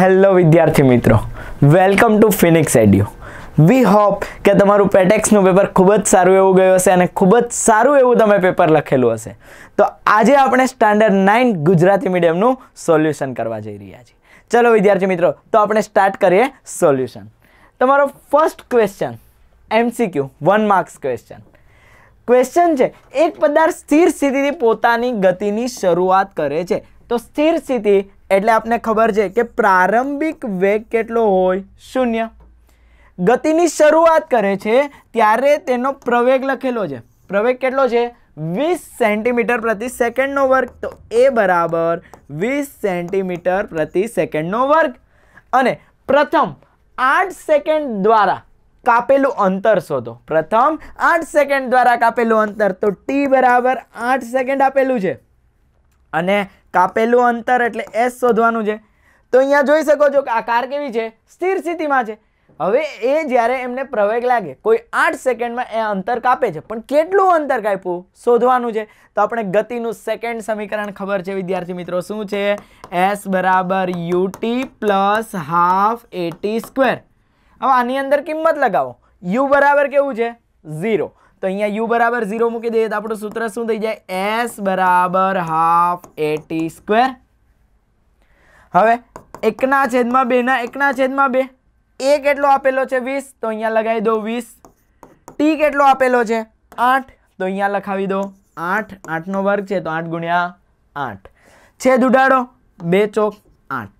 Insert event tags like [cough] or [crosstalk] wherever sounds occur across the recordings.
Hello વિદ્યાર્થી મિત્રો welcome to Phoenix એડિયો વી હોપ કે તમારું પેટેક્સનું પેપર ખૂબ જ સારું એવું ગયું હશે અને ખૂબ જ સારું એવું તમે પેપર લખેલું હશે તો આજે આપણે સ્ટાન્ડર્ડ નાઇન ગુજરાતી મીડિયમનું સોલ્યુશન કરવા જઈ રહ્યા છીએ ચલો વિદ્યાર્થી મિત્રો તો આપણે સ્ટાર્ટ કરીએ સોલ્યુશન તમારો first question MCQ one marks question question છે એક પદાર્થ સ્થિર સ્થિતિથી પોતાની ગતિની શરૂઆત કરે છે તો સ્થિર સ્થિતિ એટલે આપને ખબર છે કે પ્રારંભિક વેગ કેટલો હોય શૂન્ય ગતિની શરૂઆત કરે છે ત્યારે તેનો પ્રવેગ લખેલો છે પ્રવેગ કેટલો છે વીસ સેન્ટીમીટર પ્રતિ સેકન્ડનો વર્ગ તો એ બરાબર વીસ સેન્ટીમીટર પ્રતિ સેકન્ડનો વર્ગ અને પ્રથમ આઠ સેકન્ડ દ્વારા કાપેલું અંતર શોધો પ્રથમ આઠ સેકન્ડ દ્વારા કાપેલું અંતર તો ટી બરાબર આઠ સેકન્ડ આપેલું છે અને કાપેલું અંતર એટલે એસ શોધવાનું છે તો અહીંયા જોઈ શકો છો કે આ કાર કેવી છે સ્થિર સ્થિતિમાં છે હવે એ જ્યારે એમને પ્રવેગ લાગે કોઈ આઠ સેકન્ડમાં એ અંતર કાપે છે પણ કેટલું અંતર કાપ્યું શોધવાનું છે તો આપણે ગતિનું સેકન્ડ સમીકરણ ખબર છે વિદ્યાર્થી મિત્રો શું છે એસ બરાબર U T plus half A T square હવે આની અંદર કિંમત લગાવો યુ બરાબર કેવું છે ઝીરો તો અહીંયા યુ બરાબર ઝીરો મૂકી દઈએ તો આપણું સૂત્ર શું થઈ જાય એસ બરાબર હાફ એટી સ્ક્વેર હવે એકના છેદમાં બેના એકના છેદમાં બે એ કેટલો આપેલો છે વીસ તો અહીંયા લગાવી દો વીસ ટી કેટલો આપેલો છે આઠ તો અહીંયા લખાવી દો આઠ આઠનો વર્ગ છે તો આઠ ગુણ્યા આઠ છેદ ઉડાડો બે ચોક આઠ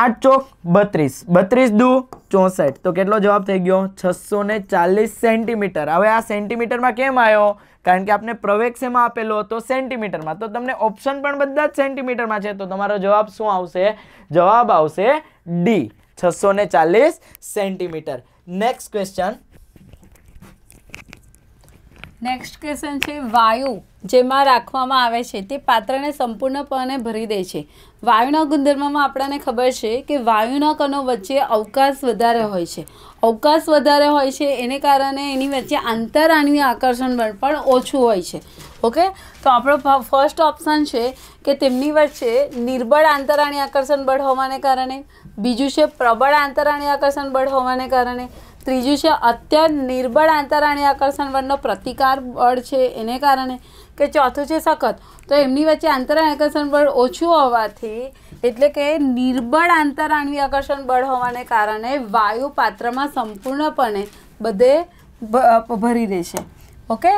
આઠ ચોક બત્રીસ બત્રીસ દુ ચોસઠ તો કેટલો જવાબ થઈ ગયો છસો ને ચાલીસ સેન્ટીમીટર હવે આ સેન્ટીમીટરમાં કેમ આવ્યો કારણ કે આપણે પ્રવેગ આપેલો હતો સેન્ટીમીટરમાં તો તમને ઓપ્શન પણ બધા જ સેન્ટીમીટરમાં છે તો તમારો જવાબ શું આવશે જવાબ આવશે ડી છસો ને ચાલીસ centimetre next question next question છે વાયુ જેમાં રાખવામાં આવે છે તે પાત્રને સંપૂર્ણપણે ભરી દે છે વાયુના ગુણધર્મમાં આપણને ખબર છે કે વાયુના કણો વચ્ચે અવકાશ વધારે હોય છે અવકાશ વધારે હોય છે એને કારણે એની વચ્ચે આંતરાણીય આકર્ષણ બળ પણ ઓછું હોય છે ઓકે તો આપણો ફર્સ્ટ ઓપ્શન છે કે તેમની વચ્ચે નિર્બળ આંતરાણી આકર્ષણ બળ હોવાને કારણે બીજું છે પ્રબળ આંતરાણી આકર્ષણ બળ હોવાને કારણે ત્રીજું છે અત્યંત નિર્બળ આંતર અને આકર્ષણ બળનો પ્રતિકાર બળ છે એને કારણે કે ચોથું છે સખત તો એમની વચ્ચે આંતર આકર્ષણ બળ ઓછું હોવાથી એટલે કે નિર્બળ આંતર આકર્ષણ બળ હોવાને કારણે વાયુ પાત્રમાં સંપૂર્ણપણે બધે ભરી દે છે ઓકે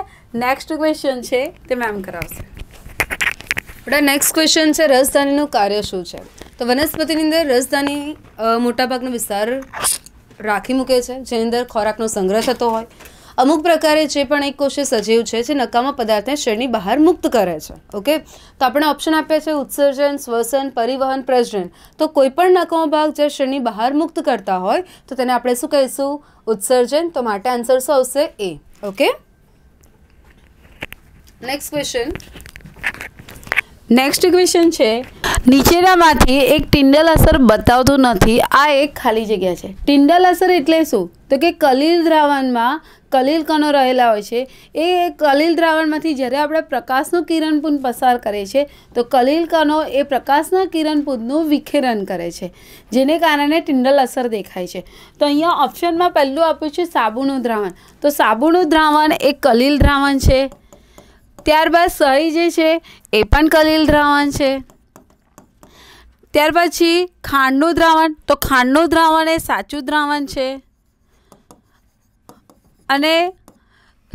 નેક્સ્ટ ક્વેશ્ચન છે તે મેમ કરાવશે આપણા નેક્સ્ટ ક્વેશ્ચન છે રસધાનીનું કાર્ય શું છે તો વનસ્પતિની અંદર રસધાની મોટાભાગનો વિસ્તાર રાખી મૂકે છે જેની અંદર ખોરાકનો સંગ્રહ થતો હોય અમુક પ્રકારે જે પણ એક કોષે સજીવ છે જે નકામા પદાર્થને શરીરની બહાર મુક્ત કરે છે ઓકે તો આપણે ઓપ્શન આપ્યા છે ઉત્સર્જન શ્વસન પરિવહન પ્રજનન તો કોઈ પણ નકામો ભાગ જે શરીરની બહાર મુક્ત કરતા હોય તો તેને આપણે શું કહીશું ઉત્સર્જન તો માટે આન્સર શું આવશે A okay next question next question છે નીચેનામાંથી એક ટિંડલ અસર બતાવતું નથી આ એક ખાલી જગ્યા છે ટિંડલ અસર એટલે શું તો કે કલીલ દ્રાવણમાં કલીલ કણો રહેલા હોય છે એ કલીલ દ્રાવણમાંથી જ્યારે આપણે પ્રકાશનું કિરણપુંજ પસાર કરે છે તો કલીલ કણો એ પ્રકાશના કિરણપુંજનું વિખેરન કરે છે જેને કારણે ટિંડલ અસર દેખાય છે તો અહીંયા ઓપ્શનમાં પહેલું આપ્યું છે સાબુનું દ્રાવણ તો સાબુનું દ્રાવણ એ કલીલ દ્રાવણ છે ત્યારબાદ સહી જે છે એ પણ કલીલ દ્રાવણ છે ત્યાર પછી ખાંડનું દ્રાવણ તો ખાંડનું દ્રાવણ એ સાચું દ્રાવણ છે અને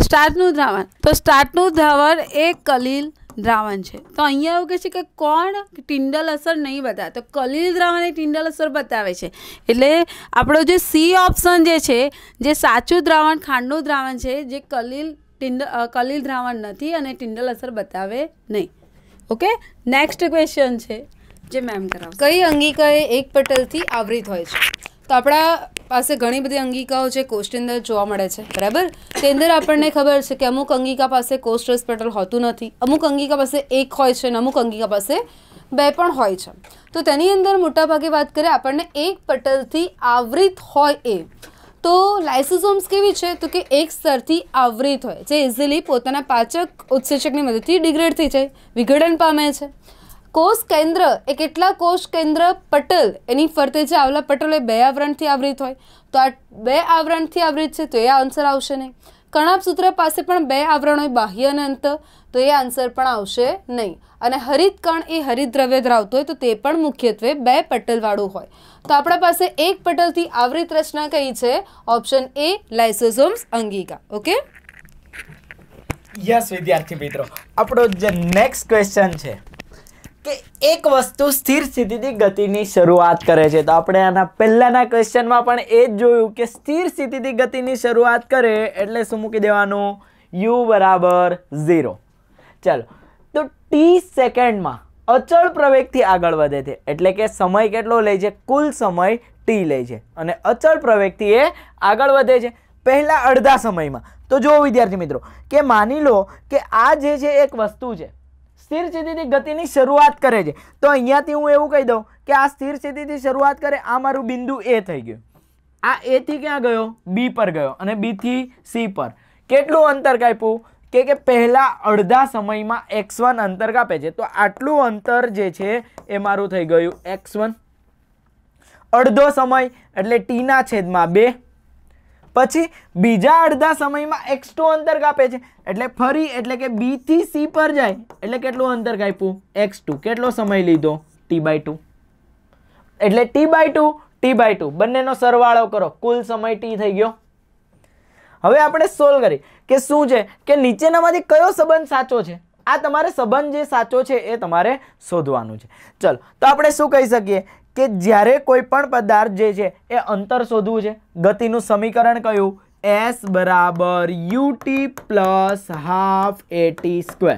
સ્ટાર્ટનું દ્રાવણ તો સ્ટાર્ટનું દ્રાવણ એ કલીલ દ્રાવણ છે તો અહીંયા એવું કહે છે કે કોણ ટિંડલ અસર નહીં બતાવે તો કલીલ દ્રાવણ એ ટિંડલ અસર બતાવે છે એટલે આપણો જે સી ઓપ્શન જે છે જે સાચું દ્રાવણ ખાંડનું દ્રાવણ છે જે કલીલ ટિન્ડલ કલીલ દ્રાવણ નથી અને ટિંડલ અસર બતાવે નહીં ઓકે નેક્સ્ટ ક્વેશ્ચન છે જે મેમ કરાવશે કઈ અંગિકા એ એક પટલથી આવૃત હોય છે તો આપણા પાસે ઘણી બધી અંગિકાઓ છે કોષ્ટની અંદર જોવા મળે છે બરાબર તે અંદર આપણને ખબર છે કે અમુક અંગિકા પાસે કોષ્ટરસ પટલ હોતું નથી અમુક અંગિકા પાસે એક હોય છે અને અમુક અંગિકા પાસે બે પણ હોય છે તો તેની અંદર મોટાભાગે વાત કરીએ આપણને એક પટલથી આવૃત હોય એ તો લાઇસોસોમ્સ કેવી છે તો કે એક સ્તરથી આવૃત હોય જે ઇઝીલી પોતાના પાચક ઉત્સેચકની મદદથી ડિગ્રેડ થઈ જાય વિઘટન પામે છે કોષ કેન્દ્ર એ કેટલા કોષ કેન્દ્ર પટલ એની ફરતે જે આવલા પટલ એ બે આવરણથી આવૃત હોય તો આ બે આવરણથી આવૃત છે તો એ આન્સર આવશે નહીં કણાભસૂત્ર પાસે પણ બે આવરણ હોય બાહ્ય અને અંત તો એ આન્સર પણ આવશે નહીં અને હરિત કણ એ હરિત દ્રવ્ય ધરાવતું હોય તો તે પણ મુખ્યત્વે બે પટલવાળું હોય તો આપણા પાસે એક પટલથી આવૃત રચના કઈ છે ઓપ્શન એ લાઇસોઝોમ્સ અંગિકા ઓકે યસ વિદ્યાર્થી મિત્રો આપણો જે નેક્સ્ટ ક્વેશ્ચન છે કે એક વસ્તુ સ્થિર સ્થિતિથી ગતિની શરૂઆત કરે છે તો આપણે આના પહેલાંના ક્વેશ્ચનમાં પણ એ જ જોયું કે સ્થિર સ્થિતિથી ગતિની શરૂઆત કરે એટલે શું મૂકી દેવાનું યુ બરાબર ઝીરો ચાલો તો ટી સેકન્ડમાં અચળ પ્રવેગથી આગળ વધે છે એટલે કે સમય કેટલો લે છે કુલ સમય ટી લે છે અને અચળ પ્રવેગથી એ આગળ વધે છે પહેલાં અડધા સમયમાં તો જુઓ વિદ્યાર્થી મિત્રો કે માની લો કે આ જે છે એક વસ્તુ છે સ્થિર સ્થિતિથી ગતિની શરૂઆત કરે છે તો અહીંયાથી હું એવું કહી દઉં કે આ સ્થિર સ્થિતિથી શરૂઆત કરે આ મારું બિંદુ એ થઈ ગયું આ એથી ક્યાં ગયો બી પર ગયો અને બીથી સી પર કેટલું અંતર કાપ્યું કે કે પહેલાં અડધા સમયમાં એક્સ વન અંતર કાપે છે તો આટલું અંતર જે છે એ મારું થઈ ગયું એક્સ વન અડધો સમય એટલે ટીના છેદમાં બે પછી બીજા અડધા સમયમાં એક્સટો અંતર કાપે છે એટલે ફરી એટલે કે બી થી સી પર જાય એટલે કેટલું અંતર કાપ્યું એક્સ ટુ કેટલો સમય લીધો ટી બાય ટુ એટલે T by two T by two બંનેનો સરવાળો કરો કુલ સમય ટી થઈ ગયો હવે આપણે સોલ્વ કરી કે શું છે કે નીચેનામાંથી કયો સંબંધ સાચો છે આ તમારે સંબંધ જે સાચો છે એ તમારે શોધવાનું છે ચલો તો આપણે શું કહી શકીએ કે જ્યારે કોઈ પણ પદાર્થ જે છે એ અંતર શોધવું છે ગતિનું સમીકરણ કયું એસ બરાબર U T plus half A T square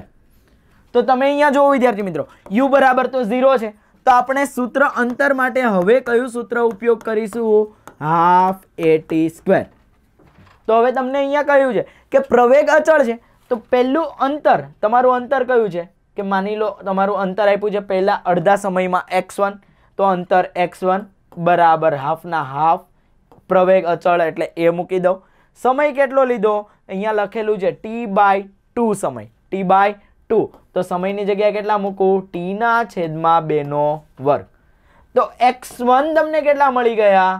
તો તમે અહીંયા જોવો વિદ્યાર્થી મિત્રો યુ બરાબર તો ઝીરો છે તો આપણે સૂત્ર અંતર માટે હવે કયું સૂત્ર ઉપયોગ કરીશું હાફ એટી સ્ક્વેર તો હવે તમને અહીંયા કહ્યું છે કે પ્રવેગ અચળ છે તો પહેલું અંતર તમારું અંતર કયું છે કે માની લો તમારું અંતર આપ્યું છે પહેલાં અડધા સમયમાં એક્સ વન તો અંતર એક્સ વન બરાબર હાફના હાફ પ્રવેગ અચળ એટલે એ મૂકી દઉં સમય કેટલો લીધો અહીંયા લખેલું છે ટી બાય ટુ સમય ટી બાય ટુ તો સમયની જગ્યાએ કેટલા મૂકું ટીના છેદમાં બેનો વર્ગ તો એક્સ વન તમને કેટલા મળી ગયા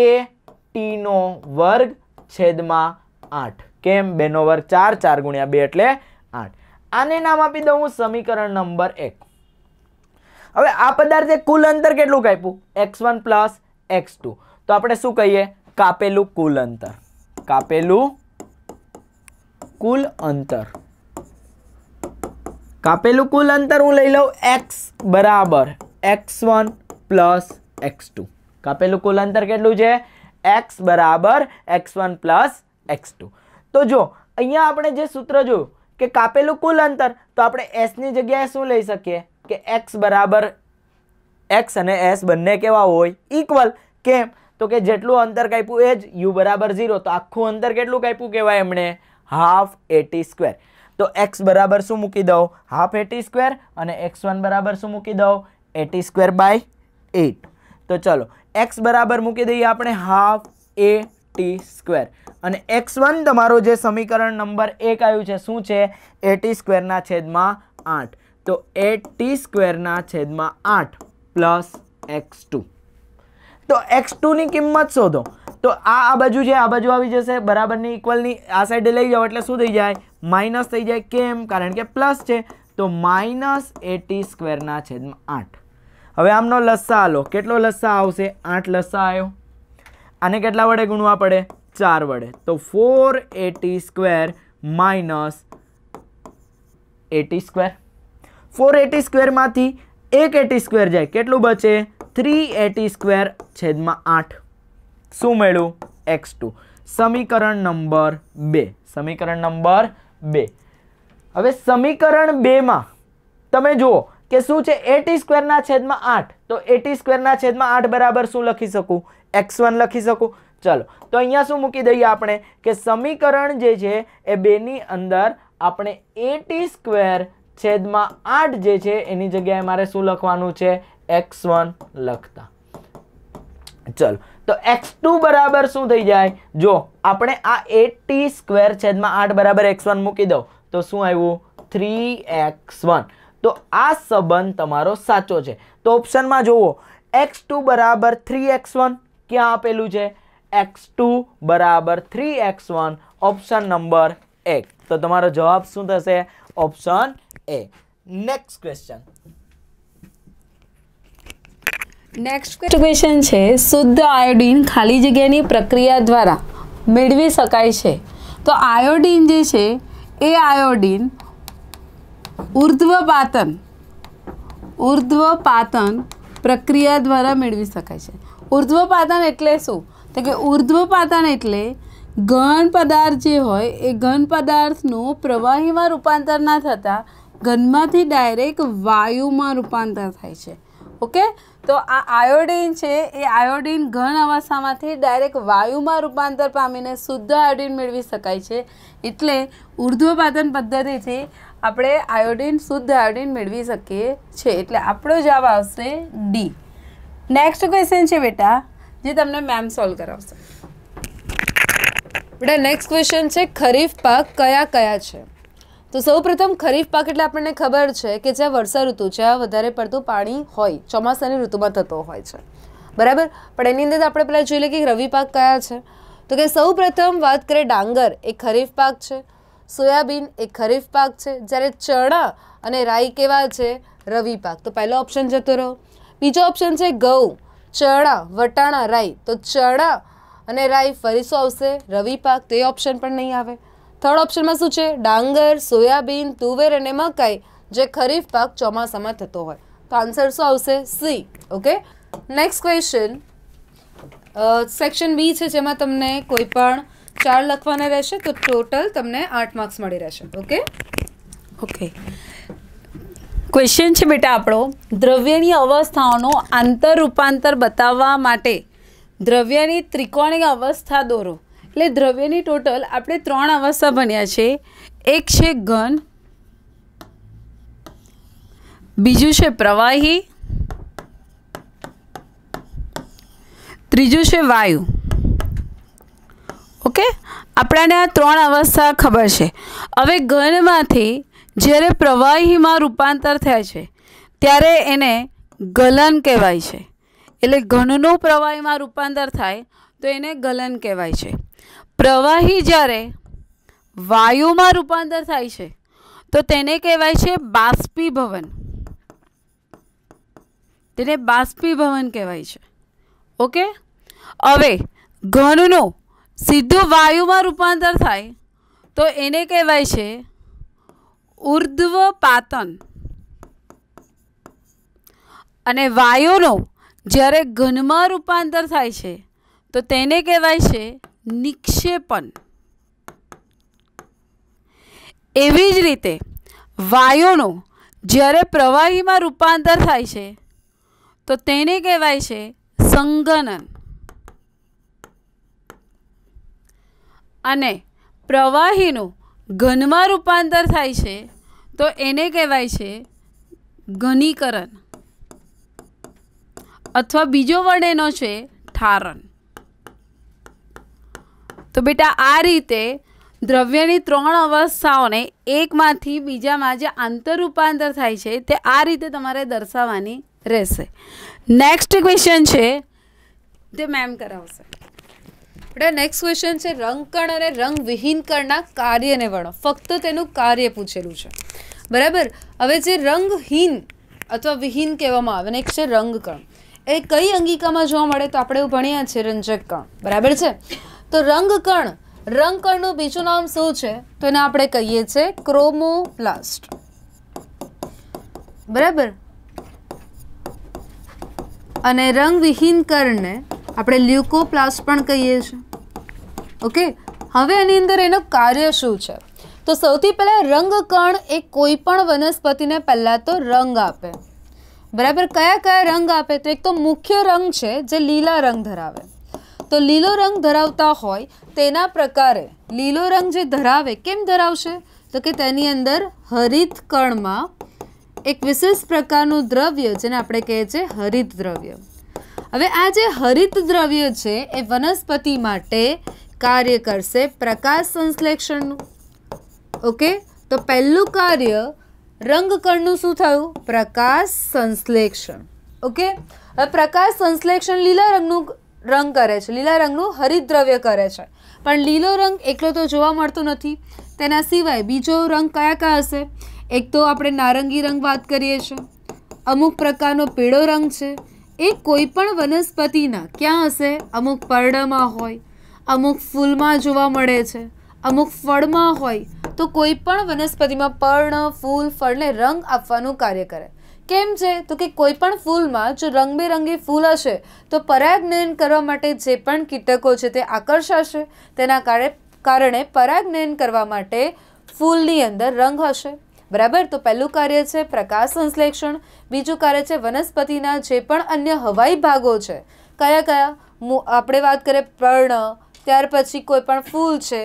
એ ટીનો વર્ગ છેદમાં આઠ કેમ બેનો વર્ગ ચાર ચાર ગુણ્યા બે એટલે આઠ આને નામ આપી દઉં સમીકરણ નંબર એક હવે આ પદાર્થે કુલ અંતર કેટલું કાપ્યું X one plus X two તો આપણે શું કહીએ કાપેલું કુલ અંતર કાપેલું કુલ અંતર કાપેલું કુલ અંતર હું લઈ લઉં એક્સ બરાબર X one plus X two કાપેલું કુલ અંતર કેટલું છે એક્સ બરાબર X one plus X two તો જો અહીંયા આપણે જે સૂત્ર જોયું કે કાપેલું કુલ અંતર તો આપણે એસની જગ્યાએ શું લઈ શકીએ કે એક્સ બરાબર એક્સ અને એસ બંને કેવા હોય ઇક્વલ કેમ તો કે જેટલું અંતર કાપ્યું એ જ યુ બરાબર ઝીરો તો આખું અંતર કેટલું કાપ્યું કહેવાય એમણે હાફ એટી સ્ક્વેર તો એક્સ બરાબર શું મૂકી દઉં હાફ એટી સ્ક્વેર અને એક્સ વન બરાબર શું મૂકી દઉં એટી સ્ક્વેર બાય એટ તો ચલો એક્સ બરાબર મૂકી દઈએ આપણે હાફ એ ટી સ્ક્વેર અને એક્સ વન તમારો જે સમીકરણ નંબર એક આવ્યું છે શું છે એટી સ્ક્વેરના છેદમાં આઠ તો એટ ટી સ્ક્વેરના છેદમાં આઠ પ્લસ એક્સ ટુ તો એક્સ ટુની કિંમત શોધો તો આ આ બાજુ છે આ બાજુ આવી જશે બરાબરની ઇક્વલની આ સાઈડે લઈ જાઓ એટલે શું થઈ જાય માઇનસ થઈ જાય કેમ કારણ કે પ્લસ છે તો માઇનસ એટી સ્ક્વેરના છેદમાં આઠ હવે આમનો લસ્સા લો કેટલો લસ્સા આવશે આઠ લસ્સા આવ્યો આને કેટલા વડે ગુણવા પડે ચાર વડે તો four A T square minus A T square four A T સ્ક્વેરમાંથી એક એટી સ્ક્વેર જાય કેટલું બચે થ્રી એટી સ્ક્વેર છેદમાં આઠ શું મળ્યું એક્સ ટુ સમીકરણ નંબર બે સમીકરણ નંબર બે હવે સમીકરણ બેમાં તમે જુઓ કે શું છે એટી સ્ક્વેરના છેદમાં આઠ તો એટી સ્ક્વેરના છેદમાં આઠ બરાબર શું લખી શકું એક્સ વન લખી શકું ચલો તો અહીંયા શું મૂકી દઈએ આપણે કે સમીકરણ જે છે એ બેની અંદર આપણે એટી સ્ક્વેર છેદમાં આઠ જે છે એની જગ્યાએ મારે શું લખવાનું છે એક્સ વન લખતા ચલો તો એક્સ ટુ બરાબર શું થઈ જાય જો આપણે આ એટી સ્ક્વેર છેદમાં આઠ બરાબર એક્સ વન મૂકી દઉં તો શું આવ્યું થ્રી એક્સ વન તો આ સંબંધ તમારો સાચો છે તો ઓપ્શનમાં જુઓ એક્સ ટુ બરાબર થ્રી એક્સ વન ક્યાં આપેલું છે એક્સ ટુ બરાબર three X one option number એક તો તમારો જવાબ શું થશે ઓપ્શન A. Next question next question છે શુદ્ધ આયોડિન ખાલી જગ્યાની પ્રક્રિયા દ્વારા મેળવી શકાય છે તો આયોડિન જે છે એ આયોડિન ઉર્ધ્વપાતન ઉર્ધ્વપાતન પ્રક્રિયા દ્વારા મેળવી શકાય છે ઉર્ધ્વપાતન એટલે શું તો કે ઉર્ધ્વપાતન એટલે ઘન પદાર્થ જે હોય એ ઘન પદાર્થનું પ્રવાહીમાં રૂપાંતર ના થતાં ઘનમાંથી ડાયરેક્ટ વાયુમાં રૂપાંતર થાય છે ઓકે તો આ આયોડિન છે એ આયોડિન ઘન અવસ્થામાંથી ડાયરેક્ટ વાયુમાં રૂપાંતર પામીને શુદ્ધ આયોડિન મેળવી શકાય છે એટલે ઉર્ધ્વપાદન પદ્ધતિથી આપણે આયોડિન શુદ્ધ આયોડિન મેળવી શકીએ છીએ એટલે આપણો જવાબ આવશે ડી નેક્સ્ટ ક્વેશ્ચન છે બેટા જે તમને મેમ સોલ્વ કરાવશે બેટા નેક્સ્ટ ક્વેશ્ચન છે ખરીફ પાક કયા કયા છે તો સૌપ્રથમ ખરીફ પાક એટલે આપણને ખબર છે કે જ્યાં વર્ષા ઋતુ જ્યાં વધારે પડતું પાણી હોય ચોમાસાની ઋતુમાં થતો હોય છે બરાબર પણ એની અંદર આપણે પહેલાં જોઈ લઈએ કે રવિ પાક કયા છે તો કે સૌપ્રથમ વાત કરીએ ડાંગર એ ખરીફ પાક છે સોયાબીન એ ખરીફ પાક છે જ્યારે ચણા અને રાઈ કેવા છે રવિ પાક તો પહેલો ઓપ્શન જતો રહો બીજો ઓપ્શન છે ઘઉં ચણા વટાણા રાઈ તો ચણા અને રાઈ ફરીસો આવશે રવિ પાક તો એ ઓપ્શન પણ નહીં આવે થર્ડ ઓપ્શનમાં શું છે ડાંગર સોયાબીન તુવેર અને મકાઈ જે ખરીફ પાક ચોમાસામાં થતો હોય તો આન્સર શું આવશે C okay next question section B છે જેમાં તમને કોઈ પણ ચાર લખવાના રહેશે તો ટોટલ તમને આઠ માર્ક્સ મળી રહેશે ઓકે ઓકે ક્વેશ્ચન છે બેટા આપણો દ્રવ્યની અવસ્થાઓનો આંતર રૂપાંતર બતાવવા માટે દ્રવ્યની ત્રિકોણીય અવસ્થા દોરો એટલે દ્રવ્યની ટોટલ આપણે ત્રણ અવસ્થા ભણ્યા છે એક છે ઘન બીજું છે પ્રવાહી ત્રીજું છે વાયુ ઓકે આપણાને આ ત્રણ અવસ્થા ખબર છે હવે ઘનમાંથી જ્યારે પ્રવાહીમાં રૂપાંતર થાય છે ત્યારે એને ગલન કહેવાય છે એટલે ઘનનું પ્રવાહીમાં રૂપાંતર થાય તો એને ગલન કહેવાય છે પ્રવાહી જ્યારે વાયુમાં રૂપાંતર થાય છે તો તેને કહેવાય છે બાષ્પીભવન તેને બાષ્પીભવન કહેવાય છે ઓકે હવે ઘનનું સીધું વાયુમાં રૂપાંતર થાય તો એને કહેવાય છે ઉર્ધ્વ પાતન અને વાયુનું જ્યારે ઘનમાં રૂપાંતર થાય છે તો તેને કહેવાય છે નિક્ષેપણ એવી જ રીતે વાયુનો જ્યારે પ્રવાહીમાં રૂપાંતર થાય છે તો તેને કહેવાય છે સંગનન અને પ્રવાહીનું ઘનમાં રૂપાંતર થાય છે તો એને કહેવાય છે ઘનીકરણ અથવા બીજો વર્ડ એનો છે ઠારણ તો બેટા આ રીતે દ્રવ્યની ત્રણ અવસ્થાઓને એકમાંથી બીજામાં જે આંતર રૂપાંતર થાય છે તે આ રીતે તમારે દર્શાવવાની રહેશે નેક્સ્ટ ક્વેશ્ચન છે તે મેમ કરાવશે આપણે નેક્સ્ટ ક્વેશ્ચન છે રંગકણ અને રંગવિહીન કણના કાર્યને વર્ણો ફક્ત તેનું કાર્ય પૂછેલું છે બરાબર હવે જે રંગહીન અથવા વિહીન કહેવામાં આવે ને એક છે રંગકણ એ કઈ અંગિકામાં જોવા મળે તો આપણે એવું ભણ્યા છે રંજક કણ બરાબર છે તો રંગકણ રંગકણનું બીજું નામ શું છે તો એને આપણે કહીએ છીએ ક્રોમોપ્લાસ્ટ બરાબર અને રંગવિહીન કરને આપણે લ્યુકોપ્લાસ્ટ પણ કહીએ છીએ ઓકે હવે એની અંદર એનું કાર્ય શું છે તો સૌથી પહેલાં રંગકણ એ કોઈ પણ વનસ્પતિને પહેલાં તો રંગ આપે બરાબર કયા કયા રંગ આપે તો એક તો મુખ્ય રંગ છે જે લીલા રંગ ધરાવે તો લીલો રંગ ધરાવતા હોય તેના પ્રકારે લીલો રંગ જે ધરાવે કેમ ધરાવશે તો કે તેની અંદર હરિત કણમાં એક વિશેષ પ્રકારનું દ્રવ્ય જેને આપણે કહે છે હરિત દ્રવ્ય હવે આ જે હરિત દ્રવ્ય છે એ વનસ્પતિ માટે કાર્ય કરશે પ્રકાશ સંશ્લેષણનું ઓકે તો પહેલું કાર્ય રંગકણનું શું થયું પ્રકાશ સંશ્લેષણ ઓકે હવે પ્રકાશ સંશ્લેષણ લીલા રંગનું રંગ કરે છે લીલા રંગનું હરિદ્રવ્ય કરે છે પણ લીલો રંગ એકલો તો જોવા મળતો નથી તેના સિવાય બીજો રંગ કયા કયા હશે એક તો આપણે નારંગી રંગ વાત કરીએ છીએ અમુક પ્રકારનો પીળો રંગ છે એ કોઈ પણ વનસ્પતિના ક્યાં હશે અમુક પરડામાં હોય અમુક ફૂલમાં જોવા મળે છે અમુક ફળમાં હોય તો કોઈ પણ વનસ્પતિમાં પર્ણ ફૂલ ફળને રંગ આપવાનું કાર્ય કરે કેમ છે તો કે કોઈ પણ ફૂલમાં જો રંગબેરંગી ફૂલ હશે તો પરાગનયન કરવા માટે જે પણ કીટકો છે તે આકર્ષાશે તેના કારણે પરાગનયન કરવા માટે ફૂલની અંદર રંગ હશે બરાબર તો પહેલું કાર્ય છે પ્રકાશ સંશ્લેષણ બીજું કાર્ય છે વનસ્પતિના જે પણ અન્ય હવાઈ ભાગો છે કયા કયા આપણે વાત કરીએ પર્ણ ત્યાર પછી કોઈ પણ ફૂલ છે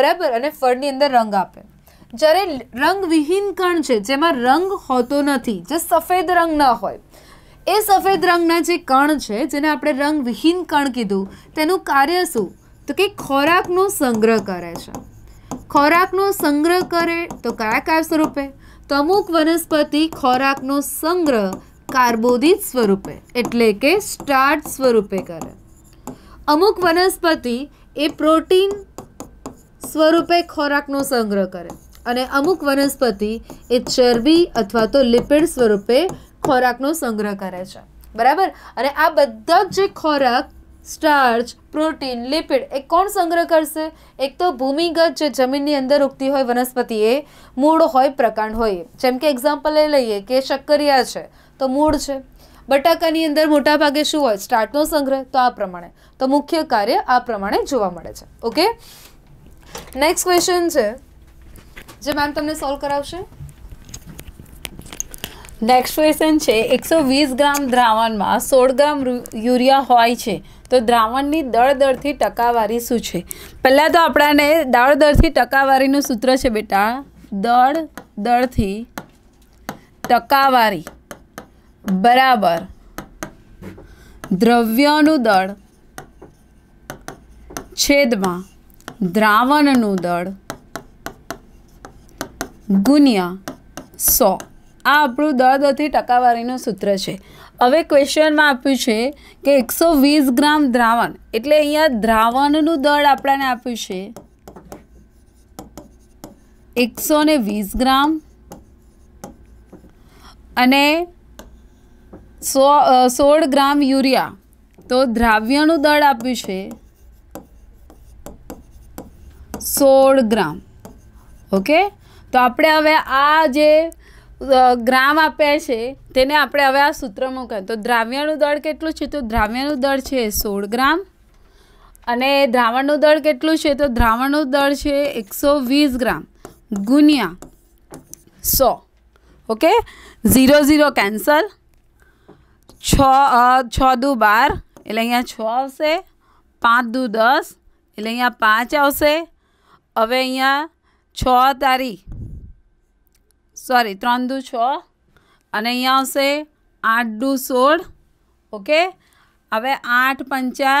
બરાબર અને ફળની અંદર રંગ આપે જ્યારે રંગવિહીન કણ છે જેમાં રંગ હોતો નથી જે સફેદ રંગ ન હોય એ સફેદ રંગના જે કણ છે જેને આપણે રંગવિહીન કણ કીધું તેનું કાર્ય શું તો કે ખોરાકનો સંગ્રહ કરે છે ખોરાકનો સંગ્રહ કરે તો કયા કયા સ્વરૂપે તો અમુક વનસ્પતિ ખોરાકનો સંગ્રહ કાર્બોદિત સ્વરૂપે એટલે કે સ્ટાર્ટ સ્વરૂપે કરે અમુક વનસ્પતિ એ પ્રોટીન સ્વરૂપે ખોરાકનો સંગ્રહ કરે અને અમુક વનસ્પતિ એ ચરબી અથવા તો લિપિડ સ્વરૂપે ખોરાકનો સંગ્રહ કરે છે બરાબર અને આ બધા જે ખોરાક સ્ટાર્ચ પ્રોટીન લિપિડ એ કોણ સંગ્રહ કરશે એક તો ભૂમિગત જે જમીનની અંદર ઉગતી હોય વનસ્પતિ એ મૂળ હોય પ્રકાંડ હોય જેમ કે એક્ઝામ્પલ એ લઈએ કે શક્કરિયા છે તો મૂળ છે બટાકાની અંદર મોટા ભાગે શું હોય સ્ટાર્ટનો સંગ્રહ તો આ પ્રમાણે તો મુખ્ય કાર્ય આ પ્રમાણે જોવા મળે છે ઓકે નેક્સ્ટ ક્વેશ્ચન છે જે મેમ તમને સોલ્વ કરાવશે નેક્સ્ટ ક્વેશ્ચન છે એકસો વીસ ગ્રામ દ્રાવણમાં સોળ ગ્રામ યુરિયા હોય છે તો દ્રાવણની દળ દળથી ટકાવારી શું છે પહેલાં તો આપણાને દળ દળથી ટકાવારીનું સૂત્ર છે બેટા દળ દળથી ટકાવારી બરાબર દ્રવ્યનું દળ છેદમાં દ્રાવણનું દળ ગુણ્યા સો આ આપણું દળ દરથી ટકાવારીનું સૂત્ર છે હવે ક્વેશ્ચનમાં આપ્યું છે કે એકસો વીસ ગ્રામ દ્રાવણ એટલે અહીંયા દ્રાવણનું દળ આપણાને આપ્યું છે એકસો ને વીસ ગ્રામ અને સો સોળ ગ્રામ યુરિયા તો દ્રાવ્યનું દળ આપ્યું છે સોળ ગ્રામ ઓકે તો આપણે હવે આ જે ગ્રામ આપ્યા છે તેને આપણે હવે આ સૂત્રમાં કહે તો દ્રાવ્યનું દળ કેટલું છે તો દ્રાવ્યનું દળ છે સોળ ગ્રામ અને દ્રાવણનું દળ કેટલું છે તો દ્રાવણનું દળ છે એકસો વીસ ગ્રામ ગુનિયા સો ઓકે ઝીરો ઝીરો કેન્સલ છ છ દુ બાર એટલે અહીંયા છ આવશે પાંચ દુ દસ એટલે અહીંયા પાંચ આવશે હવે અહીંયા છ તારીખ સોરી ત્રણ દુ છ અને અહીંયા આવશે આઠ દુ સોળ ઓકે હવે આઠ પંચા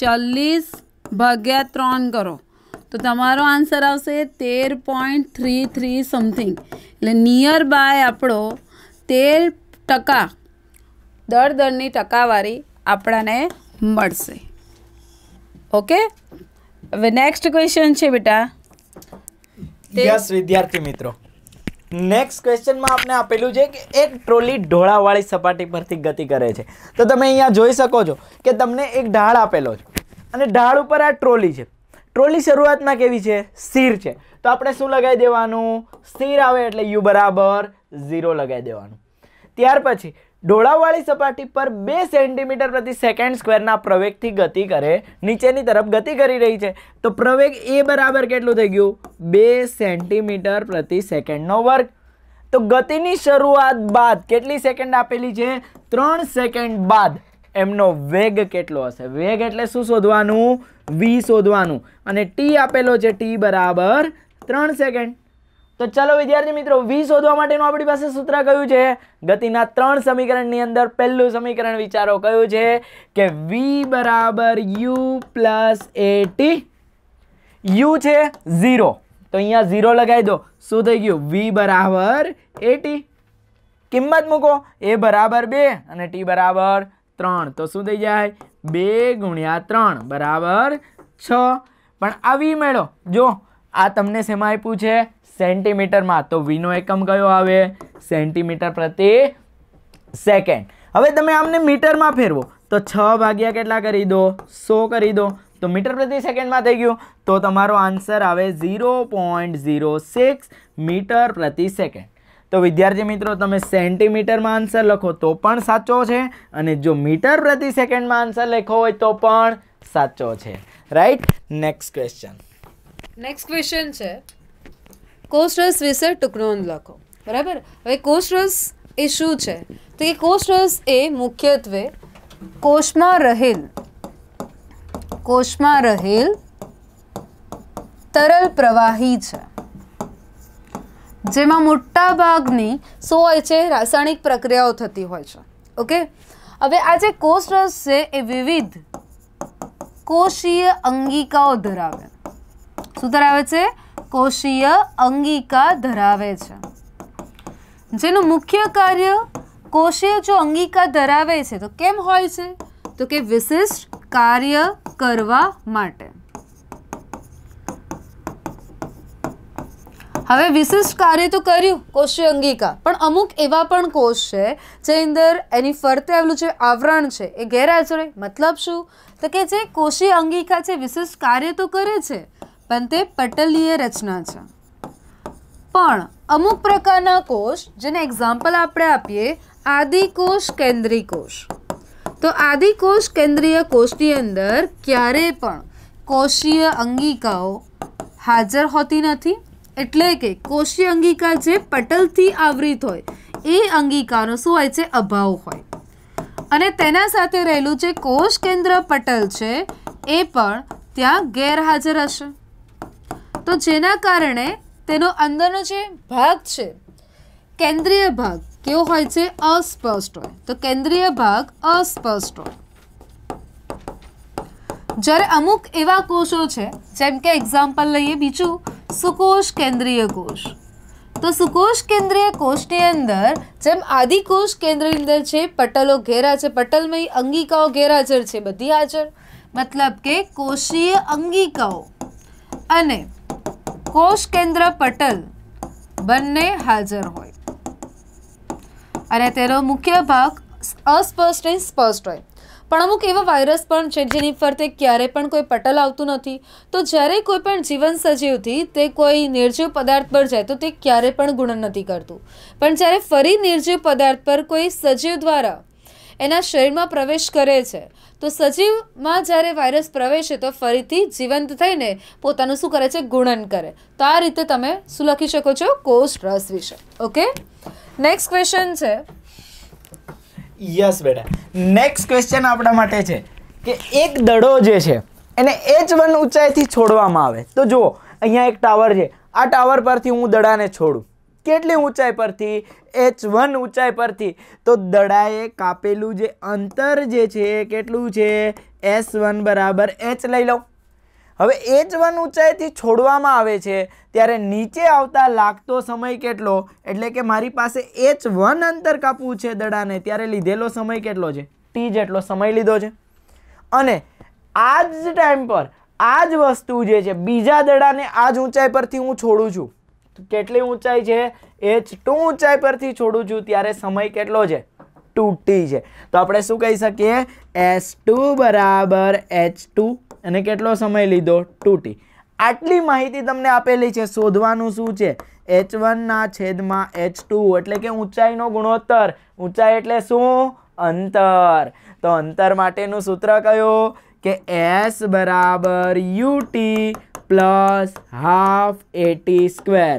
ચાલીસ ભાગ્યા ત્રણ કરો તો તમારો આન્સર આવશે તેર પોઈન્ટ થ્રી થ્રી સમથિંગ એટલે નિયર બાય આપણો તેર ટકા દર દરની ટકાવારી આપણાને મળશે ઓકે હવે નેક્સ્ટ ક્વેશ્ચન છે બેટા યસ વિદ્યાર્થી મિત્રો નેક્સ્ટ ક્વેશ્ચનમાં આપણે આપેલું છે કે એક ટ્રોલી ઢોળાવાળી સપાટી પરથી ગતિ કરે છે તો તમે અહીંયા જોઈ શકો છો કે તમને એક ઢાળ આપેલો છે અને ઢાળ ઉપર આ ટ્રોલી છે ટ્રોલી શરૂઆતમાં કેવી છે સ્થિર છે તો આપણે શું લગાવી દેવાનું સ્થિર આવે એટલે યુ બરાબર ઝીરો લગાવી દેવાનું ત્યાર પછી ઢોળાવવાળી સપાટી પર બે સેન્ટીમીટર પ્રતિ સેકન્ડ સ્ક્વેરના પ્રવેગથી ગતિ કરે નીચેની તરફ ગતિ કરી રહી છે તો પ્રવેગ એ બરાબર કેટલું થઈ ગયું બે સેન્ટીમીટર પ્રતિ સેકન્ડનો વર્ગ તો ગતિની શરૂઆત બાદ કેટલી સેકન્ડ આપેલી છે ત્રણ સેકન્ડ બાદ એમનો વેગ કેટલો હશે વેગ એટલે શું શોધવાનું વી શોધવાનું અને ટી આપેલો છે ટી બરાબર ત્રણ સેકન્ડ તો ચલો વિદ્યાર્થી મિત્રો વી શોધવા માટેનું આપણી પાસે સૂત્ર કયું છે ગતિના ત્રણ સમીકરણની અંદર પહેલું સમીકરણ વિચારો કયું છે કે વી બરાબર યુ પ્લસ એટી યુ છે ઝીરો તો અહીંયા ઝીરો લગાવી દો શું થઈ ગયું વી બરાબર એટી કિંમત મૂકો એ બરાબર બે અને ટી બરાબર ત્રણ તો શું થઈ જાય બે ગુણ્યા ત્રણ બરાબર છ પણ આવી મેળો જો આ તમને શેમાં આપ્યું છે સેન્ટીમીટરમાં તો વીનો એકમ કયો આવે સેન્ટીમીટર પ્રતિ સેકન્ડ હવે તમે આમને મીટરમાં ફેરવો તો છ ભાગ્યા કેટલા કરી દો સો કરી દો તો મીટર પ્રતિ સેકન્ડમાં થઈ ગયું તો તમારો આન્સર આવે zero point zero six metre પ્રતિ સેકન્ડ તો વિદ્યાર્થી મિત્રો તમે સેન્ટીમીટરમાં આન્સર લખો તો પણ સાચો છે અને જો મીટર પ્રતિ સેકન્ડમાં આન્સર લખો હોય તો પણ સાચો છે right next question next question છે કોષરસ વિશે ટૂંક લખો બરાબર હવે કોષરસ એ શું છે તો એ કોષરસ એ મુખ્યત્વે કોષમાં રહેલ કોષમાં રહેલ તરલ પ્રવાહી છે જેમાં મોટા ભાગની શું હોય છે રાસાયણિક પ્રક્રિયાઓ થતી હોય છે ઓકે હવે આ જે કોષરસ છે એ વિવિધ કોષીય અંગિકાઓ ધરાવે શું ધરાવે છે કોષીય અંગિકા ધરાવે છે જેનું મુખ્ય કાર્ય કોષીય જો અંગિકા ધરાવે છે તો કેમ હોય છે તો કે વિશિષ્ટ કાર્ય કરવા માટે હવે વિશિષ્ટ કાર્ય તો કર્યું કોષીય અંગિકા પણ અમુક એવા પણ કોષ છે જે અંદર એની ફરતે આવેલું જે આવરણ છે એ ગેરહાજર મતલબ શું તો કે જે કોષીય અંગિકા છે વિશિષ્ટ કાર્ય તો કરે છે પણ તે પટલીય રચના છે પણ અમુક પ્રકારના કોષ જેને એક્ઝામ્પલ આપણે આપીએ આદિકોષ કેન્દ્રી કોષ તો આદિકોષ કેન્દ્રીય કોષની અંદર ક્યારેય પણ કોષીય અંગિકાઓ હાજર હોતી નથી એટલે કે કોષીય અંગિકા જે પટલથી આવૃત હોય એ અંગિકાનો શું હોય છે અભાવ હોય અને તેના સાથે રહેલું જે કોષ કેન્દ્ર પટલ છે એ પણ ત્યાં ગેરહાજર હશે તો જેના કારણે તેનો અંદરનો જે ભાગ છે કેન્દ્રીય ભાગ કેવો હોય છે અસ્પષ્ટ હોય તો કેન્દ્રીય ભાગ અસ્પષ્ટ હોય જ્યારે અમુક એવા કોષો છે જેમ કે એક્ઝામ્પલ લઈએ બીજું સુકોષ કેન્દ્રીય કોષ તો સુકોષ કેન્દ્રીય કોષની અંદર જેમ આદિકોષ કેન્દ્રની અંદર છે પટલો ઘેરા છે પટલમય અંગિકાઓ ઘેર હાજર છે બધી હાજર મતલબ કે કોષીય અંગિકાઓ અને કોષ કેન્દ્ર પટલ બંને હાજર હોય અને તેનો મુખ્ય ભાગ અસ્પષ્ટ ને સ્પષ્ટ હોય પણ અમુક એવા વાયરસ પણ છે જેની ફરતે ક્યારે પણ કોઈ પટલ આવતું નથી તો જ્યારે કોઈ પણ જીવન સજીવથી તે કોઈ નિર્જીવ પદાર્થ પર જાય તો તે ક્યારે પણ ગુણન નથી કરતું પણ જ્યારે ફરી નિર્જીવ પદાર્થ પર કોઈ સજીવ દ્વારા એના શરીરમાં પ્રવેશ કરે છે તો સજીવમાં જ્યારે વાયરસ પ્રવેશે તો ફરીથી જીવંત થઈને પોતાનું શું કરે છે ગુણન કરે તો આ રીતે તમે શું લખી શકો છો કોષ રસ વિશે ઓકે નેક્સ્ટ ક્વેશ્ચન છે યસ બેટા નેક્સ્ટ ક્વેશ્ચન આપણા માટે છે કે એક દડો જે છે એને એચ વન ઊંચાઈથી છોડવામાં આવે તો જુઓ અહીંયા એક ટાવર છે આ ટાવર પરથી હું દડાને છોડું કેટલી ઊંચાઈ પરથી એચ વન ઊંચાઈ પરથી તો દડાએ કાપેલું જે અંતર જે છે કેટલું છે એસ વન બરાબર એચ લઈ લો હવે એચ વન ઊંચાઈથી છોડવામાં આવે છે ત્યારે નીચે આવતા લાગતો સમય કેટલો એટલે કે મારી પાસે એચ વન અંતર કાપવું છે દડાને ત્યારે લીધેલો સમય કેટલો છે ટી જેટલો સમય લીધો છે અને આ જ ટાઈમ પર આ જ વસ્તુ જે છે બીજા દડાને આ જ ઊંચાઈ પરથી હું છોડું છું કેટલી ઊંચાઈ છે એચ ટુ ઊંચાઈ પરથી છોડું છું ત્યારે સમય કેટલો છે ટુ ટી છે તો આપણે શું કહી શકીએ એસ ટુ બરાબર એચ ટુ અને કેટલો સમય લીધો ટુ ટી આટલી માહિતી તમને આપેલી છે શોધવાનું શું છે એચ વનના છેદમાં એચ ટુ એટલે કે ઊંચાઈનો ગુણોત્તર ઊંચાઈ એટલે શું અંતર તો અંતર માટેનું સૂત્ર કયું કે એસ બરાબર U T plus half A T square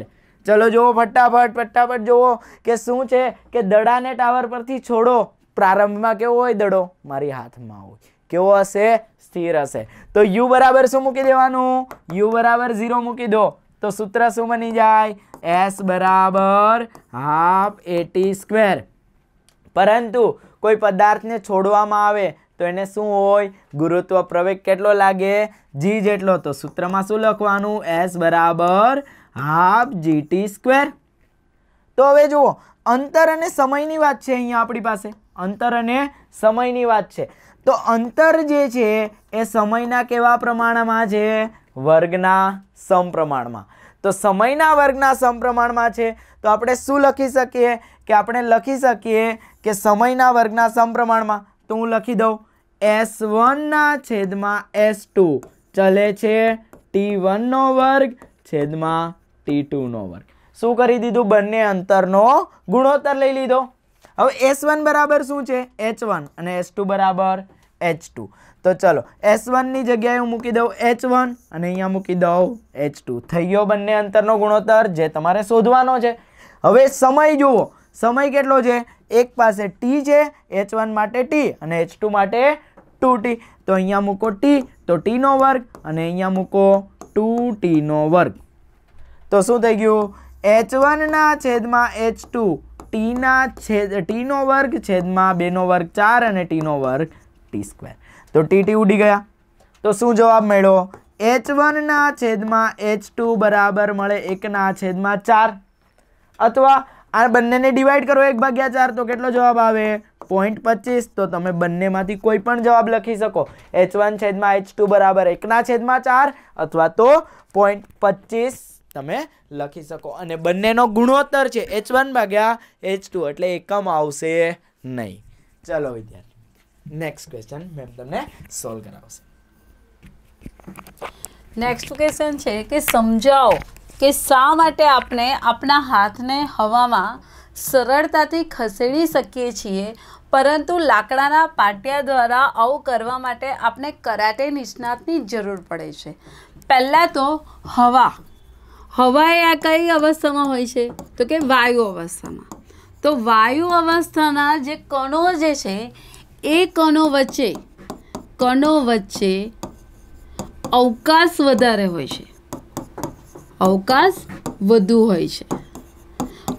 ચલો જુઓ ફટાફટ ફટાફટ જુઓ કે શું છે કે દડાને ટાવર પરથી છોડો પ્રારંભમાં કેવો હોય દડો મારી હાથમાં હોય કેવો હશે સ્થિર હશે તો યુ બરાબર શું મૂકી દેવાનું યુ બરાબર ઝીરો મૂકી દો તો સૂત્ર શું બની જાય એસ બરાબર હાફ એટી સ્ક્વેર પરંતુ કોઈ પદાર્થને છોડવામાં આવે તો એને શું હોય ગુરુત્વ પ્રવેગ કેટલો લાગે જી જેટલો તો સૂત્રમાં શું લખવાનું એસ બરાબર હાફ જીટી સ્ક્વેર તો હવે જુઓ અંતર અને સમયની વાત છે અહીંયા આપણી પાસે અંતર અને સમયની વાત છે તો અંતર જે છે એ સમયના કેવા પ્રમાણમાં છે વર્ગના સમપ્રમાણમાં તો સમયના વર્ગના સમપ્રમાણમાં છે તો આપણે શું લખી શકીએ કે આપણે લખી શકીએ કે સમયના વર્ગના સમપ્રમાણમાં તો હું લખી દઉં એસ વનના છેદમાં એસ ટુ ચલે છે ટી વનનો વર્ગ છેદમાં ટી ટુનો વર્ગ શું કરી દીધું બંને અંતરનો ગુણોત્તર લઈ લીધો હવે એસ વન બરાબર શું છે એચ વન અને એસ ટુ બરાબર એચ ટુ તો ચલો એસ વનની જગ્યાએ હું મૂકી દઉં એચ વન અને અહીંયા મૂકી દઉં એચ ટુ થઈ ગયો બંને અંતરનો ગુણોત્તર જે તમારે શોધવાનો છે હવે સમય જુઓ સમય કેટલો છે એક પાસે ટી છે એચ વન માટે ટી અને એચ માટે ટુ ટી તો અહીંયા મૂકો ટી તો ટીનો વર્ગ અને અહીંયા મૂકો ટુ ટીનો વર્ગ તો શું થઈ ગયું એચ વનના છેદમાં એચ ટુ ટીના છેદ ટીનો વર્ગ છેદમાં બેનો વર્ગ ચાર અને ટીનો વર્ગ ટી સ્ક્વેર તો ટી ટી ઉડી ગયા તો શું જવાબ મળ્યો એચ વનના છેદમાં એચ ટુ બરાબર મળે એકના છેદમાં ચાર અથવા આ બંનેને ડિવાઈડ કરો એક ભાગ્યા ચાર તો કેટલો જવાબ આવે પોઈન્ટ પચીસ તો તમે બંનેમાંથી કોઈ પણ જવાબ લખી શકો એચ વન છેદમાં એચ ટુ બરાબર એકના છેદમાં ચાર અથવા તો પોઈન્ટ પચીસ તમે લખી શકો અને બંનેનો ગુણોત્તર છે એચ વન ભાગ્યા એચ ટુ એટલે એકમ આવશે નહીં ચલો વિદ્યાર્થી નેક્સ્ટ ક્વેશ્ચન મેમ તમને સોલ્વ કરાવશે નેક્સ્ટ ક્વેશ્ચન છે કે સમજાવો કે શા માટે આપણે આપણા હાથને હવામાં સરળતાથી ખસેડી શકીએ છીએ પરંતુ લાકડાના પાટિયા દ્વારા આવું કરવા માટે આપણે કરાટે નિષ્ણાતની જરૂર પડે છે પહેલાં તો હવા હવા એ આ કઈ અવસ્થામાં હોય છે તો કે વાયુ અવસ્થામાં તો વાયુ અવસ્થાના જે કણો જે છે એ કણો વચ્ચે કણો વચ્ચે અવકાશ વધારે હોય છે અવકાશ વધુ હોય છે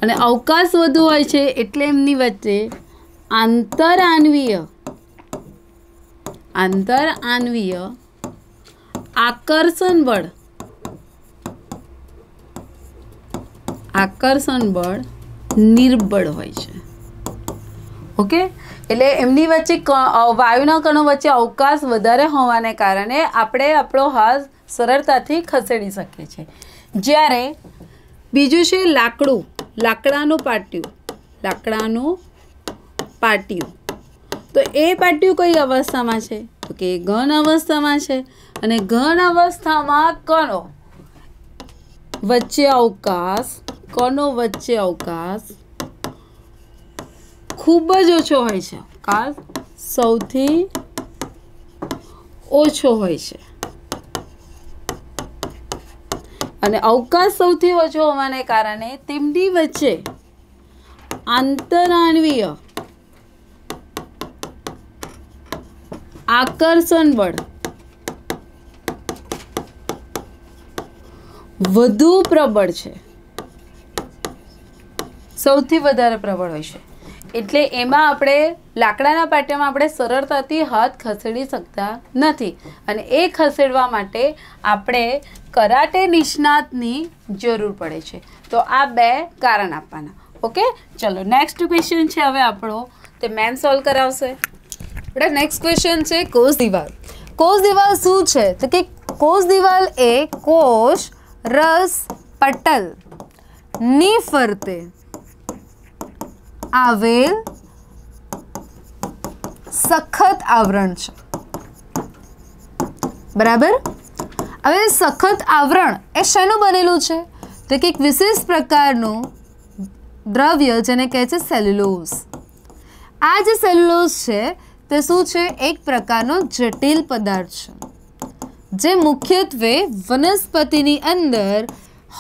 અને અવકાશ વધુ હોય છે એટલે એમની વચ્ચે આંતરઆણવીય આંતરઆણવીય આકર્ષણ બળ આકર્ષણ બળ નિર્બળ હોય છે ઓકે એટલે એમની વચ્ચે વાયુના કણો વચ્ચે અવકાશ વધારે હોવાને કારણે આપણે આપણો હાથ સરળતાથી ખસેડી શકીએ છીએ જ્યારે બીજું છે લાકડું લાકડાનું પાટિયું લાકડાનું પાટિયું તો એ પાટિયું કઈ અવસ્થામાં છે તો કે ઘન અવસ્થામાં છે અને ઘન અવસ્થામાં કણો વચ્ચે અવકાશ કણો વચ્ચે અવકાશ ખૂબ જ ઓછો હોય છે અવકાશ સૌથી ઓછો હોય છે અને અવકાશ સૌથી ઓછો હોવાને કારણે તેમની વચ્ચે આંતરાણવીય આકર્ષણ બળ વધુ પ્રબળ છે સૌથી વધારે પ્રબળ હોય છે એટલે એમાં આપણે લાકડાના પાટિયામાં આપણે સરળતાથી હાથ ખસેડી શકતા નથી અને એ ખસેડવા માટે આપણે કરાટે નિષ્ણાતની જરૂર પડે છે તો આ બે કારણ આપવાના ઓકે ચલો નેક્સ્ટ ક્વેશ્ચન છે હવે આપણો તે મેન સોલ્વ કરાવશે આપણે નેક્સ્ટ ક્વેશ્ચન છે કોષ દિવાલ કોષ દિવાલ શું છે તો કે કોષ દિવાલ એ કોષ રસ પટલ ની ફરતે આવેલ સખત આવરણ છે બરાબર હવે સખત આવરણ એ શેનું બનેલું છે તો કે એક વિશેષ પ્રકારનું દ્રવ્ય જેને કહે છે સેલ્યુલોઝ આ જે સેલ્યુલોઝ છે તે શું છે એક પ્રકારનો જટિલ પદાર્થ છે જે મુખ્યત્વે વનસ્પતિની અંદર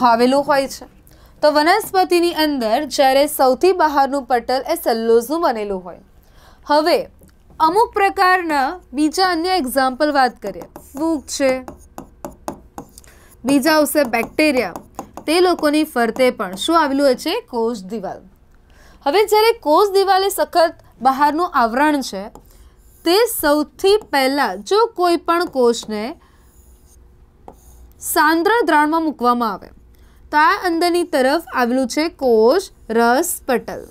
હોવેલું હોય છે તો વનસ્પતિની અંદર જ્યારે સૌથી બહારનું પટલ એ સલ્લોઝનું બનેલું હોય હવે અમુક પ્રકારના બીજા અન્ય એક્ઝામ્પલ વાત કરીએ ફૂગ છે બીજા આવશે બેક્ટેરિયા તે લોકોની ફરતે પણ શું આવેલું હોય છે કોષ દિવાલ હવે જ્યારે કોષ દિવાલ એ સખત બહારનું આવરણ છે તે સૌથી પહેલાં જો કોઈ પણ કોષને સાંદ્ર દ્રાણમાં મૂકવામાં આવે જતાં અંદરની તરફ આવેલું છે કોષ રસ પટલ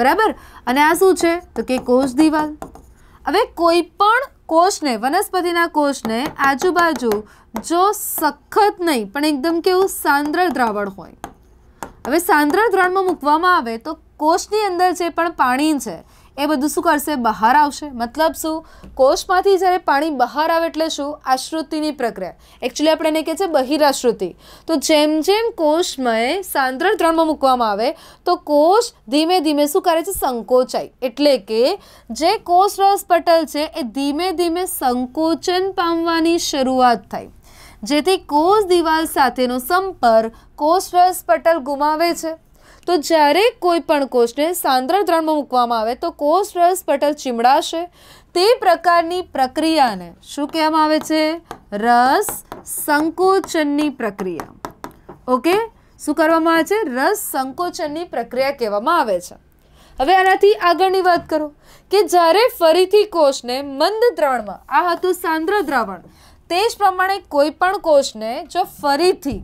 બરાબર અને આ શું છે તો કે કોષ દિવાલ હવે કોઈ પણ કોષને વનસ્પતિના કોષને આજુબાજુ જો સખત નહીં પણ એકદમ કેવું સાંદ્ર દ્રાવણ હોય હવે સાંદ્ર દ્રાવણમાં મૂકવામાં આવે તો કોષની અંદર જે પણ પાણી છે એ બધું શું કરશે બહાર આવશે મતલબ શું કોષમાંથી જ્યારે પાણી બહાર આવે એટલે શું આશ્રુતિની પ્રક્રિયા એકચ્યુઅલી આપણે એને કહે છે બહિરાશ્રુતિ તો જેમ જેમ કોષમય સાંદ્રણ ત્રણમાં મૂકવામાં આવે તો કોષ ધીમે ધીમે શું કરે છે સંકોચાય એટલે કે જે કોષ રસ પટલ છે એ ધીમે ધીમે સંકોચન પામવાની શરૂઆત થાય જેથી કોષ દિવાલ સાથેનો સંપર્ક કોષરસ પટલ ગુમાવે છે તો જ્યારે કોઈ પણ કોષને સાંદ્ર દ્રણમાં મૂકવામાં આવે તો કોષ રસ પટલ ચીમડાશે તે પ્રકારની પ્રક્રિયાને શું કહેવામાં આવે છે રસ સંકોચનની પ્રક્રિયા ઓકે શું કરવામાં આવે છે રસ સંકોચનની પ્રક્રિયા કહેવામાં આવે છે હવે આનાથી આગળની વાત કરો કે જ્યારે ફરીથી કોષને મંદ દ્રવણમાં આ હતું સાંદ્ર દ્રવણ તે જ પ્રમાણે કોઈ પણ કોષને જો ફરીથી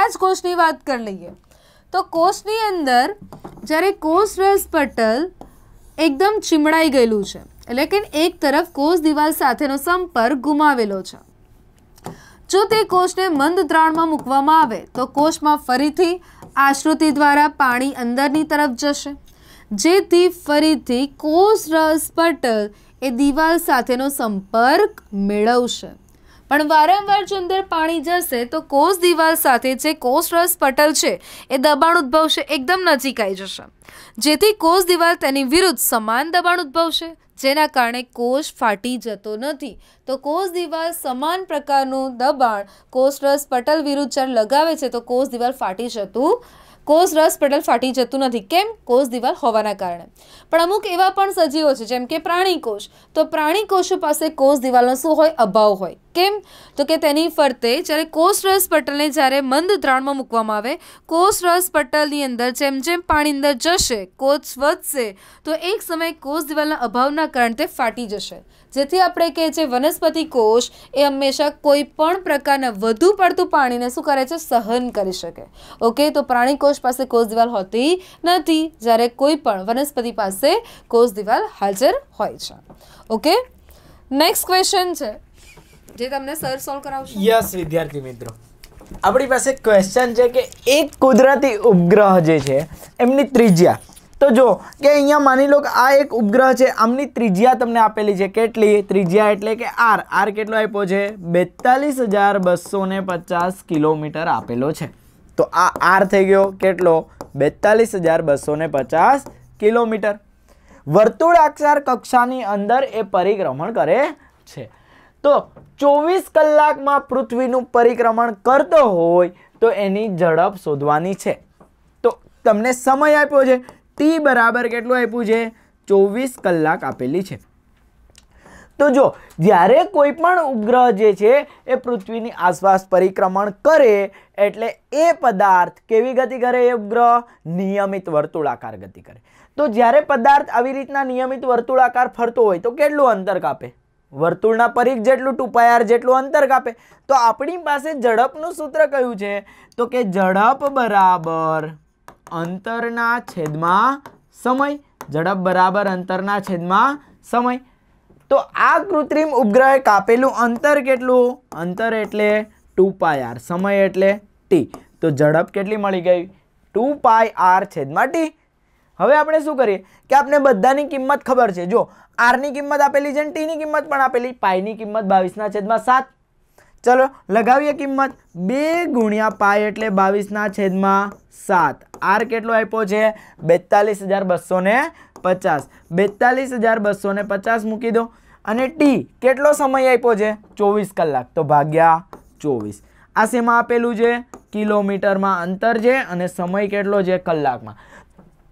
આ જ કોષની વાત કરી લઈએ તો કોષની અંદર જ્યારે કોષ રસ પટલ એકદમ ચીમડાઈ ગયેલું છે એટલે કે એક તરફ કોષ દિવાલ સાથેનો સંપર્ક ગુમાવેલો છે જો તે કોષને મંદ દ્રાણમાં મૂકવામાં આવે તો કોષમાં ફરીથી આશ્રુતિ દ્વારા પાણી અંદરની તરફ જશે જેથી ફરીથી કોષ રસ પટલ એ દિવાલ સાથેનો સંપર્ક મેળવશે પણ વારંવાર જો અંદર પાણી જશે તો કોષ દિવાલ સાથે જે કોષ રસ પટલ છે એ દબાણ ઉદ્ભવશે એકદમ નજીક આવી જશે જેથી કોષ દિવાલ તેની વિરુદ્ધ સમાન દબાણ ઉદ્ભવશે જેના કારણે કોષ ફાટી જતો નથી તો કોષ દિવાલ સમાન પ્રકારનું દબાણ કોષ રસ પટલ વિરુદ્ધ જ્યારે લગાવે છે તો કોષ દિવાલ ફાટી જતું કોષ રસ પટલ ફાટી જતું નથી કેમ કોષ દિવાલ હોવાના કારણે પણ અમુક એવા પણ સજીવો છે જેમ કે પ્રાણી કોષ તો પ્રાણી કોષો પાસે કોષ દિવાલનો શું હોય અભાવ હોય કેમ તો કે તેની ફરતે જ્યારે કોષરસ પટલને જ્યારે મંદ દ્રાણમાં મૂકવામાં આવે કોષરસ પટલની અંદર જેમ જેમ પાણી અંદર જશે કોષ વધશે તો એક સમયે કોષ દિવાલના અભાવના કારણે તે ફાટી જશે જેથી આપણે કે જે વનસ્પતિ કોષ એ હંમેશા કોઈ પણ પ્રકારના વધુ પડતું પાણીને શું કરે છે સહન કરી શકે ઓકે તો પ્રાણી કોષ પાસે કોષ દિવાલ હોતી નથી જ્યારે કોઈ પણ વનસ્પતિ પાસે કોષ દિવાલ હાજર હોય છે ઓકે નેક્સ્ટ ક્વેશ્ચન છે જે તમને સર સોલ્વ કરાવશે યસ વિદ્યાર્થી મિત્રો આપણી પાસે ક્વેશ્ચન છે કે એક કુદરતી ઉપગ્રહ જે છે એમની ત્રિજ્યા તો જો કે અહીંયા માની લો કે આ એક ઉપગ્રહ છે આમની ત્રિજ્યા તમને આપેલી છે કેટલી ત્રિજ્યા એટલે કે આર આર કેટલો આપ્યો છે બેતાલીસ હજાર બસો ને પચાસ કિલોમીટર આપેલો છે તો આ આર થઈ ગયો કેટલો બેતાલીસ હજાર બસો ને પચાસ કિલોમીટર વર્તુળાક્ષાર કક્ષાની અંદર એ પરિક્રમણ કરે છે તો ચોવીસ કલાકમાં પૃથ્વીનું પરિક્રમણ કરતો હોય તો એની ઝડપ શોધવાની છે તો તમને સમય આપ્યો છે ટી બરાબર કેટલું આપ્યું છે ચોવીસ કલાક આપેલી છે તો જો જ્યારે કોઈ પણ ઉપગ્રહ જે છે એ પૃથ્વીની આસપાસ પરિક્રમણ કરે એટલે એ પદાર્થ કેવી ગતિ કરે એ ઉપગ્રહ નિયમિત વર્તુળાકાર ગતિ કરે તો જ્યારે પદાર્થ આવી રીતના નિયમિત વર્તુળાકાર ફરતો હોય તો કેટલું અંતર કાપે વર્તુળના પરીખ જેટલું ટૂપાયાર જેટલું અંતર કાપે તો આપણી પાસે ઝડપનું સૂત્ર કયું છે તો કે ઝડપ બરાબર અંતરના છેદમાં સમય ઝડપ બરાબર અંતરના છેદમાં સમય તો આ કૃત્રિમ ઉપગ્રહે કાપેલું અંતર કેટલું અંતર એટલે પાય આર સમય એટલે ટી તો ઝડપ કેટલી મળી ગઈ ટુ પાય આર છેદમાં ટી હવે આપણે શું કરીએ કે આપણે બધાની કિંમત ખબર છે જો આરની કિંમત આપેલી છે અને ટીની કિંમત પણ આપેલી પાઈની કિંમત બાવીસના છેદમાં સાત ચલો લગાવીએ કિંમત બે ગુણ્યા પાય એટલે બાવીસના છેદમાં સાત આર કેટલો આપ્યો છે બેતાલીસ હજાર બસો ને પચાસ બેતાલીસ હજાર બસો ને પચાસ મૂકી દો અને ટી કેટલો સમય આપ્યો છે ચોવીસ કલાક તો ભાગ્યા ચોવીસ આ શેમાં આપેલું છે કિલોમીટરમાં અંતર છે અને સમય કેટલો છે કલાકમાં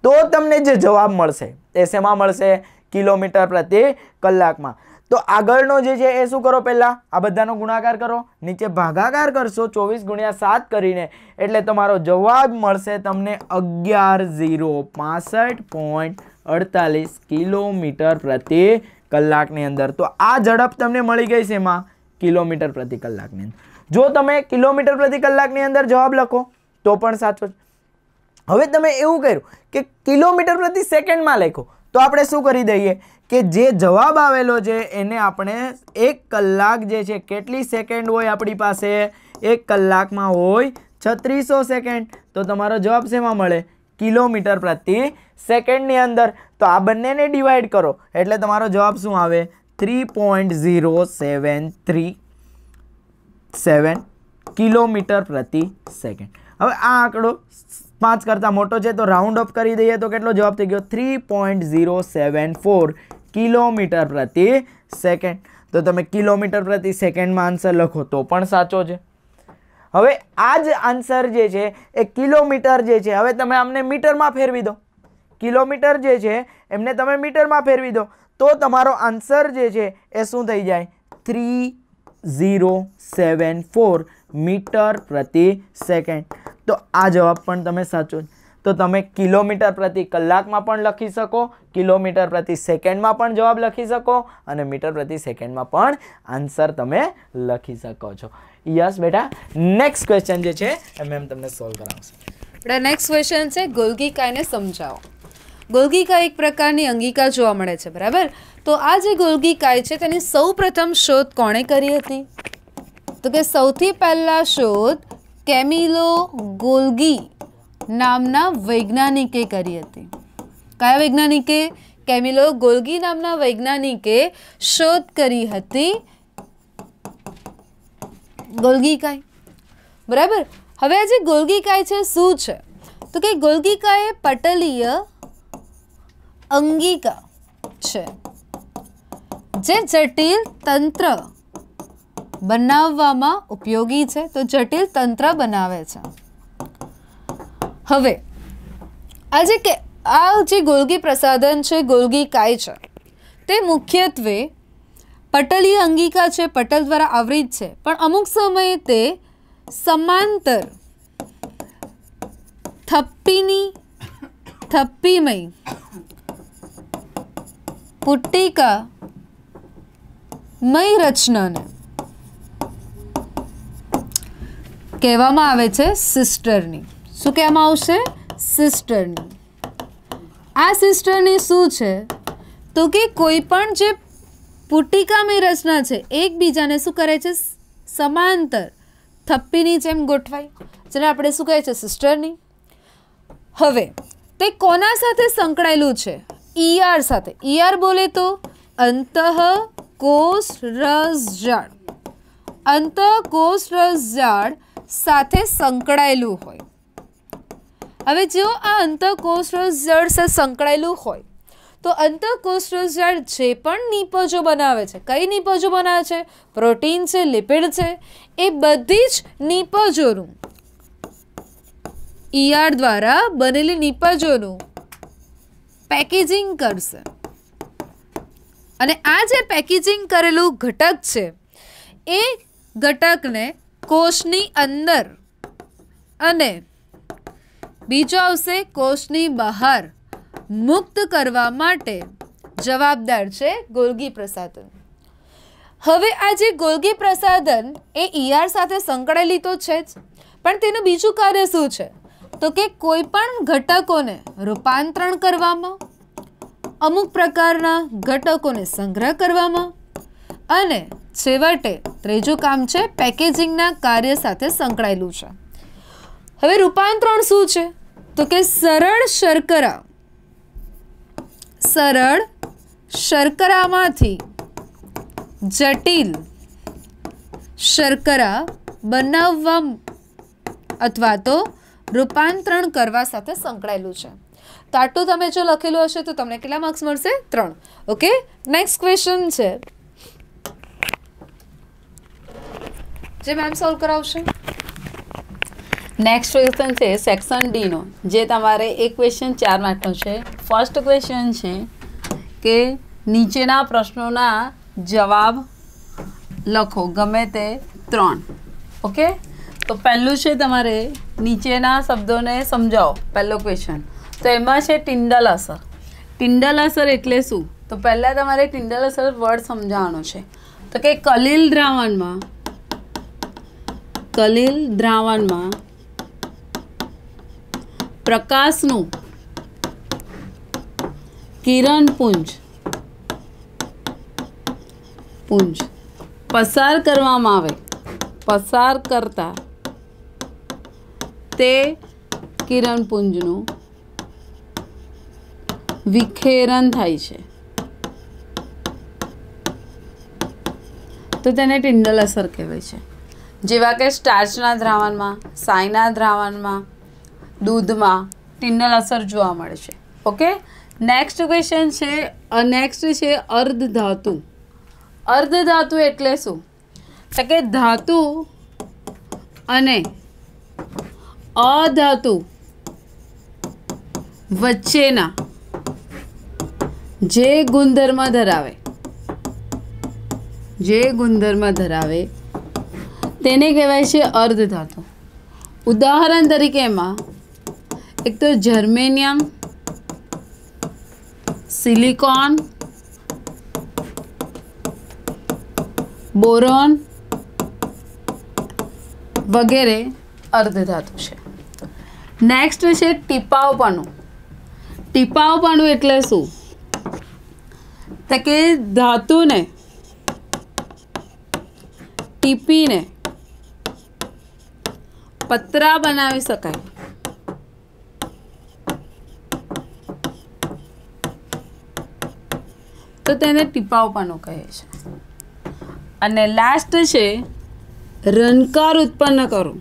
તો તમને જે જવાબ મળશે એ શેમાં મળશે કિલોમીટર પ્રત્યે કલાકમાં તો આગળનો જે છે એ શું કરો પહેલાં આ બધાનો ગુણાકાર કરો નીચે ભાગાકાર કરશો ચોવીસ ગુણ્યા સાત કરીને એટલે તમારો જવાબ મળશે તમને અગિયાર ઝીરો પાસઠ પોઈન્ટ અડતાલીસ કિલોમીટર પ્રતિ કલાકની અંદર તો આ ઝડપ તમને મળી ગઈ છે એમાં કિલોમીટર પ્રતિ કલાકની અંદર જો તમે કિલોમીટર પ્રતિ કલાકની અંદર જવાબ લખો તો પણ સાચો હવે તમે એવું કર્યું કે કિલોમીટર પ્રતિ સેકન્ડમાં લખો તો આપણે શું કરી દઈએ કે જે જવાબ આવેલો છે એને આપણે એક કલાક જે છે કેટલી સેકન્ડ હોય આપણી પાસે એક કલાકમાં હોય છત્રીસો સેકન્ડ તો તમારો જવાબ શેમાં મળે કિલોમીટર પ્રતિ સેકન્ડની અંદર તો આ બંનેને ડિવાઈડ કરો એટલે તમારો જવાબ શું આવે three point zero seven three seven kilometre પ્રતિ સેકન્ડ હવે આ આંકડો પાંચ કરતાં મોટો છે તો રાઉન્ડ ઓફ કરી દઈએ તો કેટલો જવાબ થઈ ગયો three point zero seven four kilometre પ્રતિ સેકન્ડ તો તમે કિલોમીટર પ્રતિ સેકન્ડમાં આન્સર લખો તો પણ સાચો છે હવે આ જ આન્સર જે છે એ કિલોમીટર જે છે હવે તમે આમને મીટરમાં ફેરવી દો કિલોમીટર જે છે એમને તમે મીટરમાં ફેરવી દો તો તમારો આન્સર જે છે એ શું થઈ જાય three zero seven four metre પ્રતિ સેકન્ડ તો આ જવાબ પણ તમે સાચો તો તમે કિલોમીટર પ્રતિ કલાકમાં પણ લખી શકો કિલોમીટર પ્રતિ સેકન્ડમાં પણ જવાબ લખી શકો અને મીટર પ્રતિ સેકન્ડમાં પણ આન્સર તમે લખી શકો છો યસ બેટા નેક્સ્ટ ક્વેશ્ચન જે છે એ મેમ તમને સોલ્વ કરાવશે બેટા નેક્સ્ટ ક્વેશ્ચન છે ગોલગીકાને સમજાવો ગોલગીકા એક પ્રકારની અંગિકા જોવા મળે છે બરાબર તો આ જે ગોલગીકાય છે તેની સૌ પ્રથમ શોધ કોણે કરી હતી તો કે સૌથી પહેલાં શોધ કેમિલો ગોલ્ગી નામના વૈજ્ઞાનિકે કરી હતી કયા વૈજ્ઞાનિકે કેમિલો ગોલ્ગી નામના વૈજ્ઞાનિકે શોધ કરી હતી ગોલ્ગીકાય બરાબર હવે આજે જે ગોલ્ગીકાય છે શું છે તો કે ગોલ્ગીકા એ પટલીય અંગિકા છે જે જટિલ તંત્ર બનાવવામાં ઉપયોગી છે તો જટિલ તંત્ર બનાવે છે હવે આજે કે આ જે ગોલગી પ્રસાધન છે ગોલગી કાય છે તે મુખ્યત્વે પટલીય અંગિકા છે પટલ દ્વારા આવરિત છે પણ અમુક સમયે તે સમાંતર થપ્પીની થપ્પીમય પુટ્ટિકા મય રચનાને કહેવામાં આવે છે સિસ્ટરની શું કહેવામાં આવશે સિસ્ટરની આ સિસ્ટરની શું છે તો કે કોઈ પણ જે પુટિકામી રચના છે એકબીજાને શું કરે છે સમાંતર થપ્પીની જેમ ગોઠવાય જેને આપણે શું કહે છે સિસ્ટરની હવે તે કોના સાથે સંકળાયેલું છે ઈઆર e સાથે ઈઆર e બોલે તો અંતઃ કોષ રસ જાળ અંતઃ કોષ રસ જાળ સાથે સંકળાયેલું હોય હવે જો આ અંતઃકોષરસ જળ સાથે સંકળાયેલું હોય તો અંતઃકોષરસ જળ જે પણ નિપજો બનાવે છે કઈ નિપજો બનાવે છે પ્રોટીન છે લિપિડ છે એ બધી જ નિપજોનું ઈઆર e દ્વારા બનેલી નિપજોનું પેકેજિંગ કરશે અને આ જે પેકેજિંગ કરેલું ઘટક છે એ ઘટકને કોષની અંદર અને બીજો આવશે કોષની બહાર મુક્ત કરવા માટે જવાબદાર છે ગોલગી પ્રસાધન હવે આ જે ગોલગી પ્રસાધન એ ઈઆર સાથે સંકળાયેલી તો છે જ પણ તેનું બીજું કાર્ય શું છે તો કે કોઈ પણ ઘટકોને રૂપાંતરણ કરવામાં અમુક પ્રકારના ઘટકોને સંગ્રહ કરવામાં અને છેવટે ત્રીજું કામ છે પેકેજિંગના કાર્ય સાથે સંકળાયેલું છે હવે રૂપાંતરણ શું છે તો કે સરળ શર્કરા સરળ શર્કરામાંથી જટિલ શર્કરા બનાવવા અથવા તો રૂપાંતરણ કરવા સાથે સંકળાયેલું છે તો આટલું તમે જો લખેલું હશે તો તમને કેટલા માર્ક્સ મળશે ત્રણ ઓકે નેક્સ્ટ ક્વેશ્ચન છે જે મેમ સોલ્વ કરાવશે નેક્સ્ટ ક્વેશ્ચન છે સેક્શન ડીનો જે તમારે એક ક્વેશ્ચન ચાર માર્કનો છે ફર્સ્ટ ક્વેશ્ચન છે કે નીચેના પ્રશ્નોના જવાબ લખો ગમે તે ત્રણ ઓકે તો પહેલું છે તમારે નીચેના શબ્દોને સમજાવો પહેલો ક્વેશ્ચન તો એમાં છે ટિંડલ અસર ટિંડલ અસર એટલે શું તો પહેલાં તમારે ટિંડલ અસર વર્ડ સમજાવવાનો છે તો કે કલીલ દ્રાવણમાં કલેલ દ્રાવણમાં પ્રકાશનું કિરણપુંજ પુંજ પસાર કરવામાં આવે પસાર કરતા તે કિરણપુંજનું વિખેરણ થાય છે તો તેને ટિંડલ અસર કહેવાય છે જેવા કે સ્ટાર્ચના દ્રાવણમાં સાયના દ્રાવણમાં દૂધમાં ટિન્નલ અસર જોવા મળે છે ઓકે નેક્સ્ટ ક્વેશ્ચન છે નેક્સ્ટ છે અર્ધ ધાતુ અર્ધ ધાતુ એટલે શું તો કે ધાતુ અને અધાતુ વચ્ચેના જે ગુણધર્મ ધરાવે જે ગુણધર્મ ધરાવે તેને કહેવાય છે અર્ધધાતુ ઉદાહરણ તરીકે એમાં એક તો જર્મેનિયમ સિલિકોન બોરોન વગેરે અર્ધધાતુ છે નેક્સ્ટ છે ટીપાવપણું ટીપાવપણું એટલે શું તો કે ધાતુને ટીપીને પતરા બનાવી શકાય તો તેને ટીપાવવાનું કહે છે અને લાસ્ટ છે રનકાર ઉત્પન્ન કરવું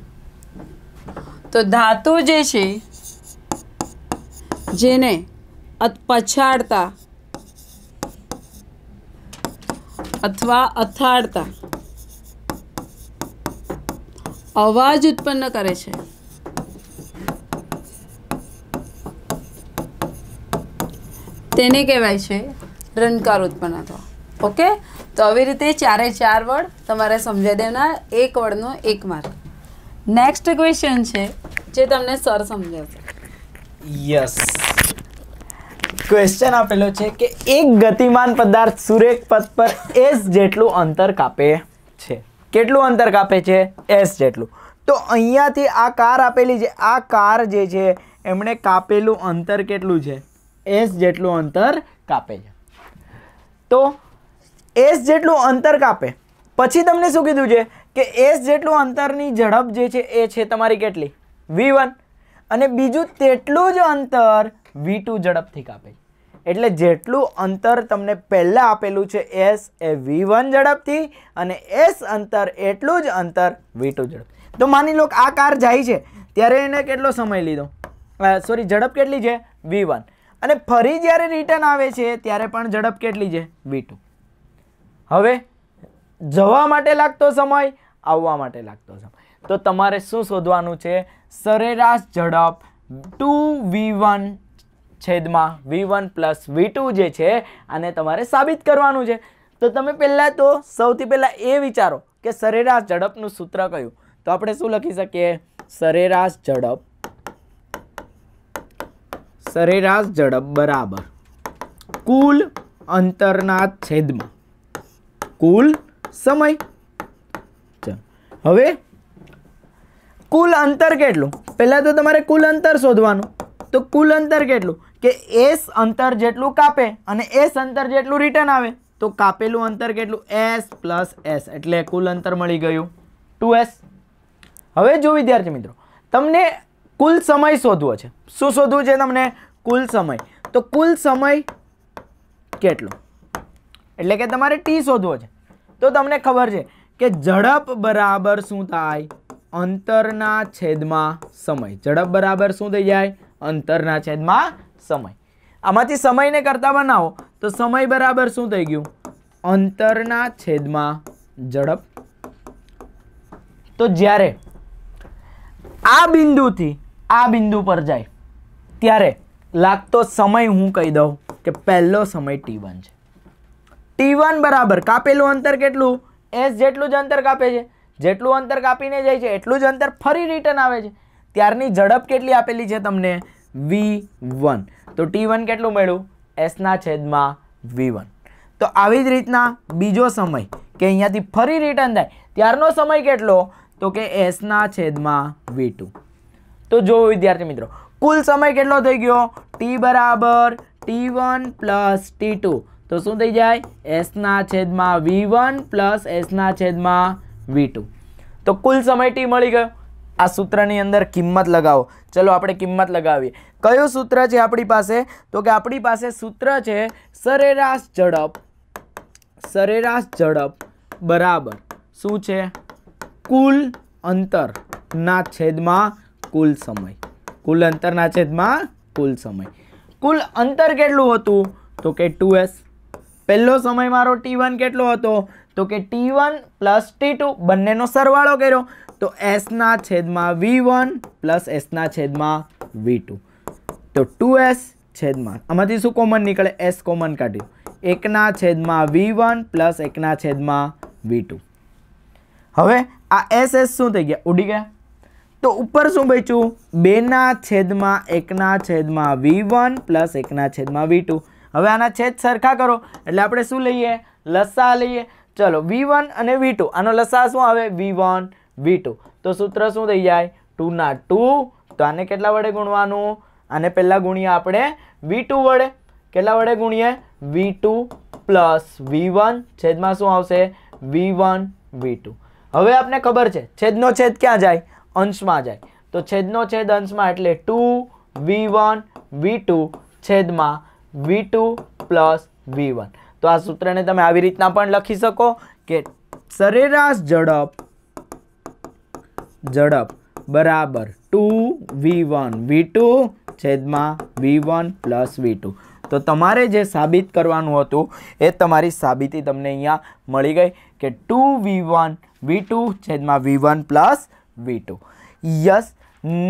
તો ધાતુ જે છે જેને પછાડતા અથવા અથાડતા અવાજ ઉત્પન્ન કરે છે તેને કહેવાય છે રણકાર ઉત્પન્ન થવા ઓકે તો આવી રીતે ચારે ચાર વડ તમારે સમજાઈ દેવાના એક વડનો એક માર્ક નેક્સ્ટ ક્વેશ્ચન છે જે તમને સર સમજાવશે યસ ક્વેશ્ચન આપેલો છે કે એક ગતિમાન પદાર્થ સુરેખ પથ પર એસ જેટલું અંતર કાપે છે કેટલું અંતર કાપે છે એસ જેટલું તો અહીંયાથી આ કાર આપેલી છે આ કાર જે છે એમણે કાપેલું અંતર કેટલું છે એસ જેટલું અંતર કાપે છે તો એસ જેટલું અંતર કાપે પછી તમને શું કીધું છે કે એસ જેટલું અંતરની ઝડપ જે છે એ છે તમારી કેટલી વી અને બીજું તેટલું જ અંતર વી ઝડપથી કાપે છે એટલે જેટલું અંતર તમને પહેલાં આપેલું છે એસ એ વી વન ઝડપથી અને એસ અંતર એટલું જ અંતર વી ટુ ઝડપ તો માની લો આ કાર જાય છે ત્યારે એને કેટલો સમય લીધો સોરી ઝડપ કેટલી છે વી વન અને ફરી જ્યારે રિટર્ન આવે છે ત્યારે પણ ઝડપ કેટલી છે વી ટુ હવે જવા માટે લાગતો સમય આવવા માટે લાગતો સમય તો તમારે શું શોધવાનું છે સરેરાશ ઝડપ ટુ વી વન છેદમાં V one plus V two જે છે અને તમારે સાબિત કરવાનું છે તો તમે પહેલાં તો સૌથી પહેલાં એ વિચારો કે સરેરાશ ઝડપનું સૂત્ર કયું તો આપણે શું લખી શકીએ સરેરાશ ઝડપ સરેરાશ ઝડપ બરાબર કુલ અંતરના છેદમાં કુલ સમય હવે કુલ અંતર કેટલું પહેલાં તો તમારે કુલ અંતર શોધવાનું તો કુલ અંતર કેટલું કે એસ અંતર જેટલું કાપે અને એસ અંતર જેટલું રિટર્ન આવે તો કાપેલું અંતર કેટલું એસ પ્લસ એસ એટલે કુલ અંતર મળી ગયું ટુ એસ હવે જો વિદ્યાર્થી મિત્રો તમને કુલ સમય શોધવો છે શું શોધવું છે તમને કુલ સમય તો કુલ સમય કેટલો એટલે કે તમારે ટી શોધવો છે તો તમને ખબર છે કે ઝડપ બરાબર શું થાય અંતરના છેદમાં સમય ઝડપ બરાબર શું થઈ જાય અંતરના છેદમાં સમય આમાંથી સમયને કરતા બનાવો તો સમય બરાબર શું થઈ ગયું અંતરના છેદમાં ઝડપ તો જ્યારે આ બિંદુથી આ બિંદુ પર જાય ત્યારે લાગતો સમય હું કહી દઉં કે પહેલો સમય ટી છે ટી બરાબર કાપેલું અંતર કેટલું એસ જેટલું જ અંતર કાપે છે જેટલું અંતર કાપીને જાય છે એટલું જ અંતર ફરી રિટર્ન આવે છે ત્યારની ઝડપ કેટલી આપેલી છે તમને વી વન તો ટી વન કેટલું મળ્યું એસના છેદમાં વી વન તો આવી જ રીતના બીજો સમય કે અહીંયાથી ફરી રિટર્ન થાય ત્યારનો સમય કેટલો તો કે એસના છેદમાં વી ટુ તો જો વિદ્યાર્થી મિત્રો કુલ સમય કેટલો થઈ ગયો ટી બરાબર T one plus T two તો શું થઈ જાય એસના છેદમાં વી વન પ્લસ એસના છેદમાં વી ટુ તો કુલ સમય ટી મળી ગયો આ સૂત્રની અંદર કિંમત લગાવો ચલો આપણે કિંમત લગાવીએ કયું સૂત્ર છે આપણી પાસે તો કે આપણી પાસે સૂત્ર છે સરેરાશ ઝડપ સરેરાશ ઝડપ બરાબર શું છે કુલ અંતરના છેદમાં કુલ સમય કુલ અંતરના છેદમાં કુલ સમય કુલ અંતર કેટલું હતું તો કે ટુ એસ પહેલો સમય મારો ટી કેટલો હતો તો કે T one plus T two બંનેનો સરવાળો કર્યો તો એસના છેદમાં વી વન પ્લસ એસના છેદમાં વી ટુ તો ટુ એસ છેદમાં આમાંથી શું કોમન નીકળે એસ કોમન કાઢ્યું એકના છેદમાં વી વન પ્લસ એકના છેદમાં વી ટુ હવે આ એસ એસ શું થઈ ગયા ઉડી ગયા તો ઉપર શું બચ્યું બેના છેદમાં એકના છેદમાં વી વન પ્લસ એકના છેદમાં વી ટુ હવે આના છેદ સરખા કરો એટલે આપણે શું લઈએ લસા લઈએ ચલો વી વન અને વી ટુ આનો લસા શું આવે વી વન વી ટુ તો સૂત્ર શું થઈ જાય ટુના ટુ તો આને કેટલા વડે ગુણવાનું આને પહેલાં ગુણીએ આપણે વી વડે કેટલા વડે ગુણીએ V two plus V one છેદમાં શું આવશે વી વન વી ટુ હવે આપને ખબર છે છેદનો છેદ ક્યાં જાય અંશમાં જાય તો છેદનો છેદ અંશમાં એટલે two V one V two છેદમાં V two plus V one તો આ સૂત્રને તમે આવી રીતના પણ લખી શકો કે સરેરાશ ઝડપ ઝડપ બરાબર two V one V two છેદમાં V one plus V two તો તમારે જે સાબિત કરવાનું હતું એ તમારી સાબિતી તમને અહીંયા મળી ગઈ કે two V one V two છેદમાં V one plus V two yes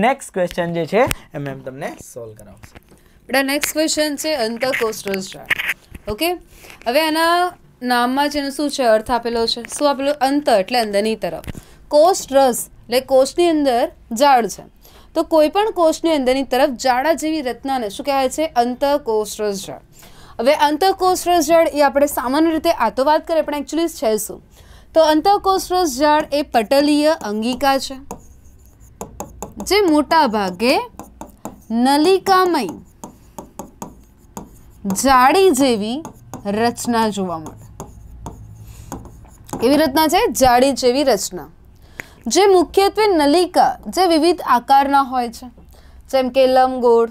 next question જે છે એ મેમ તમને સોલ્વ કરાવશે બેટા નેક્સ્ટ ક્વેશ્ચન છે અંતરકોષ રોજગાર ઓકે હવે એના નામમાં જેનું શું છે અર્થ આપેલો છે શું આપેલો અંત એટલે અંદરની તરફ કોષ રસ એટલે કોષની અંદર જાળ છે તો કોઈ પણ કોષની અંદરની તરફ જાડા જેવી રચનાને શું કહેવાય છે અંતઃકોષરસ જળ હવે અંતઃકોષરસ જળ એ આપણે સામાન્ય રીતે આ તો વાત કરીએ પણ એકચ્યુઅલી છે શું તો અંતઃકોષરસ જળ એ પટલીય અંગિકા છે જે મોટા ભાગે નલિકામય જાડી જેવી રચના જોવા મળે એવી રચના છે જાડી જેવી રચના જે મુખ્યત્વે નલિકા જે વિવિધ આકારના હોય છે જેમ કે લંબગોળ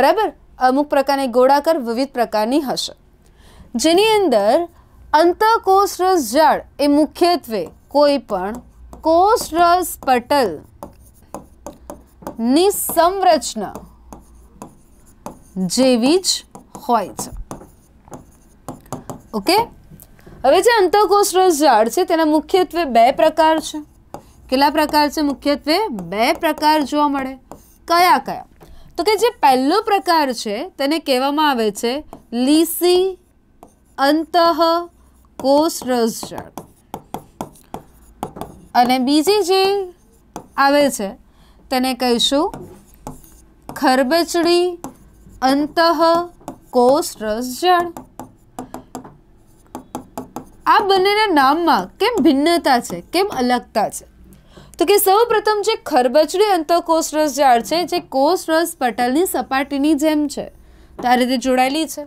બરાબર અમુક પ્રકારની ગોળાકાર વિવિધ પ્રકારની હશે જેની અંદર અંતઃકોષ રસ જાળ એ મુખ્યત્વે કોઈ પણ કોષ રસ પટલ ની સંરચના જેવી જ હોય છે ઓકે હવે જે અંતઃકોષ રસ ઝાડ છે તેના મુખ્યત્વે બે પ્રકાર છે કેટલા પ્રકાર છે મુખ્યત્વે બે પ્રકાર જોવા મળે કયા કયા તો કે જે પહેલો પ્રકાર છે તેને કહેવામાં આવે છે લીસી અંતઃ કોષરસજળ અને બીજી જે આવે છે તેને કહીશું ખરબચડી અંતઃ કોષરસજળ આ બંનેના નામમાં કેમ ભિન્નતા છે કેમ અલગતા છે તો કે સૌ પ્રથમ જે ખરબચડી અંતઃકોષરસ જાળ છે જે કોષરસ પટલની સપાટીની જેમ છે તો આ રીતે જોડાયેલી છે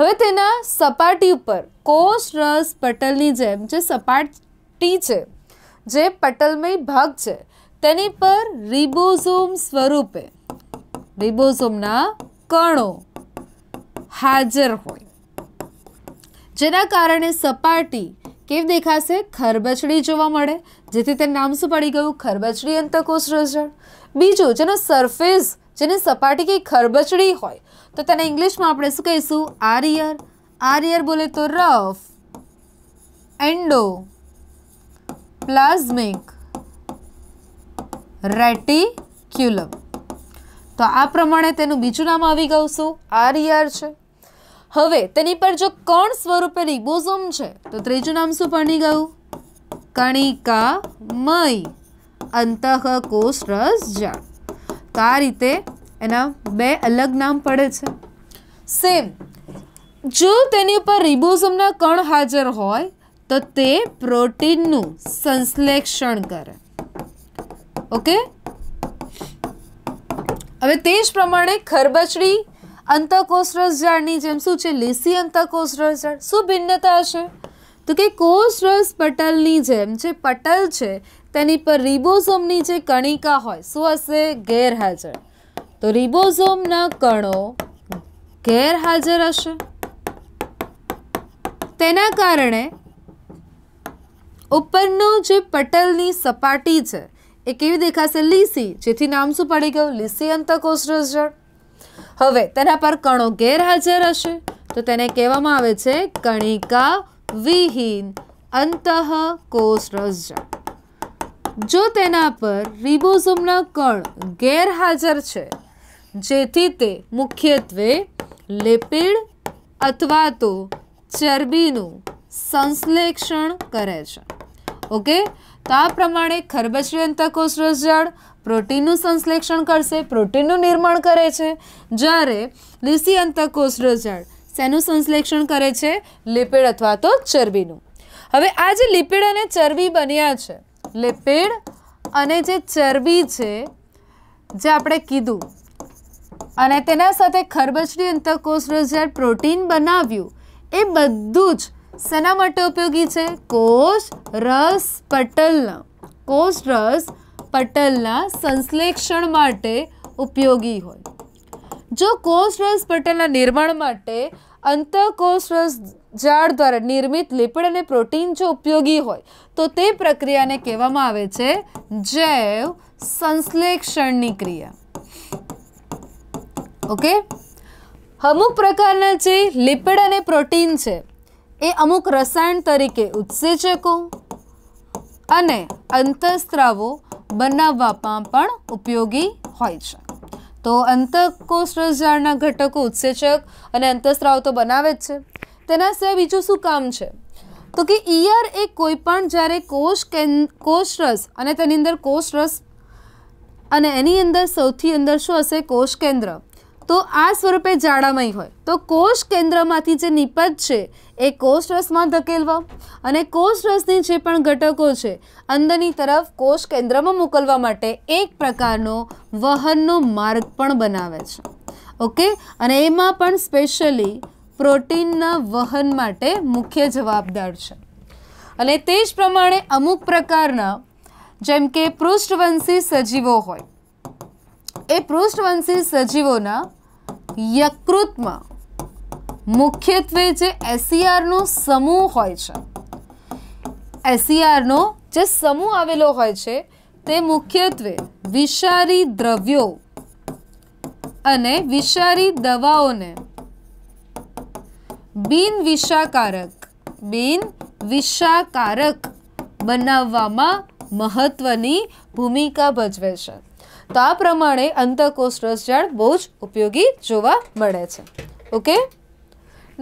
હવે તેના સપાટી ઉપર કોષરસ પટલની જેમ જે સપાટી છે જે પટલમય ભાગ છે તેની પર રિબોઝોમ સ્વરૂપે રિબોઝોમના કણો હાજર હોય જેના કારણે સપાટી કેવી દેખાશે ખરબચડી જોવા મળે જેથી તે નામ શું પડી ગયું ખરબચડી અંતકોષ રજળ બીજું જેનો સરફેસ જેની સપાટી કંઈ ખરબચડી હોય તો તેને ઇંગ્લિશમાં આપણે શું કહીશું આરિયર આરિયર બોલે તો રફ એન્ડો પ્લાઝમિક રેટિક્યુલમ તો આ પ્રમાણે તેનું બીજું નામ આવી ગયું શું આરિયર છે હવે તેની પર જો કણ સ્વરૂપે રિબોઝોમ છે તો ત્રીજું નામ શું પડી ગયું કણિકા મય અંતઃકોષ રસજા તો આ રીતે એના બે અલગ નામ પડે છે સેમ જો તેની ઉપર રિબોઝમના કણ હાજર હોય તો તે પ્રોટીનનું સંશ્લેષણ કરે ઓકે હવે તે જ પ્રમાણે ખરબચડી અંતકોષરસ ઝાડની જેમ શું છે લેસી અંતકોષરસ ઝાડ શું ભિન્નતા હશે તો કે કોષરસ પટલની જેમ જે પટલ છે તેની પર રિબોઝોમની જે કણિકા હોય શું હશે ગેરહાજર તો રિબોઝોમના કણો ગેરહાજર હશે તેના કારણે ઉપરનો જે પટલની સપાટી છે એ કેવી દેખાશે લીસી જેથી નામ શું પડી ગયું લીસી અંતકોષરસ જળ હવે તેના પર કણો ગેરહાજર હશે તો તેને કહેવામાં આવે છે કણિકા વિહીન અંતઃ કોષરસ જો તેના પર રિબોઝોમના કણ ગેરહાજર છે જેથી તે મુખ્યત્વે લેપિડ અથવા તો ચરબીનું સંશ્લેષણ કરે છે ઓકે તો આ પ્રમાણે ખરબચડી અંતઃકોષરસ જળ પ્રોટીનનું સંશ્લેષણ કરશે પ્રોટીનનું નિર્માણ કરે છે જ્યારે લીસી અંતઃકોષરસ જળ શેનું સંશ્લેષણ કરે છે લિપિડ અથવા તો ચરબીનું હવે આ જે લિપિડ અને ચરબી બન્યા છે લિપિડ અને જે ચરબી છે જે આપણે કીધું અને તેના સાથે ખરબચડી અંતકોષ રજાર પ્રોટીન બનાવ્યું એ બધું જ શેના માટે ઉપયોગી છે કોષ રસ પટલના કોષ રસ પટલના સંશ્લેષણ માટે ઉપયોગી હોય જો કોષ રસ પટલના નિર્માણ માટે અંતઃકોષરસ જાળ દ્વારા નિર્મિત લિપિડ અને પ્રોટીન જો ઉપયોગી હોય તો તે પ્રક્રિયાને કહેવામાં આવે છે જૈવ સંશ્લેષણની ક્રિયા ઓકે અમુક પ્રકારના જે લિપિડ અને પ્રોટીન છે એ અમુક રસાયણ તરીકે ઉત્સેચકો અને અંતઃસ્ત્રાવો બનાવવામાં પણ ઉપયોગી હોય છે તો રસજાળના ઘટકો ઉત્સેચક અને અંતઃસ્ત્રાવ તો બનાવે જ છે તેના સિવાય બીજું શું કામ છે તો કે ઈયર e એ કોઈપણ જ્યારે કોષ કોષરસ અને તેની અંદર કોષરસ અને એની અંદર સૌથી અંદર શું હશે કોષ કેન્દ્ર તો આ સ્વરૂપે જાડામય હોય તો કોષ કેન્દ્રમાંથી જે નિપજ છે એ કોષરસમાં ધકેલવા અને કોષ રસની જે પણ ઘટકો છે અંદરની તરફ કોષ કેન્દ્રમાં મોકલવા માટે એક પ્રકારનો વહનનો માર્ગ પણ બનાવે છે ઓકે અને એમાં પણ સ્પેશિયલી પ્રોટીનના વહન માટે મુખ્ય જવાબદાર છે અને તે જ પ્રમાણે અમુક પ્રકારના જેમ કે પૃષ્ઠવંશી સજીવો હોય એ પૃષ્ઠવંશી સજીવોના યકૃતમાં મુખ્યત્વે જે એસીઆરનો e સમૂહ હોય છે એસીઆરનો e જે સમૂહ આવેલો હોય છે તે મુખ્યત્વે વિષારી દ્રવ્યો અને વિષારી દવાઓને બિન વિષાકારક બિન વિષાકારક બનાવવામાં મહત્વની ભૂમિકા ભજવે છે તો આ પ્રમાણે અંતરકોષ રસજાળ બહુ જ ઉપયોગી જોવા મળે છે okay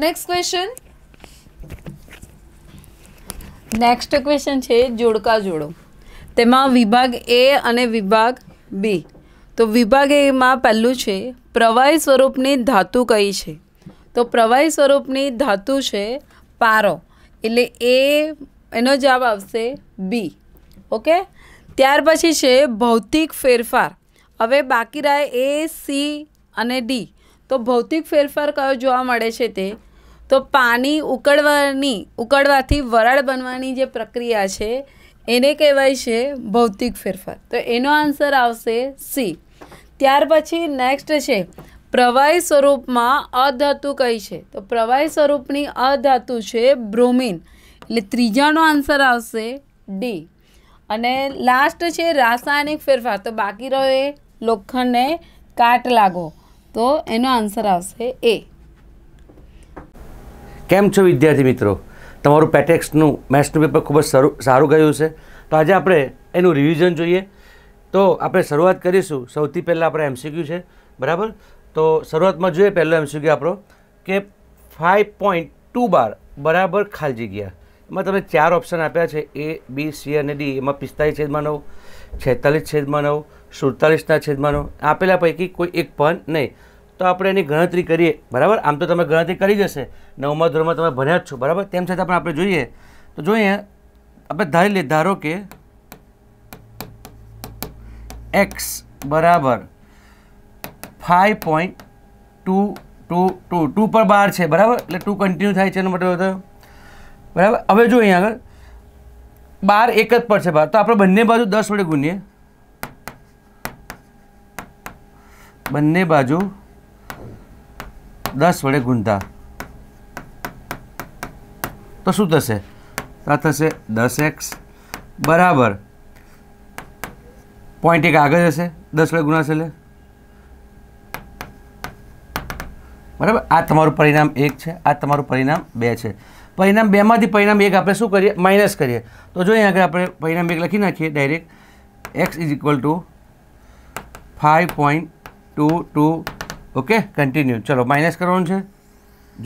next question next question છે જોડકા જોડો તેમાં વિભાગ એ અને વિભાગ બી તો વિભાગ એમાં પહેલું છે પ્રવાહી સ્વરૂપની ધાતુ કઈ છે તો પ્રવાહી સ્વરૂપની ધાતુ છે પારો એટલે એ એનો જવાબ આવશે બી ઓકે ત્યાર પછી છે ભૌતિક ફેરફાર હવે બાકી રહે એ સી અને ડી તો ભૌતિક ફેરફાર કયો જોવા મળે છે તે તો પાણી ઉકળવાની ઉકળવાથી વરાળ બનવાની જે પ્રક્રિયા છે એને કહેવાય છે ભૌતિક ફેરફાર તો એનો આન્સર આવશે સી ત્યાર પછી નેક્સ્ટ છે પ્રવાહી સ્વરૂપમાં અધાતુ કઈ છે તો પ્રવાહી સ્વરૂપની અધાતુ છે બ્રોમિન એટલે ત્રીજાનો આન્સર આવશે ડી અને લાસ્ટ છે રાસાયણિક ફેરફાર તો બાકી રહ્યો એ લોખંડને કાટ લાગો તો એનો આન્સર આવશે એ કેમ છો વિદ્યાર્થી મિત્રો તમારું પેટેક્સનું મેથ્સનું પેપર ખૂબ જ સારું સારું ગયું છે તો આજે આપણે એનું રિવિઝન જોઈએ તો આપણે શરૂઆત કરીશું સૌથી પહેલાં આપણે એમસીક્યુ છે બરાબર તો શરૂઆતમાં જોઈએ પહેલો એમસીક્યુ આપણો કે ફાઇવ પોઈન્ટ ટુ બાર બરાબર ખાલી જગ્યા એમાં તમને ચાર ઓપ્શન આપ્યા છે એ બી સી અને ડી એમાં પિસ્તાલીસ છેદમાં નવ છેતાલીસ છેદમાં નવ સુડતાલીસના છેદમાં નવ આપેલા પૈકી કોઈ એક પણ નહીં તો આપણે એની ગણતરી કરીએ બરાબર આમ તો તમે ગણતરી કરી જશે નવમા ધોરણમાં તમે ભણ્યા જ છો બરાબર તેમ છતાં પણ આપણે જોઈએ તો જોઈએ આપણે ધારી લઈએ ધારો કે એક્સ બરાબર five point two two two two પર બાર છે બરાબર એટલે ટુ કન્ટિન્યુ થાય છે એનો મતલબ બરાબર હવે જો અહીંયા આગળ બાર એક જ પર છે બાર તો આપણે બંને બાજુ દસ વડે ગુણીએ બંને બાજુ દસ વડે ગુણતા તો શું થશે આ થશે દસ એક્સ બરાબર પોઈન્ટ એક આગળ હશે દસ વડે ગુણાશે લે બરાબર આ તમારું પરિણામ એક છે આ તમારું પરિણામ બે છે પરિણામ બેમાંથી પરિણામ એક આપણે શું કરીએ માઇનસ કરીએ તો જો અહીંયા આગળ આપણે પરિણામ એક લખી નાખીએ direct X is equal to five point two two okay continue ચલો માઇનસ કરવાનું છે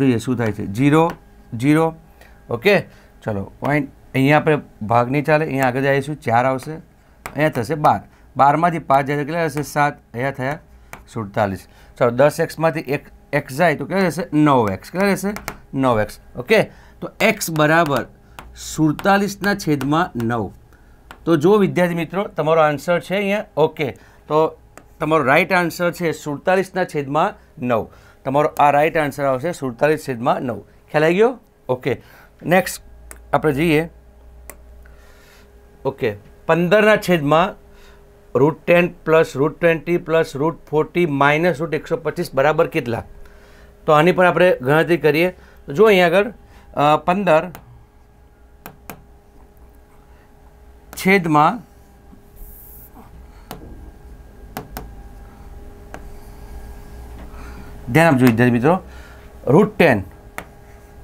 જોઈએ શું થાય છે જીરો જીરો ઓકે ચલો પોઈન્ટ અહીંયા આપણે ભાગ નહીં ચાલે અહીંયા આગળ જઈશું ચાર આવશે અહીંયા થશે બાર બારમાંથી પાંચ જાય તો કેટલા થશે સાત અહીંયા થયા સુડતાલીસ ચલો દસ એક્સમાંથી એક એક્સ જાય તો કેટલા રહેશે નવ એક્સ કેટલા રહેશે નવ એક્સ ઓકે તો એક્સ બરાબર સુડતાલીસના છેદમાં નવ તો જો વિદ્યાર્થી મિત્રો તમારો આન્સર છે અહીંયા ઓકે તો તમારો રાઈટ આન્સર છે સુડતાલીસના છેદમાં નવ તમારો આ રાઈટ આન્સર આવશે સુડતાલીસ છેદમાં નવ ખ્યાલ આવી ગયો ઓકે નેક્સ્ટ આપણે જઈએ ઓકે પંદરના છેદમાં root ten plus root twenty plus root forty minus root એકસો પચીસ બરાબર કેટલા તો આની પણ આપણે ગણતરી કરીએ જો અહીંયા આગળ પંદર છેદમાં ધ્યાન આપજો વિદ્યાર્થી મિત્રો રૂટ ટેન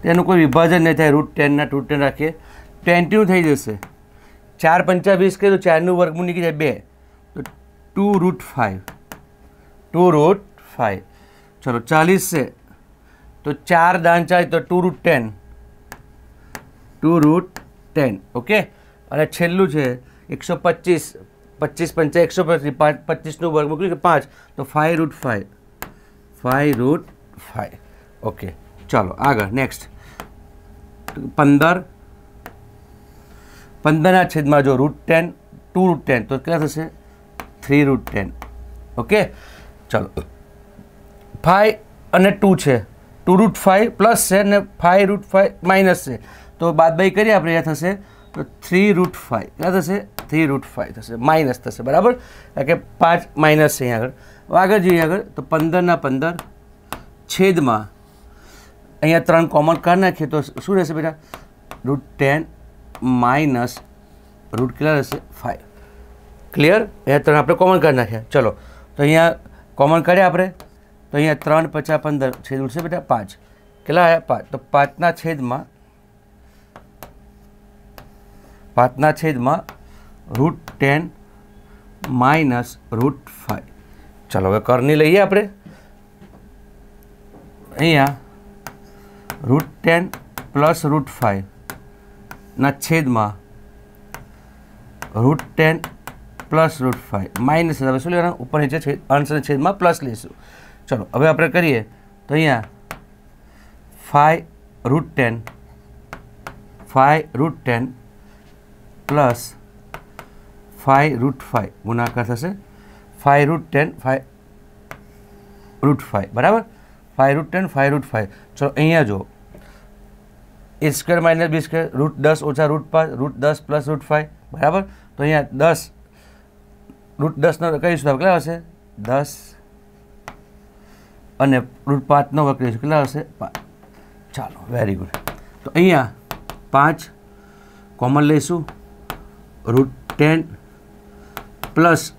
તેનું કોઈ વિભાજન નહીં થાય રૂટ ટેનના રૂટ ટેન રાખીએ ટ્વેન્ટીનું થઈ જશે ચાર પંચા વીસ કહે તો ચારનું વર્ગમૂળ નીકળી જાય બે તો two root five two root five ચલો ચાલીસ છે તો ચાર દાન ચાલીસ તો two root ten two root ten okay અને છેલ્લું છે એકસો પચીસ પચીસ પંચા એકસો પચીસ પાંચ પચીસનું વર્ગ મૂક્યું કે પાંચ તો five root five five root five okay ચાલો આગળ નેક્સ્ટ પંદર પંદરના છેદમાં જો root ten two root ten તો કેટલા થશે થ્રી રૂટ ટેન ઓકે ચાલો ફાઈવ અને ટુ છે ટુ રૂટ ફાઈવ પ્લસ છે ને ફાઈવ રૂટ ફાઈવ માઇનસ છે તો બાઈ કરીએ આપણે અહીંયા થશે તો થ્રી રૂટ ફાઈવ ક્યાં થશે થ્રી રૂટ ફાઈવ થશે માઇનસ થશે બરાબર કે પાંચ માઇનસ છે અહીંયા આગળ આગળ જોઈએ આગળ તો પંદરના પંદર છેદમાં અહીંયા ત્રણ કોમન કાઢ નાખીએ તો શું રહેશે બેટા રૂટ ટેન માઇનસ રૂટ કેટલા રહેશે ફાઈવ ક્લિયર અહીંયા ત્રણ આપણે કોમન કાઢ નાખ્યા ચલો તો અહીંયા કોમન કાઢ્યા આપણે તો અહીંયા ત્રણ પચાસ પંદર છેદ ઉઠશે બેટા પાંચ કેટલા આવ્યા પાંચ તો પાંચના છેદમાં પાંચના છેદમાં root ten minus root five ચાલો હવે કરની લઈએ આપણે અહીંયા રૂટ ટેન પ્લસ રૂટ ફાઈવના છેદમાં root ten plus root five minus હવે શું લેવાના ઉપર નીચે છેદ અંશના છેદમાં પ્લસ લઈશું ચલો હવે આપણે કરીએ તો અહીંયા five root ten five root ten plus five root five ગુણાકાર થશે five root ten five root five બરાબર five root ten five root five ચલો અહીંયા જુઓ A square minus B square root દસ ઓછા રૂટ પાંચ રૂટ દસ પ્લસ રૂટ ફાઈ બરાબર તો અહીંયા દસ રૂટ દસનો કહીશું કેટલા હશે દસ અને રૂટ પાંચનો વકરીશું કેટલા હશે ચાલો વેરી ગુડ તો અહીંયા પાંચ કોમન લઈશું root ten plus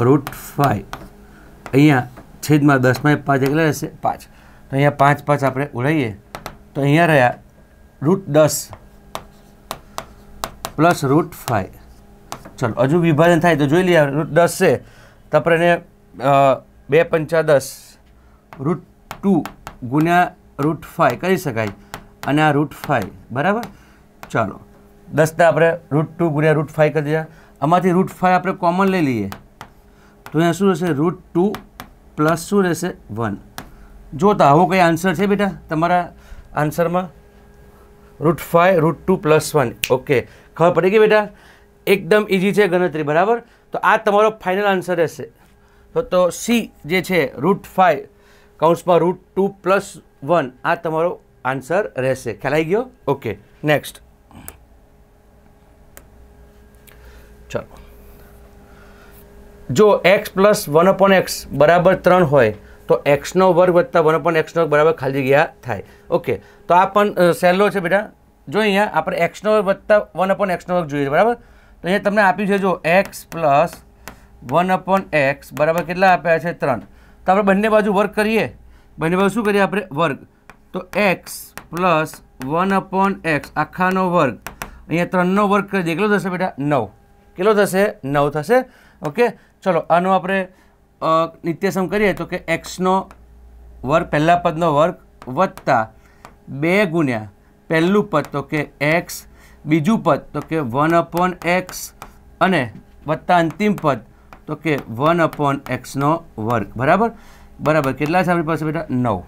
root five અહીંયા છેદમાં દસમાં પાંચ એટલે હશે પાંચ તો અહીંયા પાંચ પાંચ આપણે ઉડાઈએ તો અહીંયા રહ્યા રૂટ દસ પ્લસ રૂટ ફાઈવ ચલો હજુ વિભાજન થાય તો જોઈ લઈએ રૂટ દસ છે તો આપણે એને બે પંચા દસ રૂટ ટુ ગુણ્યા રૂટ ફાઈવ કરી શકાય અને આ રૂટ ફાઈવ બરાબર ચાલો દસને આપણે રૂટ ટુ ગુણ્યા રૂટ ફાઇવ કરી દીધા આમાંથી રૂટ ફાઇવ આપણે કોમન લઈ લઈએ તો અહીંયા શું રહેશે રૂટ ટુ પ્લસ શું રહેશે વન જોતા આવો કંઈ આન્સર છે બેટા તમારા આન્સરમાં root five root two plus one okay ખબર પડી ગઈ બેટા એકદમ ઇઝી છે ગણતરી બરાબર તો આ તમારો ફાઇનલ આન્સર રહેશે તો તો સી જે છે રૂટ ફાઇવ કૌંસમાં રૂટ ટુ પ્લસ વન આ તમારો આન્સર રહેશે ખ્યાલ આવી ગયો ઓકે નેક્સ્ટ ચાલો જો X plus one upon X બરાબર ત્રણ હોય તો એક્સનો વર્ગ વત્તા વન અપોન એક્સનો વર્ગ બરાબર ખાલી જગ્યા થાય ઓકે તો આ પણ સહેલો છે બેટા જો અહીંયા આપણે એક્સનો વર્ગ વત્તા વન અપોન એક્સનો વર્ગ જોઈએ બરાબર તો અહીંયા તમને આપ્યું છે જો X plus one upon X બરાબર કેટલા આપ્યા છે ત્રણ તો આપણે બંને બાજુ વર્ગ કરીએ બંને બાજુ શું કરીએ આપણે વર્ગ તો X plus one upon X આખાનો વર્ગ અહીંયા ત્રણનો વર્ગ કરી દે કેટલો થશે બેટા નવ કેટલો થશે નવ થશે ઓકે ચલો આનું આપણે નિત્યસમ કરીએ તો કે એક્સનો વર્ગ પહેલાં પદનો વર્ગ વત્તા બે ગુણ્યા પહેલું પદ તો કે એક્સ બીજું પદ તો કે વન અપોન એક્સ અને વત્તા અંતિમ પદ તો કે વન અપોન એક્સનો વર્ગ બરાબર બરાબર કેટલા છે આપણી પાસે બેટા નવ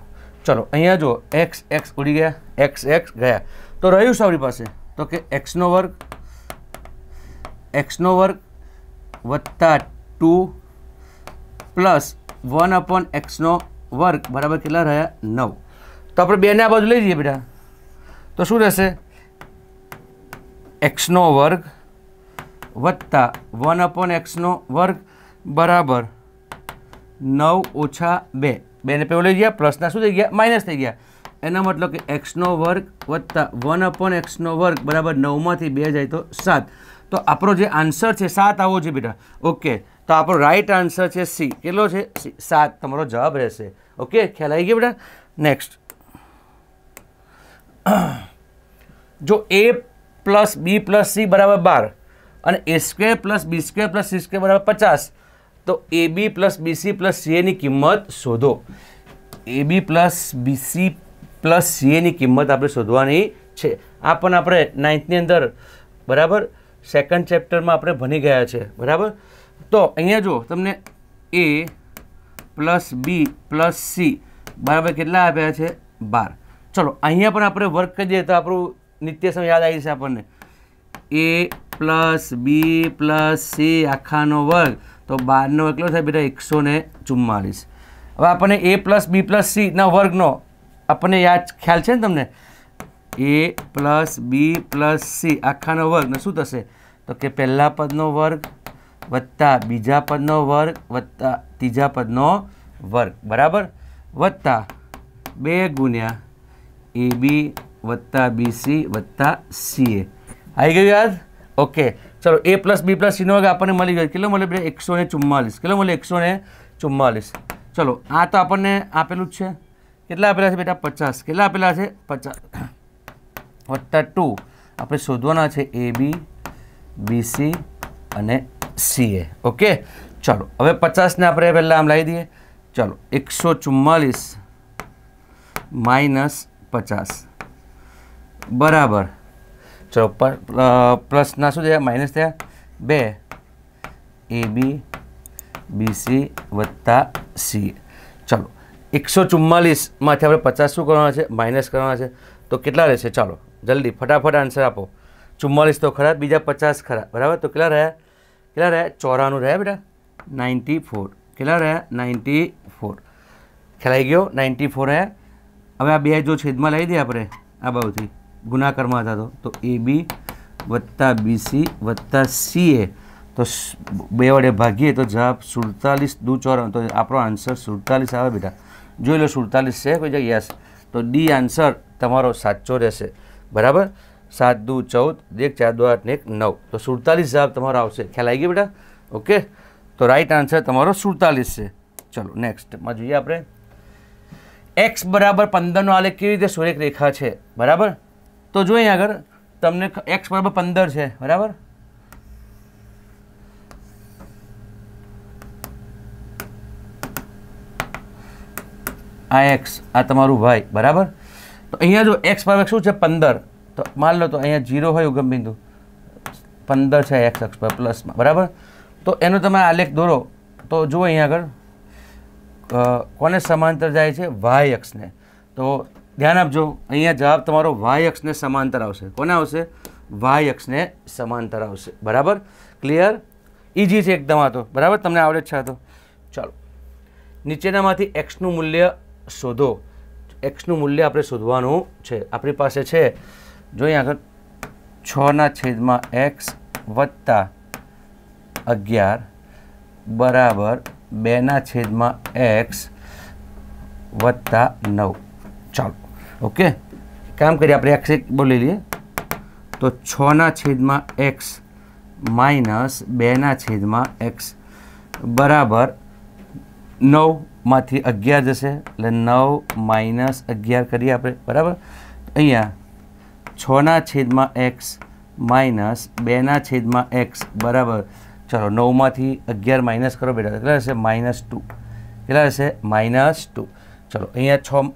ચલો અહીંયા જો એક્સ એક્સ ઉડી ગયા એક્સ એક્સ ગયા તો રહ્યું છે આપણી પાસે તો કે એક્સનો વર્ગ એક્સનો વર્ગ વત્તા ટુ પ્લસ વન અપોન એક્સનો વર્ગ બરાબર કેટલા રહ્યા નવ તો આપણે બેને આ બાજુ લઈ જઈએ બેટા તો શું રહેશે એક્સનો વર્ગ વત્તા વન અપોન એક્સનો વર્ગ બરાબર નવ ઓછા બે બેને પેલું લઈ ગયા પ્લસના શું થઈ ગયા માઇનસ થઈ ગયા એનો મતલબ કે એક્સનો વર્ગ વત્તા વન અપોન એક્સનો વર્ગ બરાબર નવમાંથી બે જાય તો સાત તો આપણો જે આન્સર છે સાત આવો છે બેટા ઓકે તો આપણો રાઈટ આન્સર છે સી કેટલો છે સી સાત તમારો જવાબ રહેશે ઓકે ખ્યાલ આવી ગયો બેટા નેક્સ્ટ જો A plus B plus C બરાબર બાર અને A square plus B square plus C square બરાબર પચાસ તો A B plus BC plus સીએની કિંમત શોધો A B plus BC plus સીએની કિંમત આપણે શોધવાની છે આ પણ આપણે નાઇન્થની અંદર બરાબર સેકન્ડ ચેપ્ટરમાં આપણે ભણી ગયા છે બરાબર તો અહીંયા જો તમને A plus B plus C બરાબર કેટલા આપ્યા છે બાર ચલો અહીંયા પણ આપણે વર્ક કરી દઈએ તો આપણું નિત્યસમ યાદ આવી છે આપણને A plus B plus C આખાનો વર્ગ તો બારનો એકલો થાય બેટા એકસો ને ચુમ્માળીસ હવે આપણને એ પ્લસ બી પ્લસ સીના વર્ગનો આપણને યાદ ખ્યાલ છે ને તમને A plus B plus C આખાનો વર્ગને શું થશે તો કે પહેલાં પદનો વર્ગ વત્તા બીજા પદનો વર્ગ વત્તા ત્રીજા પદનો વર્ગ બરાબર વત્તા બે ગુણ્યા એ બી વત્તા બીસી વત્તા સી એ આવી ગયું યાદ ઓકે ચલો એ પ્લસ બી પ્લસ સીનો વર્ગ આપણને મળી ગયો કેટલો મળે બે એકસો ને ચુમ્માલીસ કેટલો મળે એકસો ને ચુમ્માલીસ ચલો આ તો આપણને આપેલું જ છે કેટલા આપેલા છે બેટા પચાસ કેટલા આપેલા છે પચાસ વત્તા ટુ આપણે શોધવાના છે એ બી બીસી અને સી એ ઓકે ચાલો હવે પચાસને આપણે પહેલાં આમ લાવી દઈએ ચાલો એકસો ચુમ્માલીસ માઇનસ પચાસ બરાબર ચલો પ્લસના શું થયા માઇનસ થયા બે એ બી બીસી વત્તા સી એ ચાલો એકસો ચુમ્માલીસમાંથી આપણે પચાસ શું કરવાના છે માઇનસ કરવાના છે તો કેટલા રહેશે ચાલો જલ્દી ફટાફટ આન્સર આપો ચુમ્માલીસ તો ખરા બીજા પચાસ ખરા બરાબર તો કેટલા રહ્યા કેટલા રહ્યા ચોરાનું રહ્યા બેટા નાઇન્ટી ફોર કેટલા રહ્યા નાઇન્ટી ફોર ખેલાઈ ગયો નાઇન્ટી ફોર રહ્યા હવે આ બે જો છેદમાં લઈ દઈએ આપણે આ બાજુથી ગુનાકારમાં હતા તો એ બી વત્તા બીસી વત્તા સીએ તો બે વડે ભાગીએ તો જવાબ સુડતાલીસ દુ ચોરાણું તો આપણો આન્સર સુડતાલીસ આવે બેટા જોઈ લો સુડતાલીસ છે કોઈ જગ્યા યસ તો ડી આન્સર તમારો સાચો રહેશે બરાબર સાત દુ ચૌદ એક ચાર દો આઠ એક નવ તો સુડતાલીસ જવાબ તમારો આવશે ખ્યાલ આવી ગયો બેટા ઓકે તો રાઈટ આન્સર તમારો સુડતાલીસ છે ચલો નેક્સ્ટમાં જોઈએ આપણે એક્સ બરાબર પંદરનો આલેખ કેવી રીતે સુરેખ રેખા છે બરાબર તો જો અહીં આગળ તમને એક્સ બરાબર પંદર છે બરાબર આ એક્સ આ તમારું વાય બરાબર તો અહીંયા જો એક્સ પર શું છે પંદર તો માન લો તો અહીંયા જીરો હોય ઉગમ બિંદુ પંદર છે એક્સ એક્સ પર પ્લસમાં બરાબર તો એનો તમે આલેખ દોરો તો જુઓ અહીંયા આગળ કોને સમાંતર જાય છે વાય એક્સને તો ધ્યાન આપજો અહીંયા જવાબ તમારો વાય અક્ષને સમાંતર આવશે કોને આવશે વાય અક્ષને સમાંતર આવશે બરાબર ક્લિયર ઇઝી છે એકદમ આ તો બરાબર તમને આવડે છે આ તો ચાલો નીચેનામાંથી એક્સનું મૂલ્ય શોધો એક્સનું મૂલ્ય આપણે શોધવાનું છે આપણી પાસે છે જોઈએ આગળ છના છેદમાં એક્સ વત્તા અગિયાર બરાબર બેના છેદમાં એક્સ વત્તા નવ ચાલો ઓકે કામ કરીએ આપણે એક્સ એક બોલી લઈએ તો છના છેદમાં એક્સ માઇનસ બેના છેદમાં એક્સ બરાબર નવ માંથી અગિયાર જશે એટલે નવ માઇનસ અગિયાર કરીએ આપણે બરાબર અહીંયા છના છેદમાં એક્સ માઇનસ બેના છેદમાં એક્સ બરાબર ચલો નવમાંથી અગિયાર માઇનસ કરો બેટા કેટલા હશે માઇનસ ટુ કેટલા હશે માઇનસ ટુ ચલો અહીંયા છ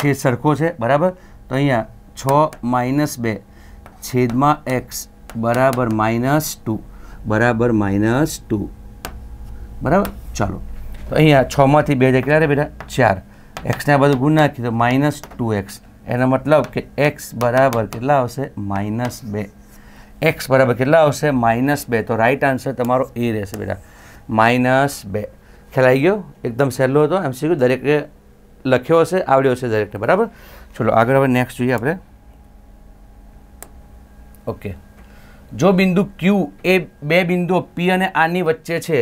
છેદ સરખો છે બરાબર તો અહીંયા છ માઇનસ બે છેદમાં એક્સ બરાબર માઇનસ ટુ બરાબર માઇનસ ટુ બરાબર ચાલો તો અહીંયા છમાંથી બે જાય કેટલા બેટા ચાર એક્સના બધું ગુણ નાખી તો માઇનસ ટુ એક્સ એનો મતલબ કે એક્સ બરાબર કેટલા આવશે માઇનસ બે એક્સ બરાબર કેટલા આવશે માઇનસ બે તો રાઈટ આન્સર તમારો એ રહેશે બેટા માઇનસ બે ખેલાઈ ગયો એકદમ સહેલો હતો એમ એમસીક્યુ દરેકે લખ્યો હશે આવડ્યો હશે દરેકને બરાબર ચલો આગળ હવે નેક્સ્ટ જોઈએ આપણે ઓકે જો બિંદુ ક્યુ એ બે બિંદુઓ પી અને આની વચ્ચે છે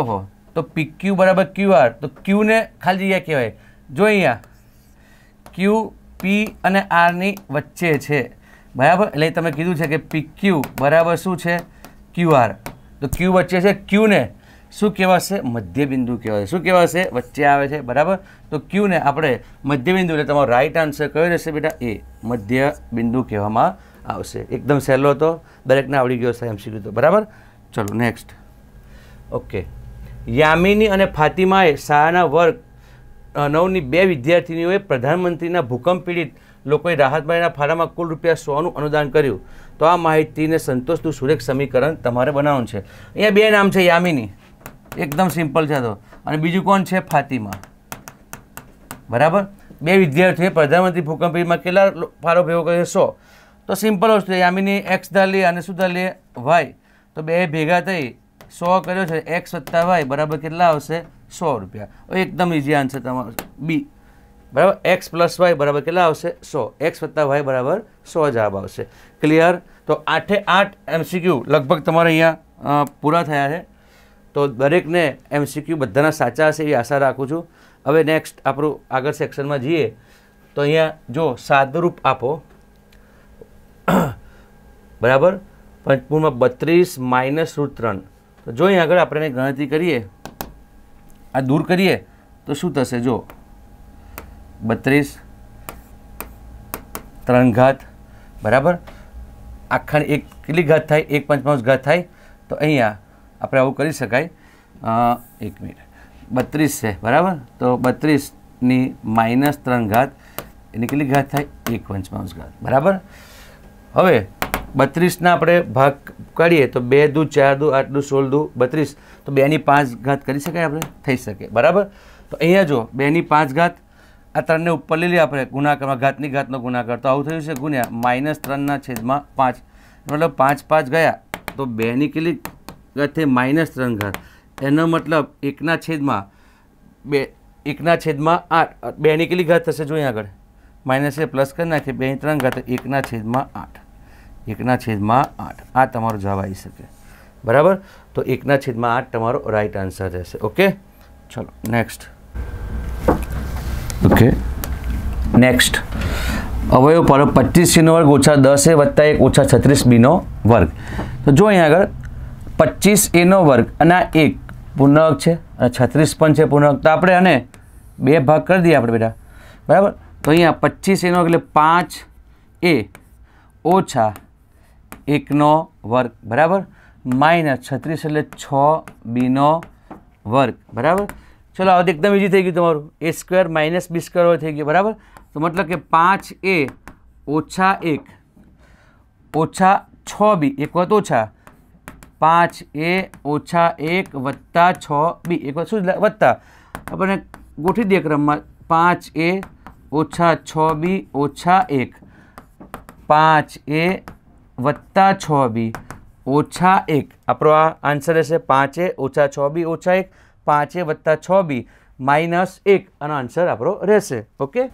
ઓહો તો પી ક્યુ બરાબર QR તો Q ને ખાલી જગ્યા કહેવાય જો અહીંયા ક્યુ પી અને આરની વચ્ચે છે બરાબર એટલે તમે કીધું છે કે પી ક્યુ બરાબર શું છે QR તો ક્યુ વચ્ચે છે ક્યુને શું કહેવાશે મધ્યબિંદુ કહેવાય શું કહેવાશે વચ્ચે આવે છે બરાબર તો ક્યુને આપણે મધ્યબિંદુ એટલે તમારો રાઈટ આન્સર કયો રહેશે બેટા એ મધ્યબિંદુ કહેવામાં આવશે એકદમ સહેલો હતો દરેકને આવડી ગયો સાહેબ શીખ્યું તો બરાબર ચલો નેક્સ્ટ ઓકે યામિની અને ફાતિમાએ શાળાના વર્ગ નવની બે વિદ્યાર્થીનીઓએ પ્રધાનમંત્રીના ભૂકંપ પીડિત લોકોએ રાહત મળેલા ફાળામાં કુલ રૂપિયા સોનું અનુદાન કર્યું તો આ માહિતીને સંતોષતું સુરેખ સમીકરણ તમારે બનાવવાનું છે અહીંયા બે નામ છે યામિની એકદમ સિમ્પલ છે તો અને બીજું કોણ છે ફાતિમા બરાબર બે વિદ્યાર્થીઓએ પ્રધાનમંત્રી ભૂકંપ પીડિતમાં કેટલા ફાળો ભેગો કર્યો સો તો સિમ્પલ વસ્તુ યામિની એક્સ ધાલીએ અને શું ધાલીએ વાય તો બે ભેગા થઈ સો કર્યો છે એક્સ વત્તા વાય બરાબર કેટલા આવશે સો રૂપિયા એકદમ ઇઝી આન્સર તમારો બી બરાબર એક્સ પ્લસ વાય બરાબર કેટલા આવશે સો એક્સ વત્તા વાય બરાબર સો જવાબ આવશે ક્લિયર તો આઠે આઠ એમસીક્યુ લગભગ તમારે અહીંયા પૂરા થયા છે તો દરેકને એમસીક્યુ બધાના સાચા હશે એવી આશા રાખું છું હવે નેક્સ્ટ આપણું આગળ સેક્શનમાં જઈએ તો અહીંયા જો સાદુરૂપ આપો [coughs] બરાબર પંચમૂળમાં બત્રીસ માઇનસ રૂટ ત્રણ તો જો અહીં આગળ આપણે ગણતરી કરીએ આ દૂર કરીએ તો શું થશે જો બત્રીસ ત્રણ ઘાત બરાબર આખા એક કેટલી ઘાત થાય એક પંચમાંશ ઘાત થાય તો અહીંયા આપણે આવું કરી શકાય એક મિનિટ બત્રીસ છે બરાબર તો બત્રીસની માઇનસ ત્રણ ઘાત એની કેટલી ઘાત થાય એક પંચમાંશ ઘાત બરાબર હવે બત્રીસના આપણે ભાગ કરીએ તો બે દુ ચાર દુ આઠ દુ સોળ દુ બત્રીસ તો બેની પાંચ ઘાત કરી શકાય આપણે થઈ શકે બરાબર તો અહીંયા જો બેની પાંચ ઘાત આ ત્રણને ઉપર લઈ લઈએ આપણે ગુણાકારમાં ઘાતની ઘાતનો ગુણાકાર તો આવું થયું છે ગુણ્યા માઇનસ ત્રણના છેદમાં પાંચ મતલબ પાંચ પાંચ ગયા તો બેની કેટલી ઘાત થઈ માઇનસ ત્રણ ઘાત એનો મતલબ એકના છેદમાં બે એકના છેદમાં આઠ બેની કેટલી ઘાત થશે જોઈએ આગળ માઇનસ એ પ્લસ કરી નાખીએ બે ત્રણ ઘાત એકના છેદમાં આઠ એકના છેદમાં આઠ આ તમારો જવાબ આવી શકે બરાબર તો એકના છેદમાં આઠ તમારો રાઈટ આન્સર રહેશે ઓકે ચલો નેક્સ્ટ ઓકે નેક્સ્ટ અવયવ પર સીનો વર્ગ ઓછા દસ એ વત્તા એક ઓછા છત્રીસ બીનો વર્ગ તો જો અહીંયા આગળ પચીસ એનો વર્ગ અને આ એક પૂર્ણક છે અને છત્રીસ પણ છે પૂર્ણક તો આપણે આને બે ભાગ કરી દઈએ આપણે બેટા બરાબર તો અહીંયા પચીસ એનો એટલે પાંચ એ ઓછા એકનો વર્ગ બરાબર માઇનસ છત્રીસ એટલે છ બીનો વર્ગ બરાબર ચલો હવે એકદમ ઇઝી થઈ ગયું તમારું A square minus B square થઈ ગયું બરાબર તો મતલબ કે પાંચ એ ઓછા એક ઓછા છ બી એક વખત ઓછા પાંચ એ ઓછા એક વત્તા છ બી એક વખત શું વત્તા આપણને ગોઠવી દે ક્રમમાં પાંચ એ ઓછા છ બી ઓછા એક પાંચ એ વત્તા છ બી ઓછા એક આપણો આ આન્સર હશે પાંચે ઓછા છ બી ઓછા એક પાંચે વત્તા છ બી માઇનસ એક આનો આન્સર આપણો રહેશે ઓકે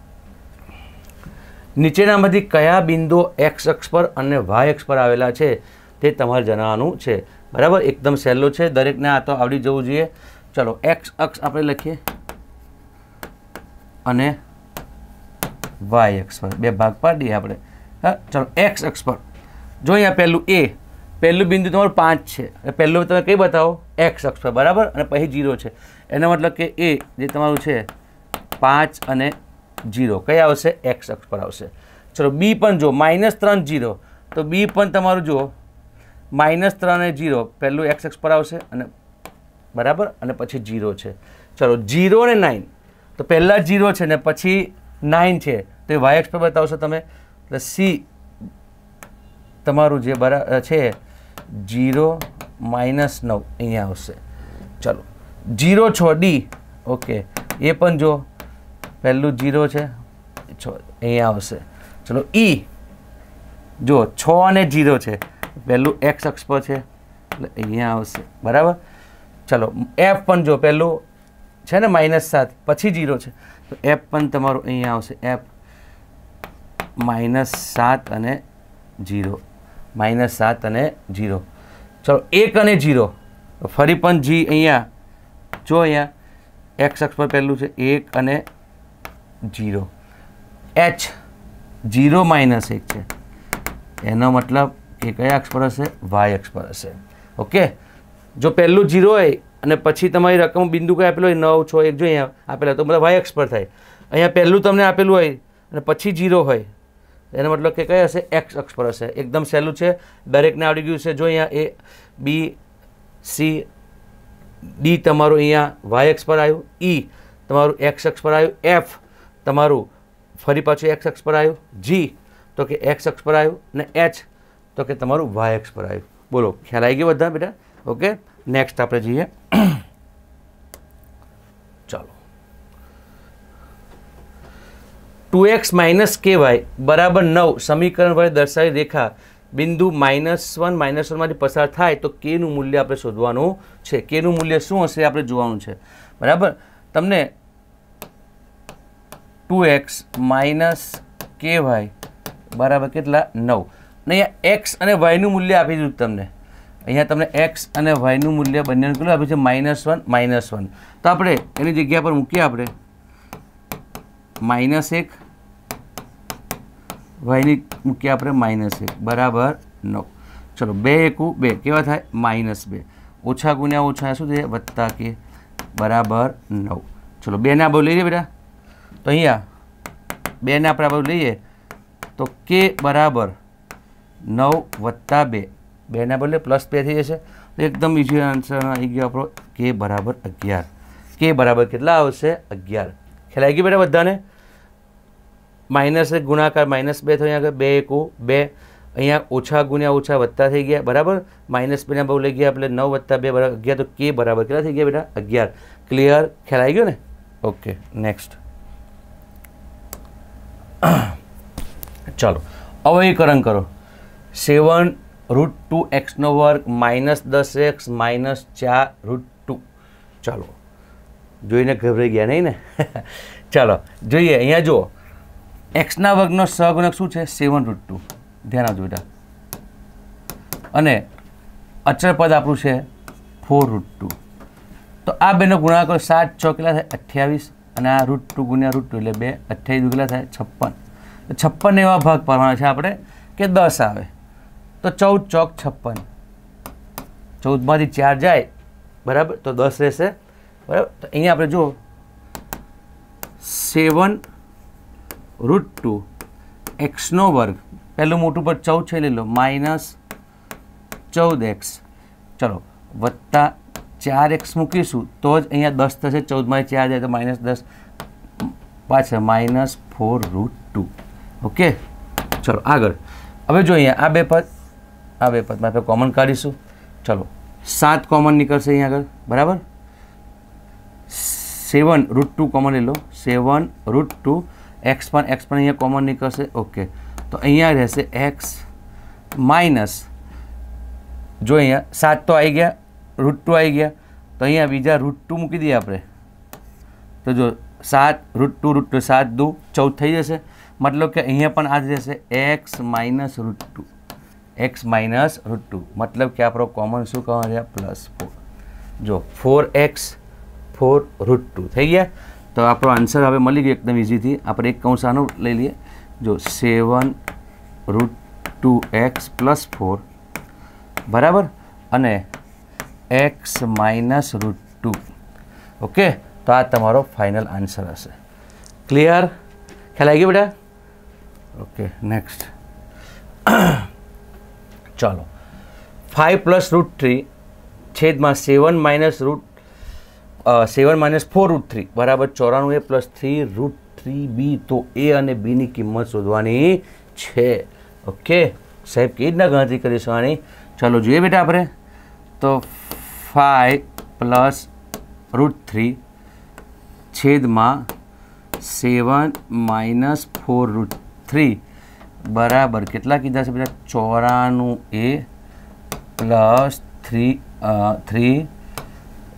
નીચેનામાંથી કયા બિંદુ એક્સ અક્ષ પર અને વાય અક્ષ પર આવેલા છે તે તમારે જણાવવાનું છે બરાબર એકદમ સહેલું છે દરેકને આ તો આવડી જવું જોઈએ ચલો એક્સ અક્ષ આપણે લખીએ અને વાય અક્ષ પર બે ભાગ પાડીએ આપણે હા ચલો એક્સ અક્ષ પર જો અહીંયા પહેલું એ પહેલું બિંદુ તમારું પાંચ છે એટલે પહેલું તમે કંઈ બતાવો એક્સ અક્ષ પર બરાબર અને પછી જીરો છે એનો મતલબ કે એ જે તમારું છે પાંચ અને જીરો કઈ આવશે એક્સ અક્ષ પર આવશે ચલો બી પણ જો માઇનસ ત્રણ જીરો તો બી પણ તમારું જુઓ માઇનસ ત્રણ અને જીરો પહેલું એક્સ એક્સ પર આવશે અને બરાબર અને પછી જીરો છે ચલો જીરો અને નાઇન તો પહેલાં જીરો છે ને પછી નાઇન છે તો એ વાય એક્સ પર બતાવશો તમે એટલે સી તમારું જે બરાબર છે જીરો માઇનસ નવ અહીંયા આવશે ચલો જીરો છ ડી ઓકે એ પણ જો પહેલું જીરો છે છ અહીંયા આવશે ચલો ઈ જો છ અને જીરો છે પહેલું એક્સ અક્ષ પર છે એટલે અહીંયા આવશે બરાબર ચલો એફ પણ જો પહેલું છે ને માઇનસ સાત પછી જીરો છે તો એફ પણ તમારું અહીંયા આવશે એફ માઇનસ સાત અને જીરો માઇનસ સાત અને જીરો ચલો એક અને જીરો ફરી પણ જી અહીંયા જો અહીંયા એક્સ અક્ષ પર પહેલું છે એક અને જીરો એચ જીરો માઇનસ એક છે એનો મતલબ એ કયા અક્ષ પર હશે વાય અક્ષ પર હશે ઓકે જો પહેલું જીરો હોય અને પછી તમારી રકમ બિંદુ કઈ આપેલો હોય નવ છ એક જો અહીંયા આપેલા તો બધા વાય અક્ષ પર થાય અહીંયા પહેલું તમને આપેલું હોય અને પછી જીરો હોય એનો મતલબ કે કયા હશે એક્સ અક્ષ પર હશે એકદમ સહેલું છે દરેકને આવડી ગયું છે જો અહીંયા એ બી સી ડી તમારું અહીંયા વાય એક્સ પર આવ્યું ઈ તમારું એક્સ અક્ષ પર આવ્યું એફ e તમારું ફરી પાછું એક્સ અક્ષ પર આવ્યું જી તો કે એક્સ અક્ષ પર આવ્યું ને એચ તો કે તમારું વાય એક્સ પર આવ્યું બોલો ખ્યાલ આવી ગયો બધા બેટા ઓકે નેક્સ્ટ આપણે જઈએ two X minus K Y બરાબર નવ સમીકરણ વડે દર્શાવી રેખા બિંદુ માઇનસ વન માઇનસ વનમાંથી પસાર થાય તો કેનું મૂલ્ય આપણે શોધવાનું છે કેનું મૂલ્ય શું હશે આપણે જોવાનું છે બરાબર તમને two X minus K Y બરાબર કેટલા નવ ને અહીંયા એક્સ અને વાયનું મૂલ્ય આપી દીધું તમને અહીંયા તમને એક્સ અને વાયનું મૂલ્ય બંને કેટલું આપ્યું છે માઇનસ વન માઇનસ વન તો આપણે એની જગ્યા પર મૂકીએ આપણે માઇનસ એક વાયની મૂકીએ આપણે માઇનસ એક બરાબર નવ ચલો બે એકું બે કેવા થાય માઇનસ બે ઓછા ગુણ્યા ઓછા શું થાય વત્તા કે બરાબર નવ ચલો બેના બહુ લઈએ બેટા તો અહીંયા બેના આપણે બહુ લઈએ તો કે બરાબર નવ વત્તા બે બેના બદલે પ્લસ બે થઈ જશે તો એકદમ ઇઝી આન્સર આવી ગયો આપણો કે બરાબર અગિયાર કે બરાબર કેટલા આવશે અગિયાર ખ્યાલ આવી ગયો બેટા બધાને माइनस से गुणा कर माइनस 2 तो यहां पे 2 * 1 = 2 यहां -*-+ થઈ ગયા बराबर - 2 ના બહુ લઈ ગયા એટલે 9 + 2 બરાબર ગયા તો k = કેટલા થઈ ગયા બેટા 11 ક્લિયર ખરાઈ ગયો ને ઓકે નેક્સ્ટ ચાલ હવે એકરણ કરો 7 √2x નો વર્ગ - 10x - 4 √2 ચાલ જોઈને ગભરાઈ ગયા નઈ ને ચાલ જોઈએ અહીંયા જો એક્સના વર્ગનો સહગુણક શું છે સેવન રૂટ ટુ ધ્યાન આપજો બેટા અને અચળ પદ આપણું છે ફોર રૂટ ટુ તો આ બેનો ગુણાકાર સાત છ કેટલા થાય અઠ્યાવીસ અને આ રૂટ ટુ ગુણ્યા રૂટ ટુ એટલે બે અઠ્યાવીસ કેટલા થાય છપ્પન તો છપ્પન એવા ભાગ પાડવાના છે આપણે કે દસ આવે તો ચૌદ ચોક છપ્પન ચૌદમાંથી ચાર જાય બરાબર તો દસ રહેશે બરાબર તો અહીંયા આપણે જુઓ સેવન રૂટ ટુ એક્સનો વર્ગ પહેલું મોટું પર ચૌદ છે લઈ લો માઇનસ ચૌદ એક્સ ચલો વત્તા ચાર એક્સ મૂકીશું તો જ અહીંયા દસ થશે ચૌદમાં ચાર જાય તો માઇનસ દસ પાછળ minus four root two okay ચલો આગળ હવે જો અહીંયા આ બે પદ આ બે પદમાં આપણે કોમન કાઢીશું ચલો સાત કોમન નીકળશે અહીંયા આગળ બરાબર સેવન રૂટ ટુ કોમન લઈ લો સેવન રૂટ ટુ एक्स पर एक्स पर अँ कॉमन निकल से ओके तो अँ रह एक्स माइनस जो अँ सात तो आई गया रूट टू आई गया तो अँ बीजा रूट टू मूक दिए आप तो जो सात रूट टू रूट टू सात दू चौद थी जैसे मतलब कि अँपन आज रहें X minus root two X minus root two मतलब कि आप कॉमन शू कह प्लस फोर जो four X four root two थी गया તો આપણો આન્સર હવે મળી ગયો એકદમ ઇઝીથી આપણે એક કૌંસ આનો લઈ લઈએ જો seven root two X plus four બરાબર અને X minus root two okay તો આ તમારો ફાઇનલ આન્સર હશે ક્લિયર ખ્યાલ આવી ગયો બેટા ઓકે નેક્સ્ટ ચાલો ફાઇવ પ્લસ રૂટ થ્રી છેદમાં seven minus root seven minus four root three બરાબર ચોરાણું A plus three root three B તો એ અને બીની કિંમત શોધવાની છે ઓકે સાહેબ કેવી રીતના ગણતરી કરીશું આની ચાલો જોઈએ બેટા આપણે તો ફાઈવ પ્લસ રૂટ થ્રી છેદમાં seven minus four root three બરાબર કેટલા કીધા છે બેટા ચોરાણું A plus three three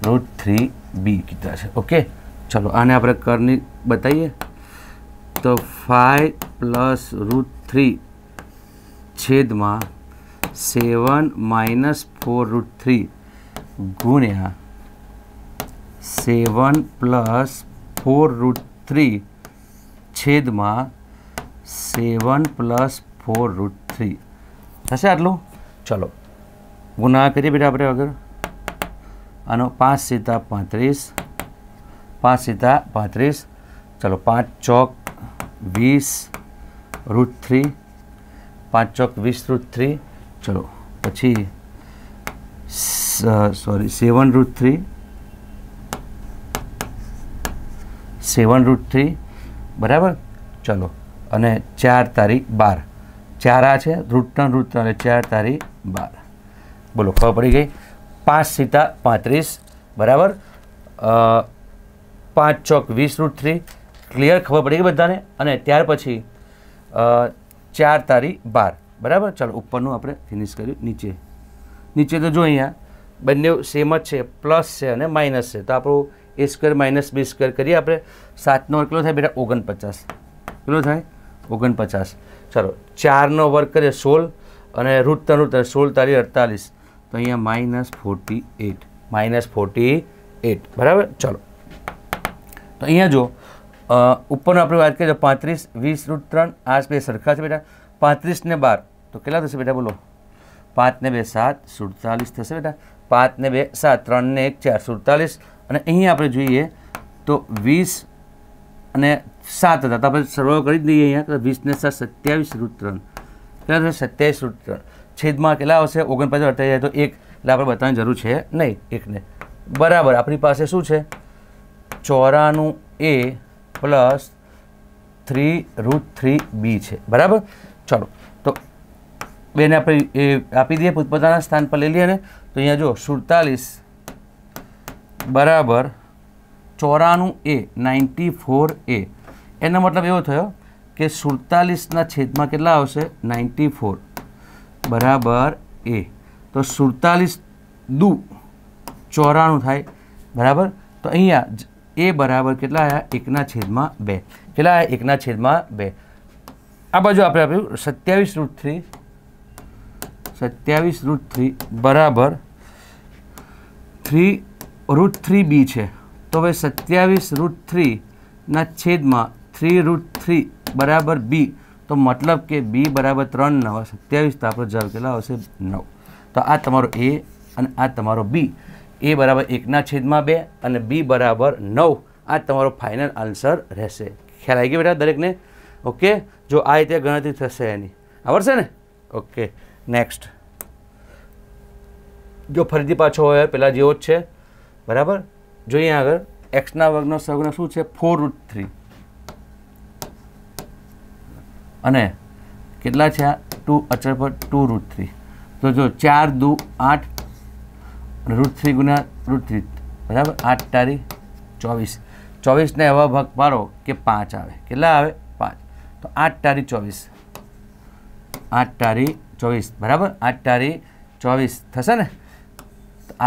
root three B કીધા છે ઓકે ચલો આને આપણે કરની બતાવીએ તો ફાઈવ પ્લસ રૂટ થ્રી છેદમાં seven minus four root three ગુણ્યા seven plus four root three છેદમાં seven plus four root three થશે આટલું ચલો ગુના કરીએ બેટા આપણે આગળ આનો પાંચ સીતા પાંત્રીસ પાંચ સીતા પાંત્રીસ ચલો પાંચ ચોક વીસ રૂટ થ્રી પાંચ ચોક વીસ રૂટ થ્રી ચલો પછી sorry seven root three seven root three બરાબર ચલો અને ચાર તારીખ બાર ચાર આ છે રૂટ ત્રણ રૂટ ત્રણ ચાર તારીખ બાર બોલો ખબર પડી ગઈ પાંચ સીતા પાંત્રીસ બરાબર પાંચ ચોક વીસ રૂટ થ્રી ક્લિયર ખબર પડી ગઈ બધાને અને ત્યાર પછી ચાર તારી બાર બરાબર ચાલો ઉપરનું આપણે ફિનિશ કર્યું નીચે નીચે તો જો અહીંયા બંને સેમ જ છે પ્લસ છે અને માઇનસ છે તો આપણું A square minus B square કરીએ આપણે સાતનો વર્ગ કેટલો થાય બેટા ઓગણપચાસ કેટલો થાય ઓગણપચાસ ચાલો ચારનો વર્ગ કરીએ સોળ અને રૂટ ત્રણ રૂટ સોળ તારી અડતાલીસ તો અહીંયા minus forty eight minus forty eight બરાબર ચલો તો અહીંયા જો ઉપરનો આપણે વાત કરીએ તો પાંત્રીસ વીસ રૂટ ત્રણ આ બે સરખા છે બેટા પાંત્રીસ ને બાર તો કેટલા થશે બેટા બોલો પાંચ ને બે સાત સુડતાલીસ થશે બેટા પાંચને બે સાત ત્રણને એક ચાર સુડતાલીસ અને અહીંયા આપણે જોઈએ તો વીસ અને સાત હતા તો આપણે સરવાળો કરી દઈએ અહીંયા તો વીસને સાત સત્યાવીસ રૂટ ત્રણ કેટલા થશે સત્યાવીસ રૂટ ત્રણ છેદમાં કેટલા આવશે ઓગણપચાસ અઠાઈ તો એક એટલે આપણે બતાવવાની જરૂર છે નહીં એકને બરાબર આપણી પાસે શું છે ચોરાનું A plus three root three B છે બરાબર ચાલો તો બેને આપણે એ આપી દઈએ પોતપોતાના સ્થાન પર લઈ લઈએ ને તો અહીંયા જો સુડતાલીસ બરાબર ચોરાનું એ નાઇન્ટી ફોર એ એનો મતલબ એવો થયો કે સુડતાલીસના છેદમાં કેટલા આવશે નાઇન્ટી ફોર બરાબર એ તો સુડતાલીસ દુ ચોરાણું થાય બરાબર તો અહીંયા એ બરાબર કેટલા આવ્યા એકના છેદમાં બે કેટલા આવ્યા એકના છેદમાં બે આ બાજુ આપણે આપ્યું સત્યાવીસ રૂટ થ્રી સત્યાવીસ રૂટ થ્રી બરાબર થ્રી રૂટ થ્રી બી છે તો હવે સત્યાવીસ રૂટ થ્રીના છેદમાં થ્રી રૂટ થ્રી બરાબર બી તો મતલબ કે બી બરાબર ત્રણ નવ સત્યાવીસ તો આપણો જવાબ કેટલા આવશે નવ તો આ તમારો એ અને આ તમારો બી એ બરાબર એકના છેદમાં બે અને બી બરાબર નવ આ તમારો ફાઇનલ આન્સર રહેશે ખ્યાલ આવી ગયો બેટા દરેકને ઓકે જો આ રીતે ગણતરી થશે એની આવડશે ને ઓકે નેક્સ્ટ જો ફરીથી પાછો હોય પહેલાં જેવો જ છે બરાબર જોઈએ આગળ એક્સના વર્ગનો સગનો શું છે ફોર રૂટ થ્રી અને કેટલા છે આ ટુ અચળ પર ટુ રૂટ થ્રી તો જો ચાર દુ આઠ રૂટ થ્રી ગુણ્યા રૂટ થ્રી બરાબર આઠ તારી ચોવીસ ચોવીસને એવા ભાગ પાડો કે પાંચ આવે કેટલા આવે પાંચ તો આઠ તારી ચોવીસ આઠ તારી ચોવીસ બરાબર આઠ તારી ચોવીસ થશે ને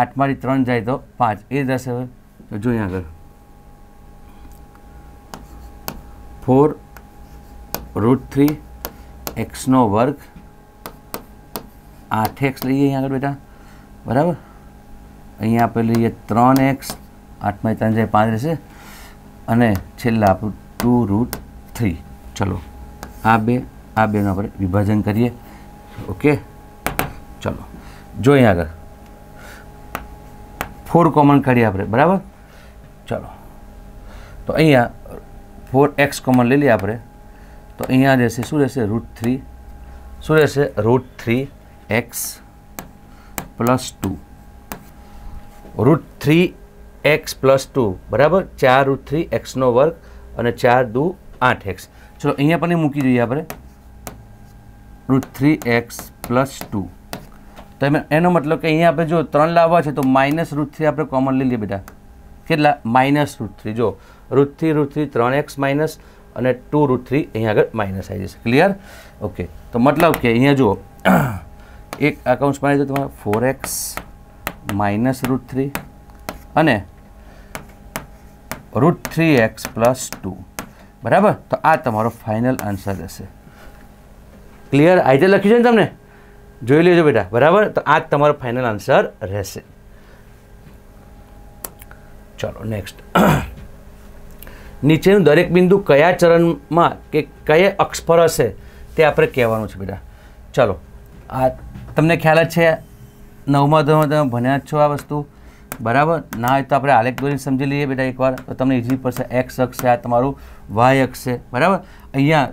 આઠમાંથી ત્રણ જાય તો પાંચ એ જશે હવે તો જોઈએ આગળ ફોર રૂટ થ્રી એક્સનો વર્ગ આઠ એક્સ લઈએ અહીંયા આગળ બેટા બરાબર અહીંયા આપણે લઈએ ત્રણ એક્સ આઠમાં ત્રણ જાય પાંચ રહેશે અને છેલ્લા આપણું ટુ રૂટ થ્રી ચલો આ બે આ બેનું આપણે વિભાજન કરીએ ઓકે ચલો જોઈએ અહીંયા આગળ ફોર કોમન કાઢીએ આપણે બરાબર ચલો તો અહીંયા ફોર એક્સ કોમન લઈ લઈએ આપણે તો અહીંયા રહેશે શું રહેશે રૂટ થ્રી શું રહેશે root three X plus two root three X plus two બરાબર ચાર રૂટ થ્રી એક્સનો વર્ગ અને ચાર દુ આઠ એક્સ ચલો અહીંયા પણ મૂકી દઈએ આપણે root three X plus two તો એનો મતલબ કે અહીંયા આપણે જો ત્રણ લાવવા છે તો માઇનસ રૂટ થ્રી આપણે કોમન લઈ લઈએ બેટા કેટલા માઇનસ રૂટ થ્રી જો રૂટ થ્રી રૂટ થ્રી ત્રણ એક્સ માઇનસ અને ટુ રૂટ થ્રી અહીંયા આગળ માઇનસ આવી જશે ક્લિયર ઓકે તો મતલબ કે અહીંયા જુઓ [clears throat] એક અકાઉન્ટમાં આવી જશે તમારા four X minus root three અને root three X plus two બરાબર તો આ તમારો ફાઇનલ આન્સર રહેશે ક્લિયર આ રીતે લખ્યું છે ને તમને જોઈ લેજો બેટા બરાબર તો આ તમારો ફાઇનલ આન્સર રહેશે ચલો નેક્સ્ટ નીચેનું દરેક બિંદુ કયા ચરણમાં કે કયા અક્ષ પર હશે તે આપણે કહેવાનું છે બેટા ચલો આ તમને ખ્યાલ જ છે નવમાં ધોરણ તમે ભણ્યા જ છો આ વસ્તુ બરાબર ના હોય તો આપણે આલેખ દોરીને સમજી લઈએ બેટા એકવાર તો તમને ઇઝી પડશે એક્સ અક્ષ છે આ તમારું વાય અક્ષ છે બરાબર અહીંયા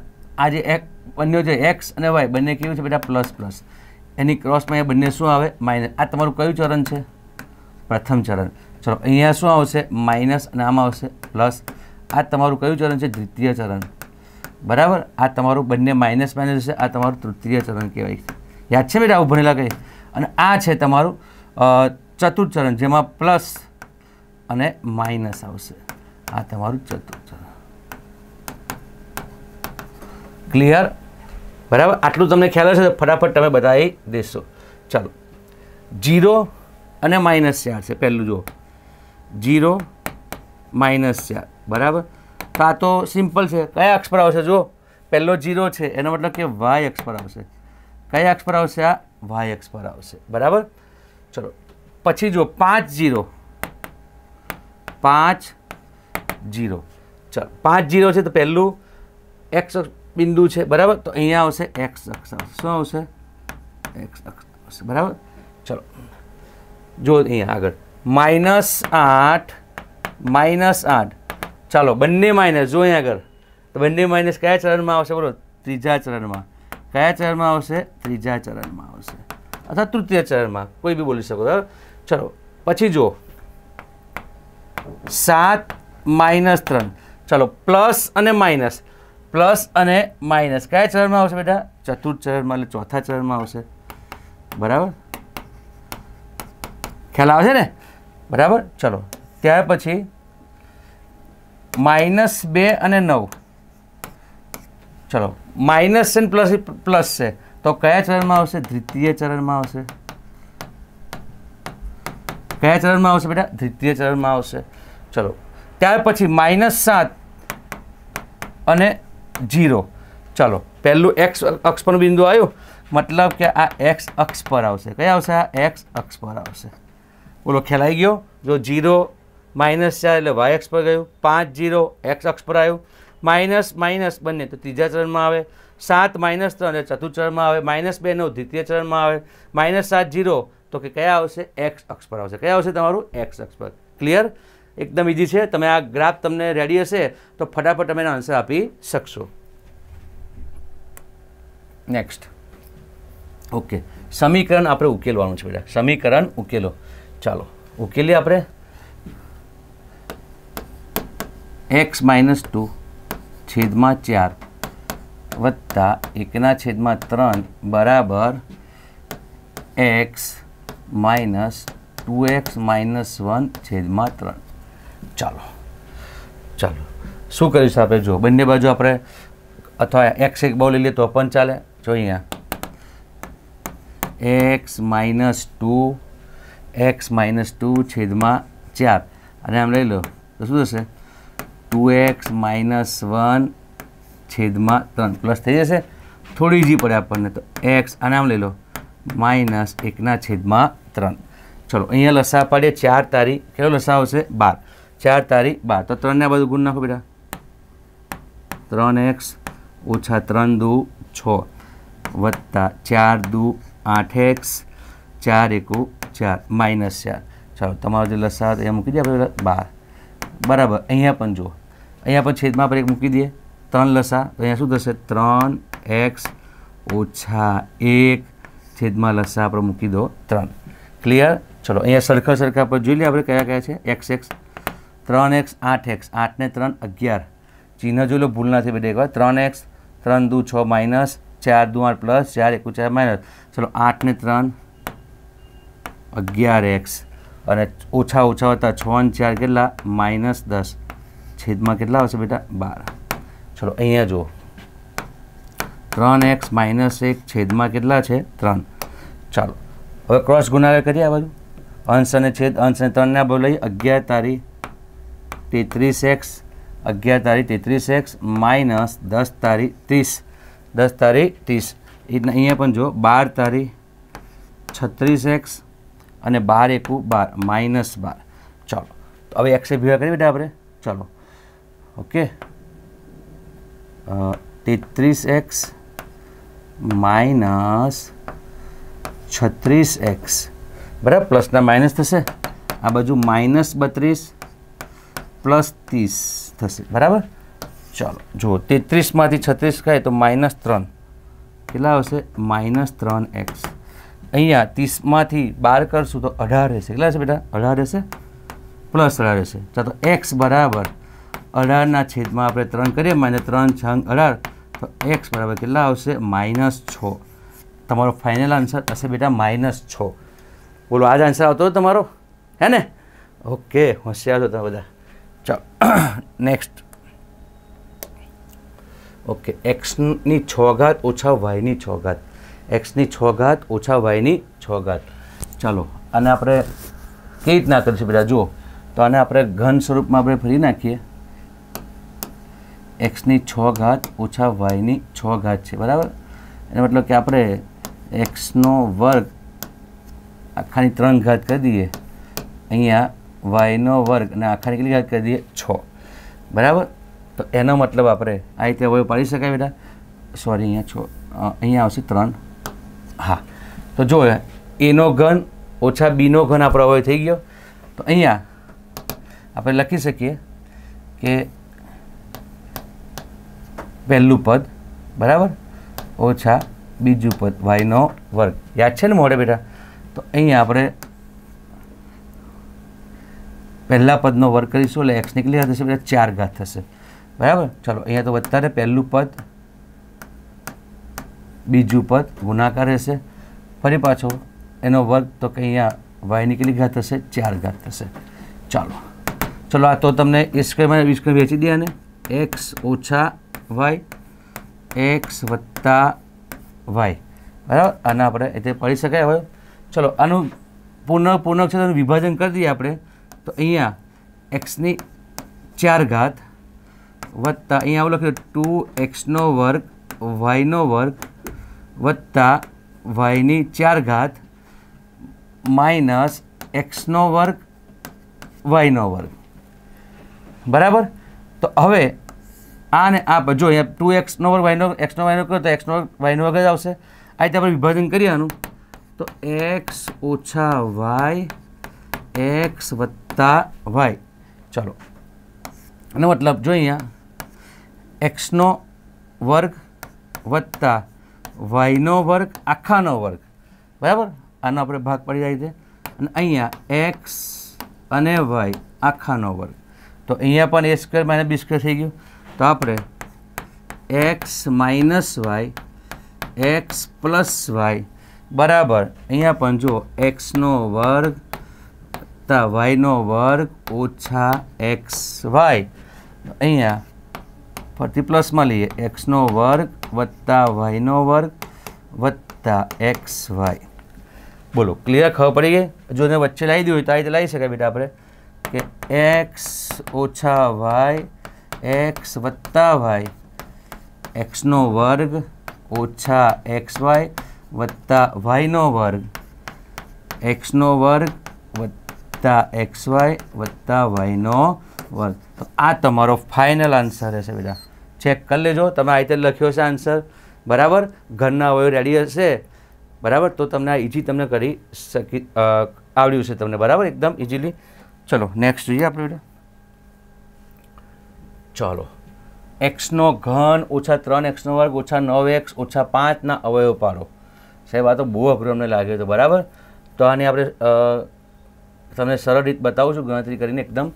આ જે એક બંને જે એક્સ અને વાય બંને કેવું છે બેટા પ્લસ પ્લસ એની ક્રોસમાં એ બંને શું આવે માઇનસ આ તમારું કયું ચરણ છે પ્રથમ ચરણ ચલો અહીંયા શું આવશે માઇનસ અને આમાં આવશે પ્લસ આ તમારું કયું ચરણ છે દ્વિતીય ચરણ બરાબર આ તમારું બંને માઇનસ માઇનસ છે આ તમારું તૃતીય ચરણ કહેવાય છે યાદ છે બેટા આવું ભણેલા કહે અને આ છે તમારું ચતુર્થ ચરણ જેમાં પ્લસ અને માઇનસ આવશે આ તમારું ચતુર્થ ચરણ ક્લિયર બરાબર આટલું તમને ખ્યાલ હશે ફટાફટ તમે બધા દેશો ચાલો જીરો અને માઇનસ ચાર છે પહેલું જુઓ જીરો માઇનસ ચાર बराबर का तो सिंपल से क्या अक्ष पर આવશે જો પેલ્લો 0 છે એનો મતલબ કે y અક્ષ પર આવશે કયા અક્ષ પર આવશે y અક્ષ પર આવશે બરાબર ચલો પછી જો 5 0 5 0 ચલો 5 0 છે તો પહેલું x બિંદુ છે બરાબર તો અહીંયા આવશે x અક્ષ પર શું આવશે x અક્ષ પર બરાબર ચલો જો અહીં આગળ -8 -8 ચાલો બંને માઇનસ જો અહીંયા આગળ તો બંને માઇનસ કયા ચરણમાં આવશે બોલો ત્રીજા ચરણમાં કયા ચરણમાં આવશે ત્રીજા ચરણમાં આવશે અથવા તૃતીય ચરણમાં કોઈ બી બોલી શકો બરાબર ચલો પછી જુઓ સાત માઇનસ ત્રણ ચાલો પ્લસ અને માઇનસ પ્લસ અને માઇનસ કયા ચરણમાં આવશે બેટા ચતુર્થ ચરણમાં એટલે ચોથા ચરણમાં આવશે બરાબર ખ્યાલ આવે છે ને બરાબર ચલો ત્યાર પછી માઇનસ બે અને નવ ચલો માઇનસ છે પ્લસ પ્લસ છે તો કયા ચરણમાં આવશે દ્વિતીય ચરણમાં આવશે કયા ચરણમાં આવશે બેટા દ્વિતીય ચરણમાં આવશે ચલો ત્યાર પછી માઇનસ સાત અને જીરો ચલો પહેલું એક્સ અક્ષ પરનું બિંદુ આવ્યું મતલબ કે આ એક્સ અક્ષ પર આવશે કયા આવશે આ એક્સ અક્ષ પર આવશે બોલો ખેલાઈ ગયો જો જીરો માઇનસ ચાર એટલે વાય એક્સ પર ગયું પાંચ જીરો એક્સ અક્ષ પર આવ્યું માઇનસ માઇનસ બંને તો ત્રીજા ચરણમાં આવે સાત માઇનસ ત્રણ એટલે ચતુર્થ ચરણમાં આવે માઇનસ બે નવ દ્વિતીય ચરણમાં આવે માઇનસ સાત જીરો તો કે કયા આવશે એક્સ અક્ષ પર આવશે કયા આવશે તમારું એક્સ અક્ષ પર ક્લિયર એકદમ ઇઝી છે તમે આ ગ્રાફ તમને રેડી હશે તો ફટાફટ તમે એનો આન્સર આપી શકશો નેક્સ્ટ ઓકે સમીકરણ આપણે ઉકેલવાનું છે બેટા સમીકરણ ઉકેલો ચાલો ઉકેલીએ આપણે એક્સ માઇનસ ટુ છેદમાં ચાર વત્તા એકના છેદમાં ત્રણ બરાબર X minus two X minus one છેદમાં ત્રણ ચાલો ચાલો શું કરીશું આપણે જો બંને બાજુ આપણે અથવા એક્સ એક બહુ લઈ લઈએ તો પણ ચાલે જો અહીંયા X minus two X minus two છેદમાં ચાર અને આમ લઈ લો તો શું થશે ટુ એક્સ માઇનસ વન છેદમાં ત્રણ પ્લસ થઈ જશે થોડી ઇઝી પડે આપણને તો એક્સ આને આમ લઈ લો માઇનસ એકના છેદમાં ત્રણ ચલો અહીંયા લસા પાડીએ ચાર તારીખ કયો લસા આવશે બાર ચાર તારીખ બાર તો ત્રણને બધું ગુણ નાખો બેટા ત્રણ એક્સ ઓછા ત્રણ દુ છ વત્તા ચાર દુ આઠ એક્સ ચાર એકુ ચાર માઇનસ ચાર ચાલો તમારો જે લસા એ મૂકી દે આપણે બાર બરાબર અહીંયા પણ જુઓ અહીંયા પણ છેદમાં આપણે એક મૂકી દઈએ ત્રણ લસા તો અહીંયા શું થશે ત્રણ એક્સ ઓછા એક છેદમાં લસા આપણે મૂકી દો ત્રણ ક્લિયર ચલો અહીંયા સરખા સરખા પર જોઈ લઈએ આપણે કયા કયા છે એક્સ એક્સ ત્રણ એક્સ આઠ એક્સ આઠને ત્રણ અગિયાર ચિહ્ન જોઈ લો ભૂલ નથી બેટા એકવાર ત્રણ એક્સ ત્રણ દુ છ માઇનસ ચાર દુ આઠ પ્લસ ચાર એકુ ચાર માઇનસ ચલો આઠને ત્રણ અગિયાર એક્સ અને ઓછા ઓછા હતા છ ચાર કેટલા માઇનસ દસ છેદમાં કેટલા આવશે બેટા બાર ચલો અહીંયા જુઓ ત્રણ એક્સ માઇનસ એક છેદમાં કેટલા છે ત્રણ ચાલો હવે ક્રોસ ગુણાકાર કરીએ આ બાજુ અંશ અને છેદ અંશ અને ત્રણના બોલાવી અગિયાર તારીખ તેત્રીસ એક્સ અગિયાર તારી તેત્રીસ એક્સ માઇનસ દસ તારી ત્રીસ દસ તારી ત્રીસ એ રીતના અહીંયા પણ જો બાર તારીખ છત્રીસ એક્સ અને બાર એકું બાર માઇનસ બાર ચાલો હવે એક્સને ભેગા કરી બેટા આપણે ચાલો ઓકે તેત્રીસ એક્સ માઇનસ છત્રીસ એક્સ બરાબર પ્લસના માઇનસ થશે આ બાજુ માઇનસ બત્રીસ પ્લસ ત્રીસ થશે બરાબર ચલો જુઓ તેત્રીસમાંથી છત્રીસ કહે તો માઇનસ ત્રણ કેટલા આવશે માઇનસ ત્રણ એક્સ અહીંયા ત્રીસમાંથી બાર કરશું તો અઢાર રહેશે કેટલા છે બેટા અઢાર રહેશે પ્લસ અઢાર રહેશે ચાલો તો એક્સ બરાબર અઢારના છેદમાં આપણે ત્રણ કરીએ માઇનસ ત્રણ છંગ અઢાર તો એક્સ બરાબર કેટલા આવશે માઇનસ છ તમારો ફાઇનલ આન્સર હશે બેટા માઇનસ છ બોલો આ જ આન્સર આવતો તમારો હે ને ઓકે હોશિયાર છો તમે બધા ચાલો નેક્સ્ટ [clears throat] ઓકે એક્સની છ ઘાત ઓછા વાયની છ ઘાત એક્સની છ ઘાત ઓછા વાયની છ ઘાત ચાલો અને આપણે કેવી રીતના કરીશું બધા જુઓ તો આને આપણે ઘન સ્વરૂપમાં આપણે ફરી નાખીએ એક્સની છ ઘાત ઓછા વાયની છ ઘાત છે બરાબર એનો મતલબ કે આપણે એક્સનો વર્ગ આખાની ત્રણ ઘાત કરી દઈએ અહીંયા વાયનો વર્ગ અને આખાની કેટલી ઘાત કરી દઈએ છ બરાબર તો એનો મતલબ આપણે આ રીતે હવે પાડી શકાય બેટા સોરી અહીંયા છ અહીંયા આવશે ત્રણ હા તો જો એનો ઘન ઓછા બીનો ઘન આપણો અવયવ થઈ ગયો તો અહીંયા આપણે લખી શકીએ કે પહેલું પદ બરાબર ઓછા બીજું પદ વાયનો વર્ગ યાદ છે ને મોડે બેટા તો અહીંયા આપણે પહેલાં પદનો વર્ગ કરીશું એટલે એક્સ નીકળી થશે બેટા ચાર ઘાત થશે બરાબર ચાલો અહીંયા તો વધતા ને પહેલું પદ બીજું પદ ગુણાકાર રહેશે ફરી પાછો એનો વર્ગ તો કે અહીંયા વાયની કેટલી ઘાત થશે ચાર ઘાત થશે ચાલો ચલો આ તો તમને એ સ્ક્વેરમાં વી સ્ક્વેર વેચી દે અને એક્સ ઓછા વાય એક્સ વત્તા વાય બરાબર આના આપણે એટલે પડી શકાય હવે ચલો આનું પૂર્ણ પૂર્ણ છે વિભાજન કરી દઈએ આપણે તો અહીંયા એક્સની ચાર ઘાત વત્તા અહીંયા આવું લખ્યું ટુ એક્સનો વર્ગ વાયનો વર્ગ વત્તા વાયની ચાર ઘાત માઇનસ એક્સનો વર્ગ વાયનો વર્ગ બરાબર તો હવે આને આ જો અહીંયા ટુ એક્સનો વર્ગ વાયનો એક્સનો વાયનો કરો તો એક્સનો વાયનો વર્ગ જ આવશે આ રીતે આપણે વિભાજન કરીએ આનું તો એક્સ ઓછા વાય એક્સ વત્તા વાય ચાલો એનો મતલબ જો અહીંયા એક્સનો વર્ગ વત્તા વાયનો વર્ગ આખાનો વર્ગ બરાબર આનો આપણે ભાગ પડી જાય છે અને અહીંયા એક્સ અને વાય આખાનો વર્ગ તો અહીંયા પણ A square minus B square થઈ ગયું તો આપણે X minus Y X plus Y બરાબર અહીંયા પણ જો એક્સનો વર્ગ તા વાયનો વર્ગ ઓછા એક્સ વાય અહીંયા ફરતી પ્લસમાં લઈએ એક્સનો વર્ગ વત્તા વાયનો વર્ગ વત્તા એક્સ વાય બોલો ક્લિયર ખબર પડી ગઈ જો એને વચ્ચે લાવી દીધું હોય તો આ રીતે લાવી શકાય બેટા આપણે કે એક્સ ઓછા વાય એક્સ વત્તા વાય એક્સનો વર્ગ ઓછા એક્સ વાય વત્તા વાયનો વર્ગ એક્સનો વર્ગ વત્તા એક્સ વાય વત્તા વાયનો વર્ગ તો આ તમારો ફાઇનલ આન્સર રહેશે બેટા ચેક કરી લેજો તમે આ રીતે લખ્યો છે આન્સર બરાબર ઘરના અવયવ રેડી હશે બરાબર તો તમને આ ઇઝી તમને કરી શકી આવડ્યું છે તમને બરાબર એકદમ ઇઝીલી ચલો નેક્સ્ટ જોઈએ આપણે વિડીયો ચલો એક્સનો ઘન ઓછા ત્રણ એક્સનો વર્ગ ઓછા નવ એક્સ ઓછા પાંચના અવયવ પાડો સાહેબ આ તો બહુ અઘરું અમને લાગ્યું હતું બરાબર તો આને આપણે તમને સરળ રીત બતાવું છું ગણતરી કરીને એકદમ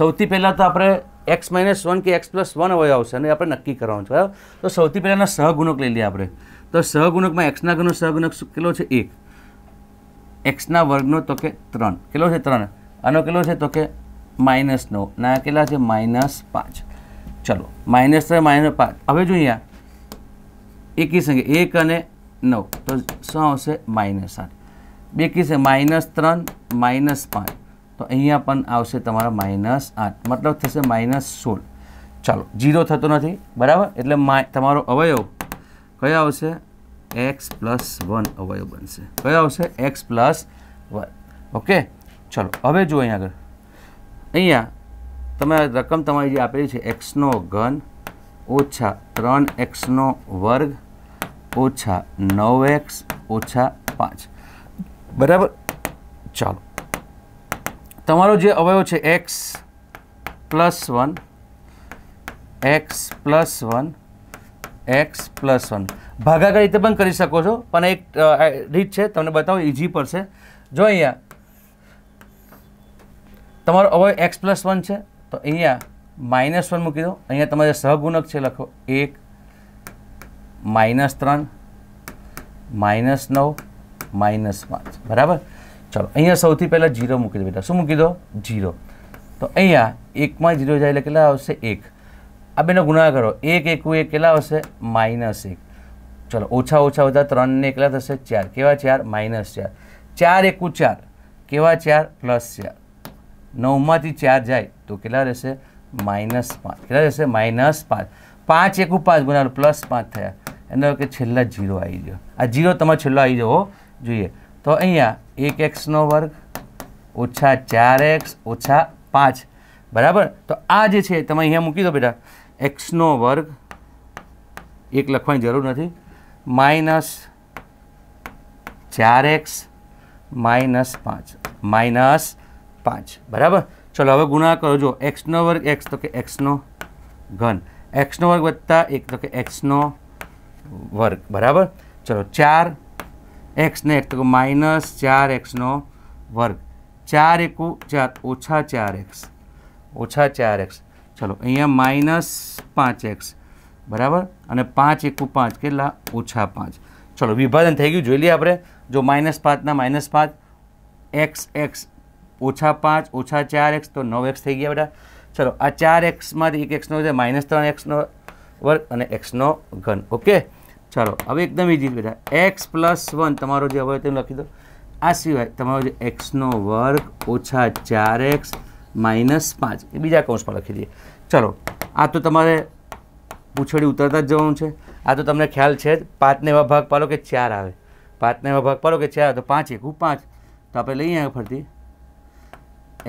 સૌથી પહેલાં તો આપણે એક્સ માઇનસ વન કે એક્સ પ્લસ વન અવયવ આવશે અને આપણે નક્કી કરવાનું છે બરાબર તો સૌથી પહેલાં સહગુણક લઈ લઈએ આપણે તો સહગુણકમાં એક્સના ઘરનો સહગુણક કેટલો છે એક એક્સના વર્ગનો તો કે ત્રણ કેટલો છે ત્રણ આનો કેટલો છે તો કે માઇનસ નવ ના કેટલા છે માઇનસ પાંચ ચલો માઇનસ ત્રણ માઇનસ પાંચ હવે જોઈએ એકી સંખ્યા એક અને નવ તો શું આવશે માઇનસ આઠ બે કી છે માઇનસ ત્રણ માઇનસ પાંચ તો અહીંયા પણ આવશે તમારા માઇનસ આઠ મતલબ થશે માઇનસ સોળ ચાલો જીરો થતો નથી બરાબર એટલે તમારો અવયવ કયો આવશે એક્સ પ્લસ વન અવયવ બનશે કયો આવશે એક્સ પ્લસ વન ઓકે ચલો હવે જુઓ અહીંયા આગળ અહીંયા તમે રકમ તમારી જે આપેલી છે એક્સનો ઘન ઓછા ત્રણ એક્સનો વર્ગ ઓછા નવ એક્સ ઓછા પાંચ બરાબર ચાલો તમારો જે અવયવ છે X plus one X plus one X plus one ભાગાકાર રીતે પણ કરી શકો છો પણ એક રીત છે તમને બતાવો ઇઝી પડશે જો અહીંયા તમારો અવયવ એક્સ પ્લસ વન છે તો અહીંયા માઇનસ વન મૂકી દો અહીંયા તમારે સહગુણક છે લખો એક માઇનસ ત્રણ માઇનસ નવ માઇનસ પાંચ બરાબર ચાલો અહીંયા સૌથી પહેલાં જીરો મૂકી દો બેટા શું મૂકી દો જીરો તો અહીંયા એકમાં જીરો જાય એટલે કેટલા આવશે એક આ બેનો ગુણાકાર કરો એક એકુ એક કેટલા આવશે માઇનસ એક ચલો ઓછા ઓછા બધા ત્રણને એકલા થશે ચાર કેવા ચાર માઇનસ ચાર ચાર એકુ ચાર કેવા ચાર પ્લસ ચાર નવમાંથી ચાર જાય તો કેટલા રહેશે માઇનસ પાંચ કેટલા રહેશે માઇનસ પાંચ પાંચ એકુ પાંચ ગુણાકાર પ્લસ પાંચ થયા એનો કે છેલ્લા જીરો આવી ગયો આ જીરો તમારે છેલ્લો આવી જવો જોઈએ તો અહીંયા એક એક્સનો વર્ગ ઓછા ચાર એક્સ ઓછા પાંચ બરાબર તો આ જે છે તમે અહીંયા મૂકી દો બેટા એક્સનો વર્ગ એક લખવાની જરૂર નથી માઇનસ ચાર એક્સ માઇનસ પાંચ માઇનસ પાંચ બરાબર ચલો હવે ગુણા કરો જો એક્સનો વર્ગ એક્સ તો કે એક્સનો ઘન એક્સનો વર્ગ વત્તા એક તો કે એક્સનો વર્ગ બરાબર ચલો ચાર એક્સને એક તો માઇનસ ચાર એક્સનો વર્ગ ચાર એકુ ચાર ઓછા ચાર એક્સ ઓછા ચાર એક્સ ચલો અહીંયા માઇનસ પાંચ એક્સ બરાબર અને પાંચ એકુ પાંચ કેટલા ઓછા પાંચ ચલો વિભાજન થઈ ગયું જોઈ લઈએ આપણે જો માઇનસ પાંચના માઇનસ પાંચ એક્સ એક્સ ઓછા પાંચ ઓછા ચાર એક્સ તો નવ એક્સ થઈ ગયા બેટા ચલો આ ચાર એક્સમાંથી એક એક્સનો છે માઇનસ ત્રણ એક્સનો વર્ગ અને એક્સનો ઘન ઓકે ચાલો હવે એકદમ ઇઝી બેટા એક્સ પ્લસ વન તમારો જે હવે તેમ લખી દો આ સિવાય તમારો જે એક્સનો વર્ગ ઓછા ચાર એક્સ માઇનસ પાંચ એ બીજા કૌંસમાં લખી દઈએ ચલો આ તો તમારે પૂછડી ઉતરતા જ જવાનું છે આ તો તમને ખ્યાલ છે જ પાંચને એવા ભાગ પાડો કે ચાર આવે પાંચને એવા ભાગ પાડો કે ચાર આવે તો પાંચ એકું પાંચ તો આપણે લઈએ આગળ ફરતી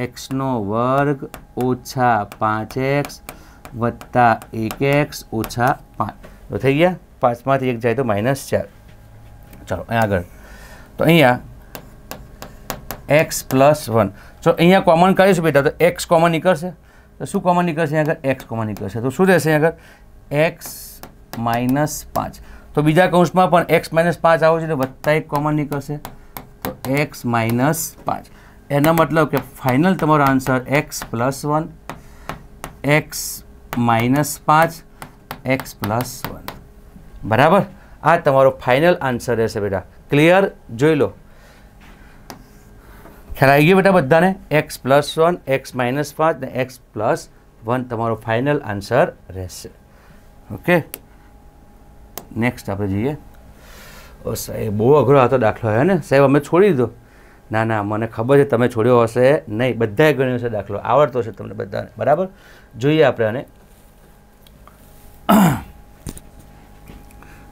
એક્સનો વર્ગ ઓછા પાંચ એક્સ વત્તા એક એક્સ ઓછા પાંચ તો થઈ ગયા પાંચમાંથી એક જાય તો માઇનસ ચાર ચાલો અહીં આગળ તો અહીંયા એક્સ પ્લસ વન જો અહીંયા કોમન કરીશું બેટા તો એક્સ કોમન નીકળશે તો શું કોમન નીકળશે અહીંયા આગળ એક્સ કોમન નીકળશે તો શું રહેશે આગળ એક્સ માઇનસ પાંચ તો બીજા કૌંસમાં પણ એક્સ માઇનસ પાંચ આવો છે તો વત્તા એક કોમન નીકળશે તો એક્સ માઇનસ પાંચ એનો મતલબ કે ફાઇનલ તમારો answer X plus one X minus પાંચ એક્સ પ્લસ વન બરાબર આ તમારો ફાઇનલ આન્સર રહેશે બેટા ક્લિયર જોઈ લો ખ્યાલ આવી ગયો બેટા બધાને X plus one X minus પાંચ ને એક્સ પ્લસ વન તમારો ફાઇનલ આન્સર રહેશે ઓકે નેક્સ્ટ આપણે જઈએ ઓ સાહેબ બહુ અઘરો હતો દાખલો હે ને સાહેબ અમે છોડી દીધો ના ના મને ખબર છે તમે છોડ્યો હશે નહીં બધાએ ગણ્યો છે દાખલો આવડતો છે તમને બધાને બરાબર જોઈએ આપણે આને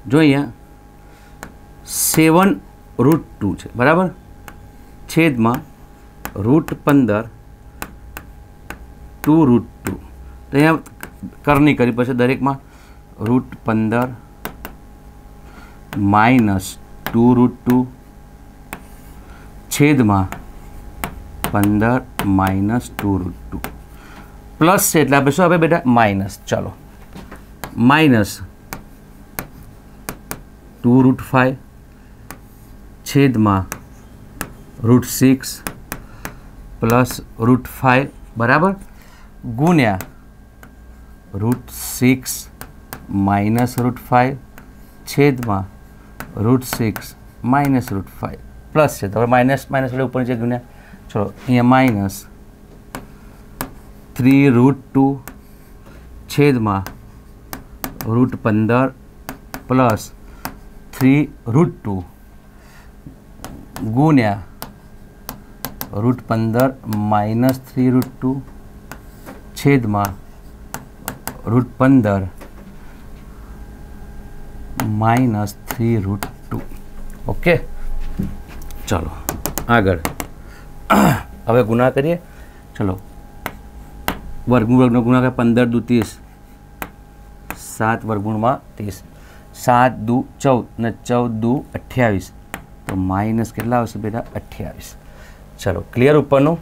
જો અહીંયા સેવન રૂટ ટુ છે બરાબર છેદમાં રૂટ પંદર ટુ રૂટ ટુ તો અહીંયા કરની કરી પછી દરેકમાં રૂટ પંદર માઇનસ ટુ રૂટ ટુ છેદમાં પંદર minus two root two plus છે એટલે આપણે શું આપે બેટા માઇનસ ચાલો માઇનસ टू रूट फाइव छेद में root six plus root five बराबर गुण्या root six minus root five छेद में root six minus root five plus है तो माइनस माइनस ऊपर नीचे गुण्या चलो अँ माइनस थ्री रूट टू छेद में रूट पंदर प्लस થ્રી રૂટ ટુ ગુણ્યા રૂટ પંદર માઇનસ થ્રી રૂટ ટુ છેદમાં રૂટ પંદર minus three root two okay ચલો આગળ હવે ગુના કરીએ ચલો વર્ગમૂળ વર્ગનો ગુણાકાર પંદર દુ ત્રીસ સાત વર્ગુણમાં ત્રીસ સાત દુ ચૌદ ને ચૌદ દુ અઠ્યાવીસ તો માઇનસ કેટલા આવશે બેટા અઠ્યાવીસ ચલો ક્લિયર ઉપરનું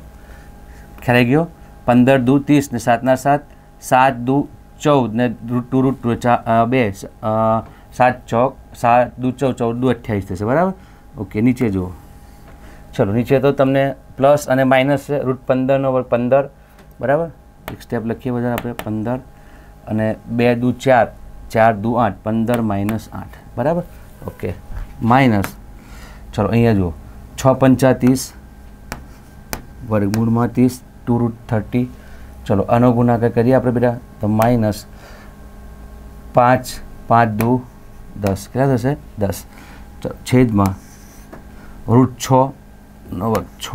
ખ્યાલ ગયો પંદર દુ ત્રીસ ને સાતના સાત સાત દુ ચૌદ ને ટુ રૂટ બે સાત ચોક સાત દુ ચૌદ ચૌદ દુ અઠ્યાવીસ થશે બરાબર ઓકે નીચે જુઓ ચલો નીચે તો તમને પ્લસ અને માઇનસ છે રૂટ પંદરનો વર્ગ પંદર બરાબર એક સ્ટેપ લખીએ બધા આપણે પંદર અને બે દુ ચાર ચાર દુ આઠ પંદર માઇનસ આઠ બરાબર ઓકે માઇનસ ચલો અહીંયા જુઓ છ પંચા ત્રીસ વર્ગમૂળમાં ત્રીસ ટુ રૂટ થર્ટી ચલો આનો ગુણાકાર કરીએ આપણે બેટા તો માઇનસ પાંચ પાંચ દુ દસ કેટલા થશે દસ છેદમાં રૂટ છ નો વર્ગ છ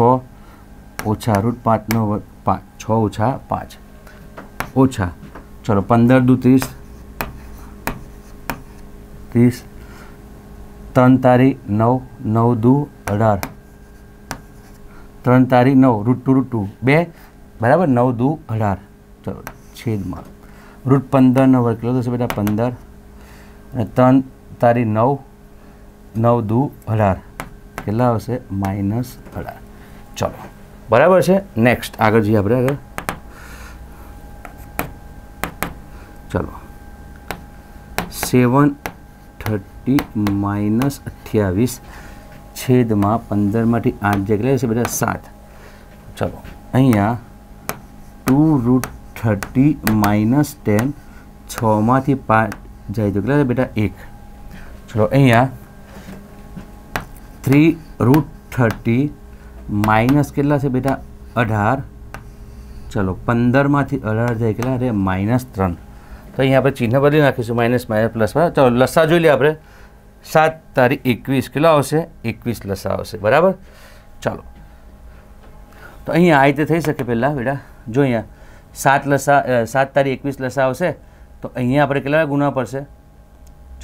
ઓછા રૂટ પાંચનો વર્ગ પાંચ છ ઓછા પાંચ ઓછા ચલો પંદર દુ ત્રીસ ત્રીસ ત્રણ તારીખ નવ નવ દુ અઢાર ત્રણ તારીખ નવ રૂટ ટુ રૂટ ટુ બે બરાબર નવ દુ અઢાર ચલો છેદમાં રૂટ પંદરનો વર્ગ કેટલો થશે બેટા પંદર અને ત્રણ તારીખ નવ નવ દુ અઢાર કેટલા આવશે માઇનસ અઢાર ચલો બરાબર છે નેક્સ્ટ આગળ જઈએ આપણે આગળ ચલો સેવન થર્ટી માઇનસ અઠ્યાવીસ છેદમાં પંદરમાંથી આઠ જે કેટલા છે બધા સાત ચલો અહીંયા two root thirty minus ten છમાંથી પાંચ જાય તો કેટલા છે બેટા એક ચલો અહીંયા થ્રી રૂટ થર્ટી માઇનસ કેટલા છે બેટા અઢાર ચલો પંદરમાંથી અઢાર જાય કેટલા રે માઇનસ ત્રણ તો અહીંયા આપણે ચિહ્ન બદલી નાખીશું માઇનસ માઇનસ પ્લસમાં ચાલો લસા જોઈ લઈએ આપણે સાત તારીખ એકવીસ કિલો આવશે એકવીસ લસા આવશે બરાબર ચાલો તો અહીંયા આ રીતે થઈ શકે પહેલાં બેટા જો અહીંયા સાત લસા સાત તારીખ એકવીસ લસા આવશે તો અહીંયા આપણે કેટલા ગુના પડશે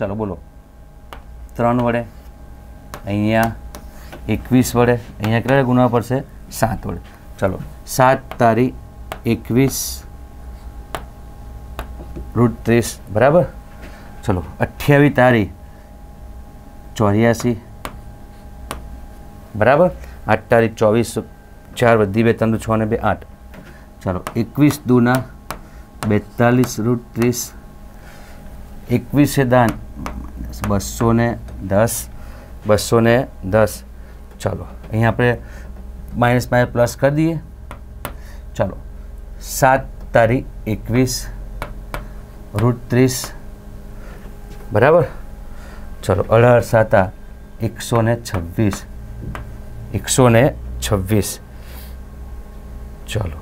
ચાલો બોલો ત્રણ વડે અહીંયા એકવીસ વડે અહીંયા કેટલા ગુના પડશે સાત વડે ચાલો સાત તારીખ એકવીસ રૂટ ત્રીસ બરાબર ચલો અઠ્યાવીસ તારીખ ચોર્યાસી બરાબર આઠ તારીખ ચોવીસ ચાર બધી બે ત્રણ છ ને બે આઠ ચાલો એકવીસ દૂના બેતાલીસ રૂટ ત્રીસ એકવીસે દાન બસો ને દસ બસો ને દસ ચાલો અહીં આપણે માઇનસ માઇનસ પ્લસ કરી દઈએ ચાલો સાત તારીખ એકવીસ रूट त्रीस बराबर चलो अलहर साता एक सौ ने छवीस एक सौ ने छवीस चलो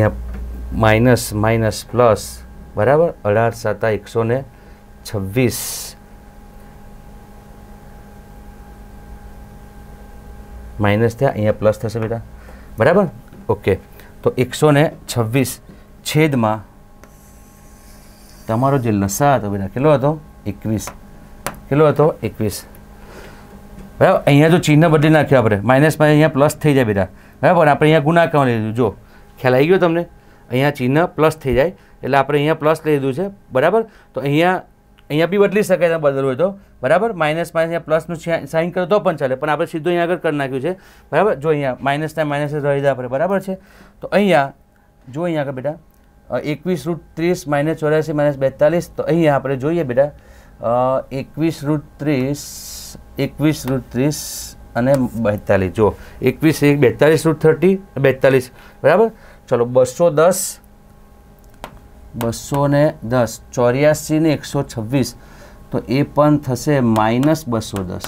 अ माइनस माइनस प्लस बराबर अलहर साता एक सौ ने छवीस माइनस थे अँ प्लस थे बेटा बराबर ओके तो एक सौ ने छवीस छेद में તમારો જે લસા હતો બેટા કેટલો હતો એકવીસ કેટલો હતો એકવીસ બરાબર અહીંયા જો ચિહ્ન બદલી નાખ્યો આપણે માઇનસ માઇનસમાં અહીંયા પ્લસ થઈ જાય બેટા બરાબર આપણે અહીંયા ગુના કરવાની લીધું જો ખ્યાલ આવી ગયો તમને અહીંયા ચિહ્ન પ્લસ થઈ જાય એટલે આપણે અહીંયા પ્લસ લઈ લીધું છે બરાબર તો અહીંયા અહીંયા બી બદલી શકાય તમે બદલવું હોય તો બરાબર માઇનસ માઇનસમાં અહીંયા પ્લસનું સાઇન કરો તો પણ ચાલે પણ આપણે સીધું અહીંયા આગળ કરી નાખ્યું છે બરાબર જો અહીંયા માઇનસના માઇનસ રહી જાય આપણે બરાબર છે તો અહીંયા જો અહીંયા આગળ બેટા એકવીસ રૂટ ત્રીસ માઇનસ ચોર્યાસી માઇનસ બેતાલીસ તો અહીંયા આપણે જોઈએ બેટા એકવીસ રૂટ ત્રીસ એકવીસ રૂટ ત્રીસ અને બેતાલીસ જો એકવીસ એક બેતાલીસ રૂટ થર્ટી બેતાલીસ બરાબર ચલો બસો દસ બસો ને દસ ચોર્યાસી ને એકસો છવ્વીસ તો એ પણ થશે માઇનસ બસો દસ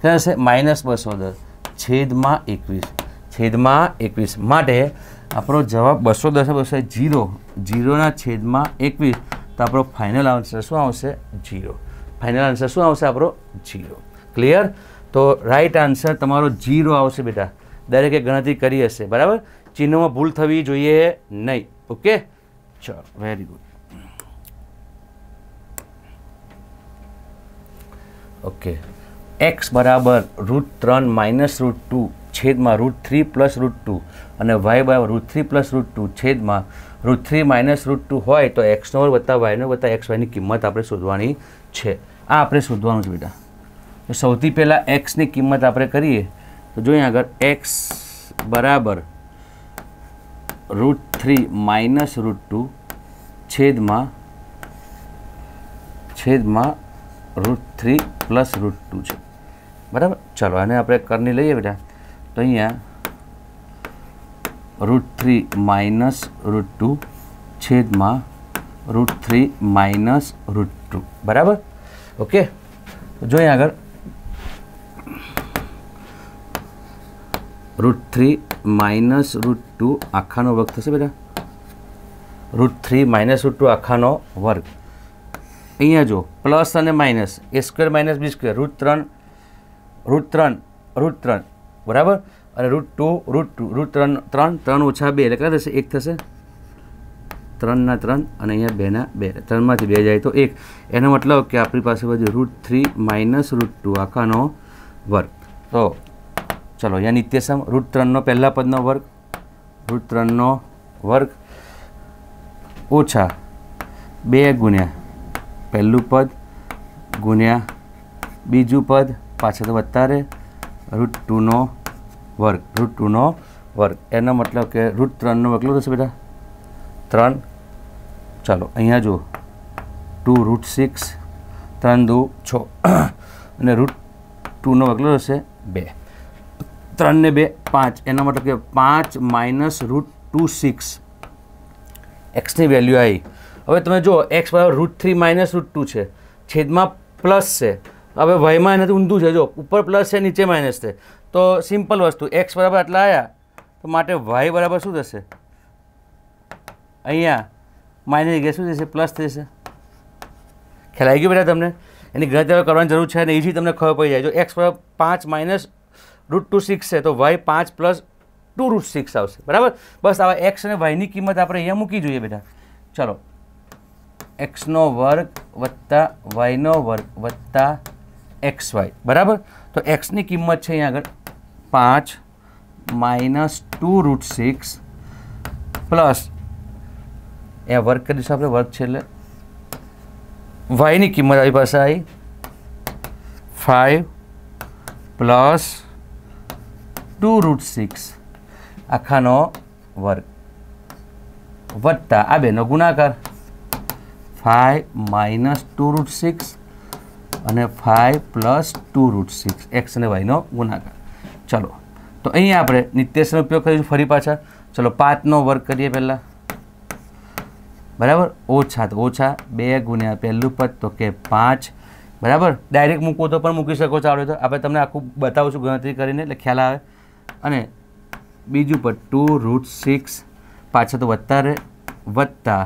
ક્યાં હશે માઇનસ બસો દસ છેદમાં એકવીસ છેદમાં એકવીસ માટે આપણો જવાબ બસો દસ બસો જીરો જીરોના છેદમાં એકવીસ તો આપણો ફાઇનલ આન્સર શું આવશે જીરો ફાઇનલ આન્સર શું આવશે આપણો જીરો ક્લિયર તો રાઈટ આન્સર તમારો જીરો આવશે બેટા દરેકે ગણતરી કરી હશે બરાબર ચિહ્નમાં ભૂલ થવી જોઈએ નહીં ઓકે ચલો વેરી ગુડ ઓકે એક્સ બરાબર રૂટ ત્રણ માઇનસ રૂટ ટુ છેદમાં root three plus root two અને y by root three plus root two છેદમાં root three minus root two હોય તો એક્સનો વત્તા વાયનો વત્તા એક્સ વાયની કિંમત આપણે શોધવાની છે આ આપણે શોધવાનું છે બેટા સૌથી પહેલાં એક્સની કિંમત આપણે કરીએ તો જોઈએ આગળ એક્સ બરાબર root three minus root two છેદમાં છેદમાં root three plus root two છે બરાબર ચાલો આને આપણે કરની લઈએ બેટા તો અહીંયા root three minus root two છેદમાં root three minus root two બરાબર ઓકે જોઈએ આગળ root three minus root two આખાનો વર્ગ થશે બધા root three minus root two આખાનો વર્ગ અહીંયા જો પ્લસ અને minus a square minus B square root ત્રણ રૂટ ત્રણ રૂટ ત્રણ બરાબર અને root two root two root ત્રણ ત્રણ ત્રણ ઓછા બે એટલે કયા થશે એક થશે ત્રણના ત્રણ અને અહીંયા બેના બે ત્રણમાંથી બે જાય તો એક એનો મતલબ કે આપણી પાસે બધું root three minus root two આખાનો વર્ગ તો ચલો અહીંયા નિત્યસમ રૂટ ત્રણનો પહેલા પદનો વર્ગ રૂટ ત્રણનો વર્ગ ઓછા બે ગુણ્યા પહેલું પદ ગુણ્યા બીજું પદ પાછળ તો વધારે રૂટ ટુનો વર્ગ રૂટ ટુનો વર્ગ એનો મતલબ કે રૂટ ત્રણનો વર્ગ થશે બેટા ત્રણ ચાલો અહીંયા જુઓ ટુ રૂટ સિક્સ ત્રણ દુ છ [clears throat] અને રૂટ ટુનો વગલો થશે બે ત્રણ ને બે પાંચ એનો મતલબ કે પાંચ માઇનસ રૂટ ટુ સિક્સ એક્સની વેલ્યુ આવી હવે તમે જુઓ એક્સ બરાબર root three minus root two છે છેદમાં પ્લસ છે હવે વયમાં એનાથી ઊંધું છે જો ઉપર પ્લસ છે નીચે માઇનસ છે તો સિમ્પલ વસ્તુ x બરાબર આટલા આયા તો માટે y બરાબર શું થશે અહિયાં માઈનસ ગેશે શું થશે પ્લસ થશે ખેલાય કે બરાબર તમને એની ગણતરી કરવાની જરૂર છે ને એ જી તમને ખબર પડી જાય જો x બરાબર 5 - √26 છે તો y 5 + 2√6 આવશે બરાબર બસ આવા x અને y ની કિંમત આપણે અહીંયા મૂકી જોઈએ બેટા ચલો x નો વર્ગ + y નો વર્ગ + xy બરાબર તો x ની કિંમત છે અહીં આગળ પાંચ minus two root six plus એ વર્ક કરીશું આપણે વર્ક છે એટલે વાયની કિંમત આવી પાસે આવી five plus two root six આખાનો વર્ગ વત્તા આ બેનો ગુણાકાર five minus two root six અને five plus two root six x અને વાયનો ગુણાકાર ચલો તો અહીંયા આપણે નિત્યસનો ઉપયોગ કરીશું ફરી પાછા ચલો પાંચનો વર્ગ કરીએ પહેલાં બરાબર ઓછા તો ઓછા બે ગુણ્યા પહેલું પદ તો કે પાંચ બરાબર ડાયરેક્ટ મૂકવો તો પણ મૂકી શકો છો આવડે તો આપણે તમને આખું બતાવું છું ગણતરી કરીને એટલે ખ્યાલ આવે અને બીજું પદ ટુ રૂટ સિક્સ પાછળ તો વધતા રહે વત્તા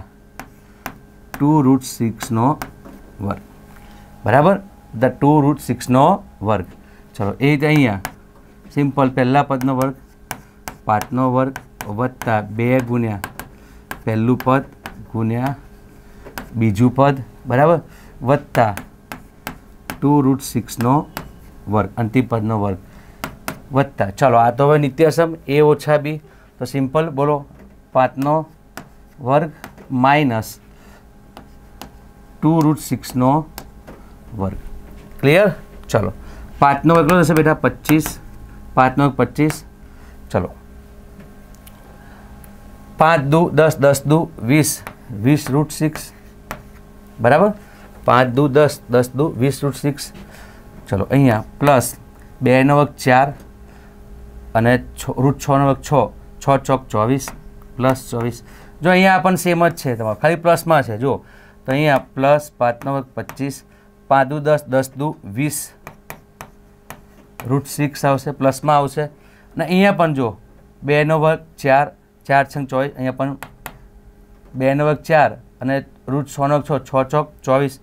ટુ રૂટ સિક્સનો વર્ગ બરાબર ધ ટુ રૂટ સિક્સનો વર્ગ ચલો એ જ અહીંયા સિમ્પલ પહેલાં પદનો વર્ગ પાંચનો વર્ગ વત્તા બે ગુણ્યા પહેલું પદ ગુણ્યા બીજું પદ બરાબર વત્તા ટુ રૂટ સિક્સનો વર્ગ અંતિમ પદનો વર્ગ વત્તા ચાલો આ તો હવે નિત્યસમ એ ઓછા બી તો સિમ્પલ બોલો પાંચનો વર્ગ માઇનસ ટુ રૂટ સિક્સનો વર્ગ ક્લિયર ચલો પાંચનો વર્ગ થશે બેટા પચીસ પાંચ નવ પચીસ ચલો પાંચ દુ દસ દસ દુ વીસ વીસ રૂટ સિક્સ બરાબર પાંચ દુ દસ દસ દુ વીસ રૂટ સિક્સ ચલો અહીંયા પ્લસ બે વખત ચાર અને છ રૂટ છ નવક છ છ ચોક ચોવીસ પ્લસ ચોવીસ જો અહીંયા પણ સેમ જ છે તમારે ખાલી પ્લસમાં છે જો તો અહીંયા પ્લસ પાંચ નવક પચીસ પાંચ દુ દસ દસ દુ વીસ રૂટ સિક્સ આવશે પ્લસમાં આવશે અને અહીંયા પણ જો બેનો વર્ગ ચાર ચાર છંગ ચોવીસ અહીંયા પણ બેનો વર્ગ ચાર અને રૂટ સોનો છ છ ચોક ચોવીસ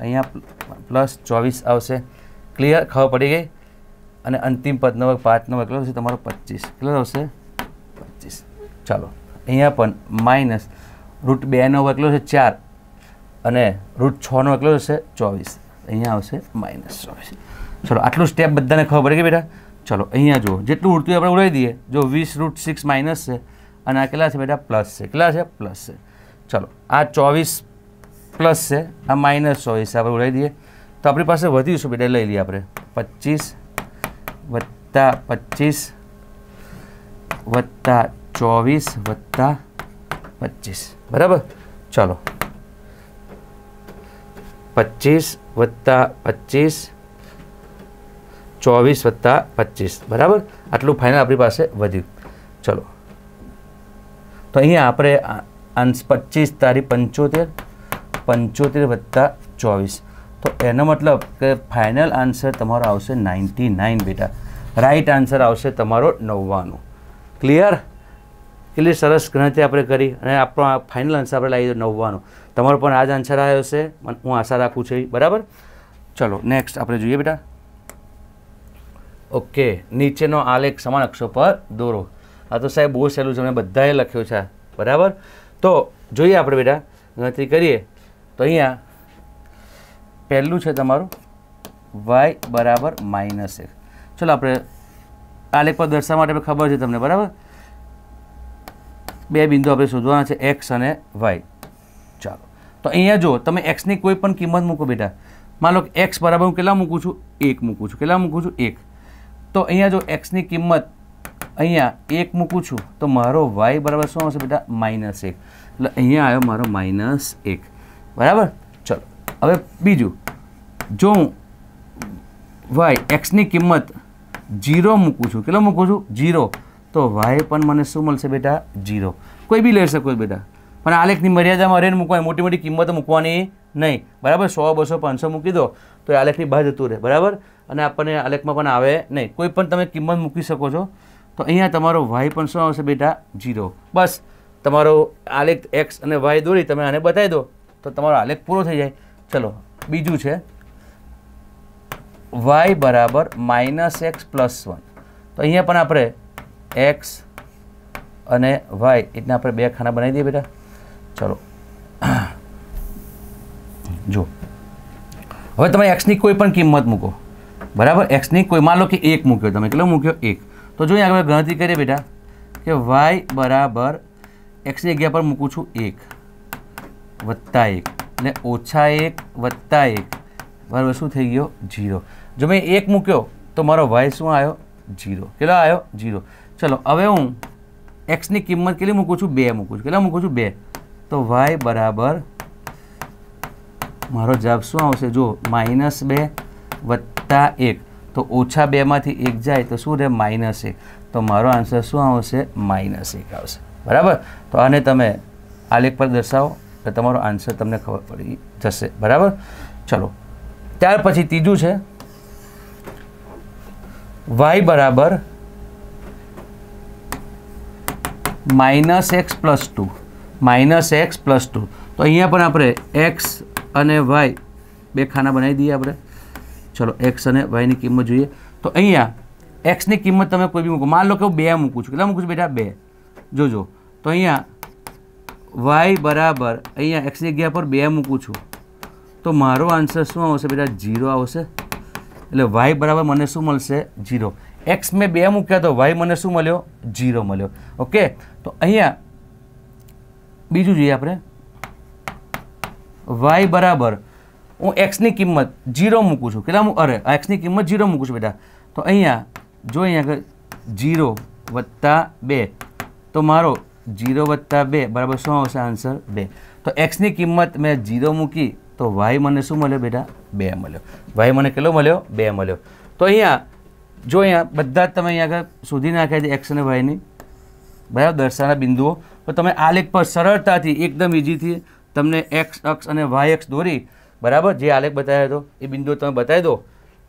અહીંયા પ્લસ ચોવીસ આવશે ક્લિયર ખબર પડી ગઈ અને અંતિમ પદનો વર્ગ પાંચનો વર્ગ કેટલો તમારો પચીસ ક્લિયર આવશે પચીસ ચાલો અહીંયા પણ માઇનસ રૂટ બેનો વર્ગ કેટલો છે ચાર અને રૂટ છનો કેટલો થશે ચોવીસ અહીંયા આવશે માઇનસ ચોવીસ चलो आटलू स्टेप बदा ने खबर है कि बेटा चलो अँ जो जटलू उड़त आप उड़ाई दिए जो वीस रूट सिक्स माइनस है और आ के बेटा प्लस है के है प्लस है चलो आ चौबीस प्लस है आ माइनस चौबीस आप उड़ाई दिए तो अपनी पास वी बेटा लई लिए आप पच्चीस वत्ता पच्चीस वत्ता चौबीस वत्ता पच्चीस बराबर चलो पच्चीस वत्ता पच्चीस ચોવીસ વત્તા પચીસ બરાબર આટલું ફાઇનલ આપણી પાસે વધ્યું ચલો તો અહીંયા આપણે અંશ પચીસ તારીખ પંચોતેર પંચોતેર વત્તા ચોવીસ તો એનો મતલબ કે ફાઇનલ આન્સર તમારો આવશે નાઇન્ટી નાઇન બેટા રાઇટ આન્સર આવશે તમારો નવ્વાણું ક્લિયર કેટલી સરસ ગણતરી આપણે કરી અને આપણો આ ફાઇનલ આન્સર આપણે લાવી દીધો નવ્વાણું તમારો પણ આ જ આન્સર આવ્યો છે હું આશા રાખું છું બરાબર ચલો નેક્સ્ટ આપણે જોઈએ બેટા ઓકે નીચેનો આલેખ સમાન અક્ષો પર દોરો આ તો સાહેબ બહુ સહેલું છે મેં બધાએ લખ્યું છે બરાબર તો જોઈએ આપણે બેટા ગણતરી કરીએ તો અહીંયા પહેલું છે તમારું વાય બરાબર માઇનસ એક ચલો આપણે આલેખ પર દર્શાવવા માટે ખબર છે તમને બરાબર બે બિંદુ આપણે શોધવાના છે એક્સ અને વાય ચાલો તો અહીંયા જો તમે એક્સની કોઈ પણ કિંમત મૂકો બેટા માનો કે એક્સ બરાબર હું કેટલા મૂકું છું એક મૂકું છું કેટલા મૂકું છું એક તો અહીંયા જો એક્સની કિંમત અહીંયા એક મૂકું છું તો મારો વાય બરાબર શું આવશે બેટા માઇનસ એક એટલે અહીંયા આવ્યો મારો માઇનસ એક બરાબર ચલો હવે બીજું જો હું વાય એક્સની કિંમત જીરો મૂકું છું કેટલો મૂકું છું જીરો તો વાય પણ મને શું મળશે બેટા જીરો કોઈ બી લઈ શકો બેટા પણ આલેખની મર્યાદામાં રેન મૂકવાની મોટી મોટી કિંમત મૂકવાની નહીં બરાબર સો બસો પાંચસો મૂકી દો તો આલેખની બહાર જતું રહે બરાબર અને આપણને આલેખમાં પણ આવે નહીં કોઈ પણ તમે કિંમત મૂકી શકો છો તો અહીંયા તમારો વાય પણ શું આવશે બેટા જીરો બસ તમારો આલેખ એક્સ અને વાય દોરી તમે આને બતાવી દો તો તમારો આલેખ પૂરો થઈ જાય ચલો બીજું છે વાય બરાબર માઇનસ એક્સ પ્લસ વન તો અહીંયા પણ આપણે એક્સ અને વાય એટલે આપણે બે ખાના બનાવી દઈએ બેટા ચલો જો હવે તમે એક્સની કોઈ પણ કિંમત મૂકો बराबर एक्स नहीं कोई मान लो कि एक मूको तुम कहो मूक्यो एक तो जो आगे गणती करिए बेटा कि वाई बराबर एक्स जगह पर मूकू छू एक वत्ता एक ने ओछा एक वत्ता एक बराबर शू थी जीरो जो मैं एक मूको तो मारो वाई शू आयो जीरो के आयो जीरो चलो हमें हूँ एक्स की किमत के लिए मूकू छू बूकू के मूकू छू तो वाई बराबर मारो जवाब शू आइनस बे वत्ता વત્તા એક તો ઓછા બેમાંથી એક જાય તો શું રહે માઇનસ એક તો મારો આન્સર શું આવશે માઇનસ એક આવશે બરાબર તો આને તમે આલેખ પર દર્શાવો તો તમારો આન્સર તમને ખબર પડી જશે બરાબર ચલો ત્યાર પછી ત્રીજું છે વાય બરાબર minus x plus two minus x plus two તો અહીંયા પણ આપણે એક્સ અને વાય બે ખાના બનાવી દઈએ આપણે ચલો એક્સ અને વાયની કિંમત જોઈએ તો અહીંયા એક્સની કિંમત તમે કોઈ બી મૂકો માન લો કે હું બે મૂકું છું કેટલા મૂકું છું બેટા બે જોજો તો અહીંયા વાય બરાબર અહીંયા એક્સની જગ્યા પર બે મૂકું છું તો મારો આન્સર શું આવશે બેટા ઝીરો આવશે એટલે વાય બરાબર મને શું મળશે જીરો એક્સ મેં બે મૂક્યા તો વાય મને શું મળ્યો જીરો મળ્યો ઓકે તો અહીંયા બીજું જોઈએ આપણે વાય બરાબર હું એક્સની કિંમત જીરો મૂકું છું કેટલા અરે એક્સની કિંમત જીરો મૂકું છું બેટા તો અહીંયા જો અહીંયા જીરો વત્તા બે તો મારો જીરો વત્તા બે બરાબર શું આવશે આન્સર બે તો એક્સની કિંમત મેં જીરો મૂકી તો વાય મને શું મળ્યો બેટા બે મળ્યો વાય મને કેટલો મળ્યો બે મળ્યો તો અહીંયા જો અહીંયા બધા જ તમે અહીંયા આગળ શોધી નાખ્યા છે એક્સ અને વાયની બરાબર દર્શાના બિંદુઓ તો તમે આ લેખ પર સરળતાથી એકદમ ઇઝીથી તમને એક્સ અક્ષ અને વાય અક્ષ દોરી બરાબર જે આલેખ બતાવ્યો હતો એ બિંદુ તમે બતાવી દો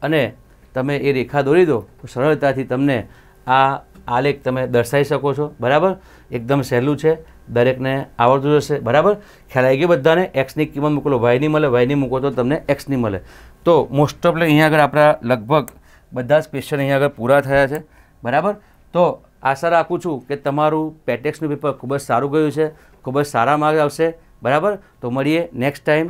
અને તમે એ રેખા દોરી દો તો સરળતાથી તમને આ આલેખ તમે દર્શાવી શકો છો બરાબર એકદમ સહેલું છે દરેકને આવડતું જશે બરાબર ખ્યાલ આવી ગયો બધાને એક્સની કિંમત મૂકેલો વાયની મળે વાયની મૂકો તો તમને એક્સની મળે તો મોસ્ટ ઓફ ઓફલી અહીંયા આગળ આપણા લગભગ બધા જ ક્વેશ્ચન અહીંયા આગળ પૂરા થયા છે બરાબર તો આશા રાખું છું કે તમારું પેટેક્સનું e પેપર ખૂબ જ સારું ગયું છે ખૂબ જ સારા માર્ગ આવશે બરાબર તો મળીએ નેક્સ્ટ ટાઈમ